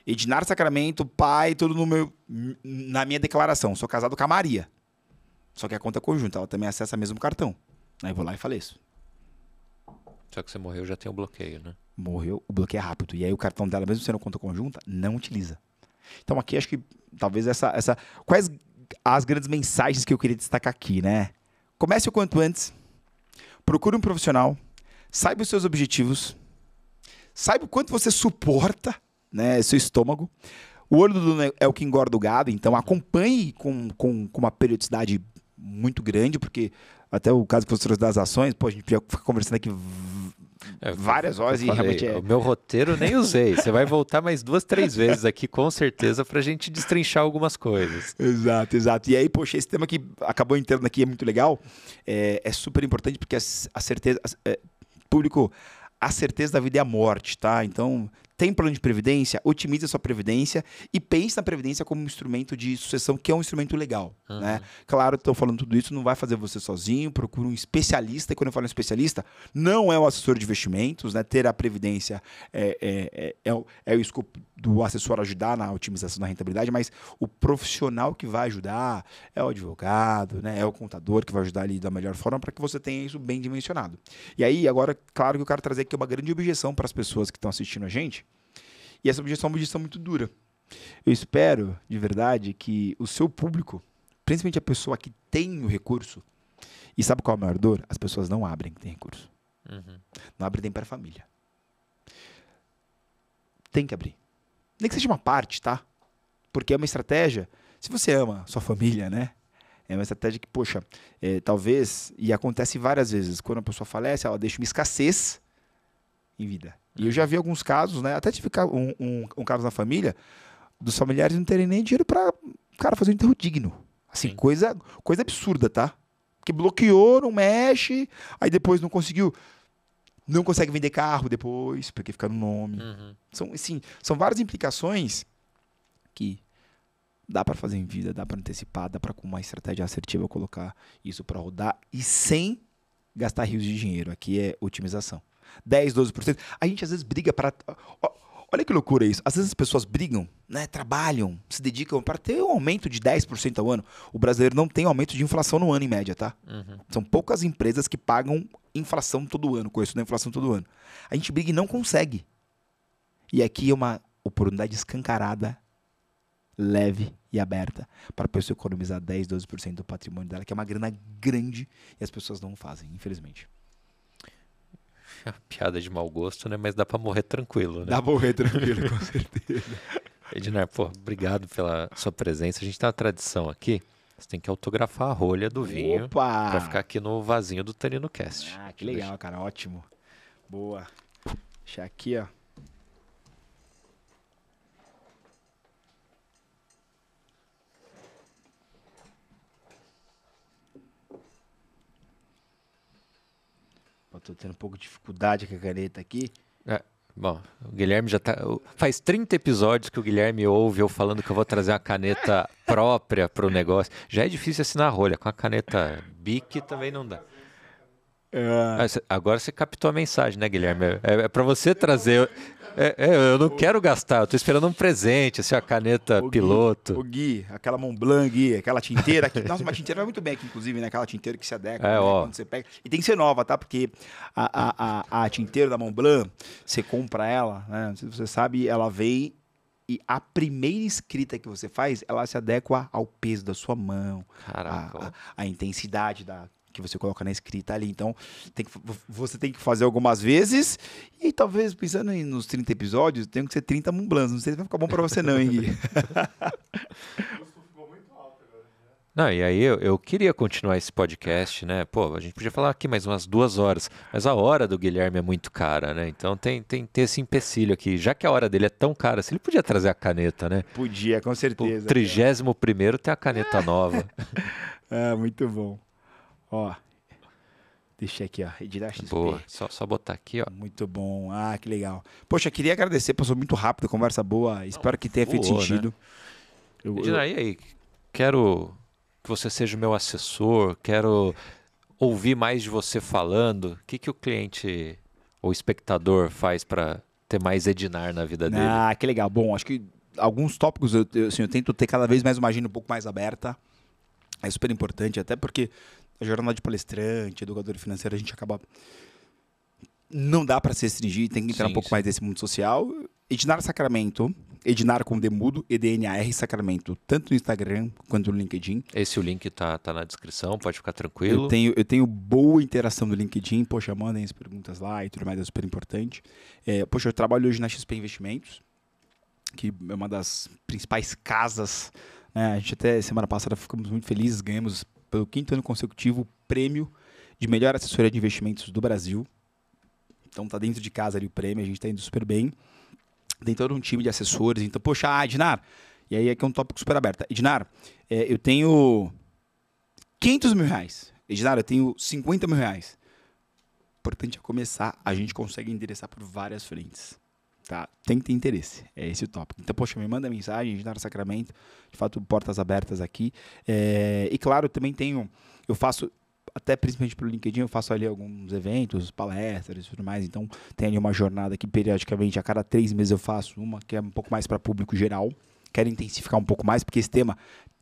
Ednar Sacramento, pai, tudo no meu, na minha declaração. Sou casado com a Maria. Só que a conta é conjunta, ela também acessa o mesmo cartão. Aí eu vou lá e faleço. Só que você morreu, já tem o um bloqueio, né? Morreu, o bloqueio é rápido. E aí o cartão dela, mesmo sendo conta conjunta, não utiliza. Então aqui acho que talvez essa. essa quais as grandes mensagens que eu queria destacar aqui, né? Comece o quanto antes, procure um profissional, saiba os seus objetivos, saiba o quanto você suporta né, seu estômago. O olho do dono é, é o que engorda o gado, então acompanhe com, com, com uma periodicidade muito grande, porque até o caso que você trouxe das ações, pô, a gente podia ficar conversando aqui é, várias horas e realmente é... O meu roteiro nem usei. Você vai voltar mais duas, três vezes aqui, com certeza, para a gente destrinchar algumas coisas. Exato, exato. E aí, poxa, esse tema que acabou entrando aqui é muito legal. É, é super importante porque a, certeza... é, público, a certeza da vida é a morte, tá? Então, tem plano de previdência, otimiza sua previdência e pense na previdência como um instrumento de sucessão, que é um instrumento legal, uhum. né? Claro, estou falando tudo isso, não vai fazer você sozinho, procura um especialista, e quando eu falo especialista, não é o assessor de investimentos, né? Ter a previdência é, é, é, é, o, é o escopo do assessor ajudar na otimização da rentabilidade, mas o profissional que vai ajudar é o advogado, né? É o contador que vai ajudar ali da melhor forma para que você tenha isso bem dimensionado. E aí, agora, claro que eu quero trazer aqui uma grande objeção para as pessoas que estão assistindo a gente, e essa objeção é uma objeção muito dura. Eu espero, de verdade, que o seu público, principalmente a pessoa que tem o recurso, e sabe qual é o maior dor? As pessoas não abrem que tem recurso. Uhum. Não abrem para a família. Tem que abrir. Nem que seja uma parte, tá? Porque é uma estratégia. Se você ama sua família, né? É uma estratégia que, poxa, é, talvez, e acontece várias vezes, quando a pessoa falece, ela deixa uma escassez em vida. E eu já vi alguns casos, né? Até tive um, um, um caso na família dos familiares não terem nem dinheiro para cara fazer um enterro digno. Assim, coisa coisa absurda, tá? Que bloqueou, não mexe, aí depois não conseguiu não consegue vender carro depois, porque fica no nome. Uhum. São, assim, são várias implicações que dá para fazer em vida, dá para antecipar, dá para com uma estratégia assertiva colocar isso para rodar e sem gastar rios de dinheiro. Aqui é otimização. 10, 12%. A gente às vezes briga para. Olha que loucura isso. Às vezes as pessoas brigam, né, trabalham, se dedicam para ter um aumento de 10% ao ano. O brasileiro não tem aumento de inflação no ano, em média, tá? Uhum. São poucas empresas que pagam inflação todo ano, conheço da inflação todo ano. A gente briga e não consegue. E aqui é uma oportunidade escancarada, leve e aberta para a pessoa economizar 10, 12% do patrimônio dela, que é uma grana grande e as pessoas não fazem, infelizmente. piada de mau gosto, né? Mas dá pra morrer tranquilo, né? Dá pra morrer tranquilo, com certeza. Ednar, pô, obrigado pela sua presença. A gente tem uma tradição aqui. Você tem que autografar a rolha do vinho Opa! pra ficar aqui no vasinho do Tanino Cast. Ah, que legal, cara. Ótimo. Boa. Deixa aqui, ó. tô tendo um pouco de dificuldade com a caneta aqui. É, bom, o Guilherme já tá. Faz 30 episódios que o Guilherme ouve eu falando que eu vou trazer uma caneta própria pro negócio. Já é difícil assinar a rolha. Com a caneta BIC também não dá. É. Ah, agora você captou a mensagem, né, Guilherme? É, é para você trazer. É, é, eu não o, quero gastar, eu tô esperando um presente, assim, a caneta o piloto. Gui, o Gui, aquela Montblanc, Gui, aquela tinteira. Que, nossa, uma tinteira vai muito bem aqui, inclusive, né? Aquela tinteira que se adequa, é, né? quando você pega. E tem que ser nova, tá? Porque a, a, a, a tinteira da Montblanc, você compra ela, né? Não sei se você sabe, ela vem e a primeira escrita que você faz, ela se adequa ao peso da sua mão, à intensidade da que você coloca na escrita ali. Então, tem que, você tem que fazer algumas vezes e talvez, pensando em, nos 30 episódios, tem que ser 30 Montblancs. Não sei se vai ficar bom para você não, hein, Gui? Não, e aí eu, eu, queria continuar esse podcast, né? Pô, a gente podia falar aqui mais umas duas horas, mas a hora do Guilherme é muito cara, né? Então tem, tem, tem esse empecilho aqui. Já que a hora dele é tão cara, se assim, ele podia trazer a caneta, né? Podia, com certeza. O 31 primeiro tem a caneta nova. ah, muito bom. Ó, Deixei aqui, ó. Edirar XP. Boa, só, só botar aqui, ó. Muito bom. Ah, que legal. Poxa, queria agradecer, passou muito rápido, conversa boa. Espero que tenha feito né? sentido. Né? Eu, eu... e aí? Quero que você seja o meu assessor, quero ouvir mais de você falando. O que, que o cliente ou espectador faz para ter mais Edinar na vida dele? Ah, que legal. Bom, acho que alguns tópicos eu, eu, assim, eu tento ter cada vez mais uma agenda um pouco mais aberta. É super importante, até porque a jornada de palestrante, educador financeiro, a gente acaba. Não dá para se restringir, tem que entrar sim, um pouco sim. mais nesse mundo social. Ednar Sacramento, Ednar com Demudo, EDNAR Sacramento, tanto no Instagram quanto no LinkedIn. Esse o link tá, tá na descrição, pode ficar tranquilo. Eu tenho, eu tenho boa interação no LinkedIn, poxa, mandem as perguntas lá e tudo mais, é super importante. É, poxa, eu trabalho hoje na XP Investimentos, que é uma das principais casas né? A gente até semana passada ficamos muito felizes, ganhamos pelo quinto ano consecutivo o prêmio de melhor assessoria de investimentos do Brasil. Então tá dentro de casa ali o prêmio, a gente está indo super bem. Tem todo um time de assessores, então, poxa, ah, Ednar, e aí aqui é, é um tópico super aberto. Ednar, é, eu tenho 500 mil reais. Ednar, eu tenho 50 mil reais. O importante é começar, a gente consegue endereçar por várias frentes tá? Tem que ter interesse, é esse o tópico. Então, poxa, me manda mensagem, tá no Sacramento, de fato, portas abertas aqui. É, e claro, também tenho, eu faço, até principalmente pelo LinkedIn, eu faço ali alguns eventos, palestras e tudo mais, então tem ali uma jornada que periodicamente, a cada três meses eu faço uma, que é um pouco mais para público geral. Quero intensificar um pouco mais, porque esse tema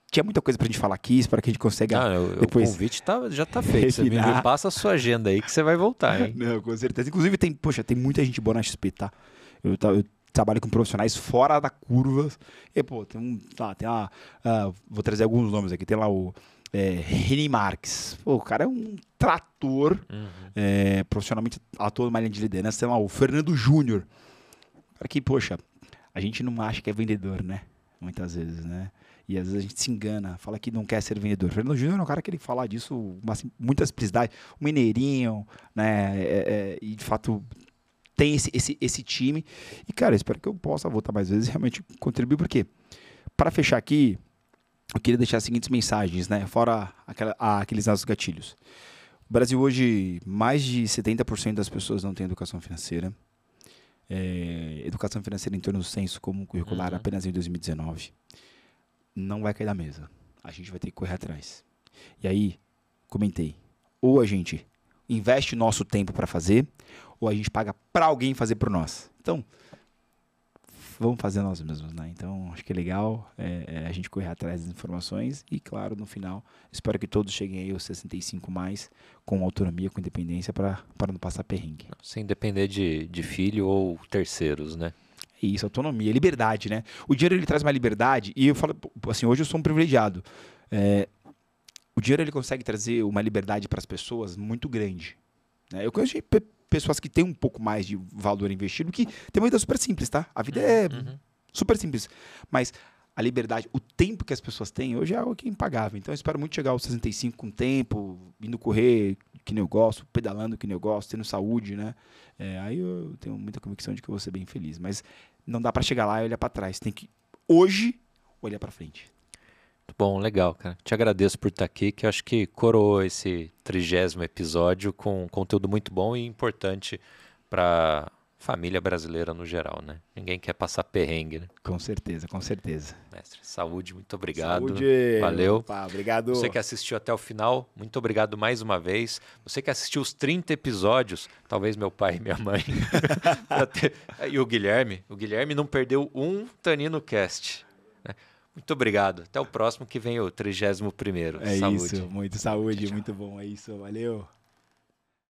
tinha muita coisa pra gente falar aqui, espero que a gente consiga ah, eu, depois... O convite tá, já tá feito, me passa a sua agenda aí que você vai voltar, hein? Não, com certeza. Inclusive tem, poxa, tem muita gente boa na XP, tá? Eu, eu trabalho com profissionais fora da curva. E, pô, tem um. Tá, tem lá uh, vou trazer alguns nomes aqui. Tem lá o é, René Marques. Pô, o cara é um trator, uhum. é, profissionalmente ator de uma linha de liderança. Tem lá o Fernando Júnior. Cara que, poxa, a gente não acha que é vendedor, né? Muitas vezes, né? E às vezes a gente se engana, fala que não quer ser vendedor. Fernando Júnior é um cara que ele fala disso com muita simplicidade. O Mineirinho, né? É, é, e de fato tem esse, esse, esse time. E, cara, espero que eu possa voltar mais vezes e realmente contribuir, porque, para fechar aqui, eu queria deixar as seguintes mensagens, né? Fora aquela, aqueles nossos gatilhos. O Brasil hoje, mais de 70% das pessoas não têm educação financeira. É, educação financeira em torno do senso comum curricular uhum. apenas em 2019. Não vai cair da mesa. A gente vai ter que correr atrás. E aí, comentei. Ou a gente investe nosso tempo para fazer, ou a gente paga para alguém fazer por nós. Então, vamos fazer nós mesmos, né? Então, acho que é legal é, é a gente correr atrás das informações e, claro, no final, espero que todos cheguem aí aos 65 mais com autonomia, com independência para não passar perrengue. Sem depender de, de filho ou terceiros, né? É isso, autonomia, liberdade, né? O dinheiro ele traz mais liberdade e eu falo, assim, hoje eu sou um privilegiado. É, o dinheiro ele consegue trazer uma liberdade para as pessoas muito grande. Né? Eu conheço pessoas que têm um pouco mais de valor investido, que tem uma vida super simples, tá? A vida uhum, é uhum. super simples. Mas a liberdade, o tempo que as pessoas têm hoje é algo que é impagável. Então eu espero muito chegar aos 65 com tempo, indo correr que nem eu gosto, pedalando que nem eu gosto, tendo saúde, né? É, aí eu tenho muita convicção de que eu vou ser bem feliz. Mas não dá para chegar lá e olhar para trás. Tem que, hoje, olhar para frente. Muito bom, legal, cara. Te agradeço por estar aqui, que eu acho que coroou esse trigésimo episódio com conteúdo muito bom e importante para família brasileira no geral, né? Ninguém quer passar perrengue, né? Com certeza, com certeza. Mestre, saúde, muito obrigado. Saúde. Valeu. Opa, obrigado. Você que assistiu até o final, muito obrigado mais uma vez. Você que assistiu os 30 episódios, talvez meu pai e minha mãe. E o Guilherme, o Guilherme não perdeu um Tanino Cast. Muito obrigado. Até o próximo que vem o 31 primeiro. É saúde. isso. Muito saúde, tchau, tchau. muito bom. É isso. Valeu.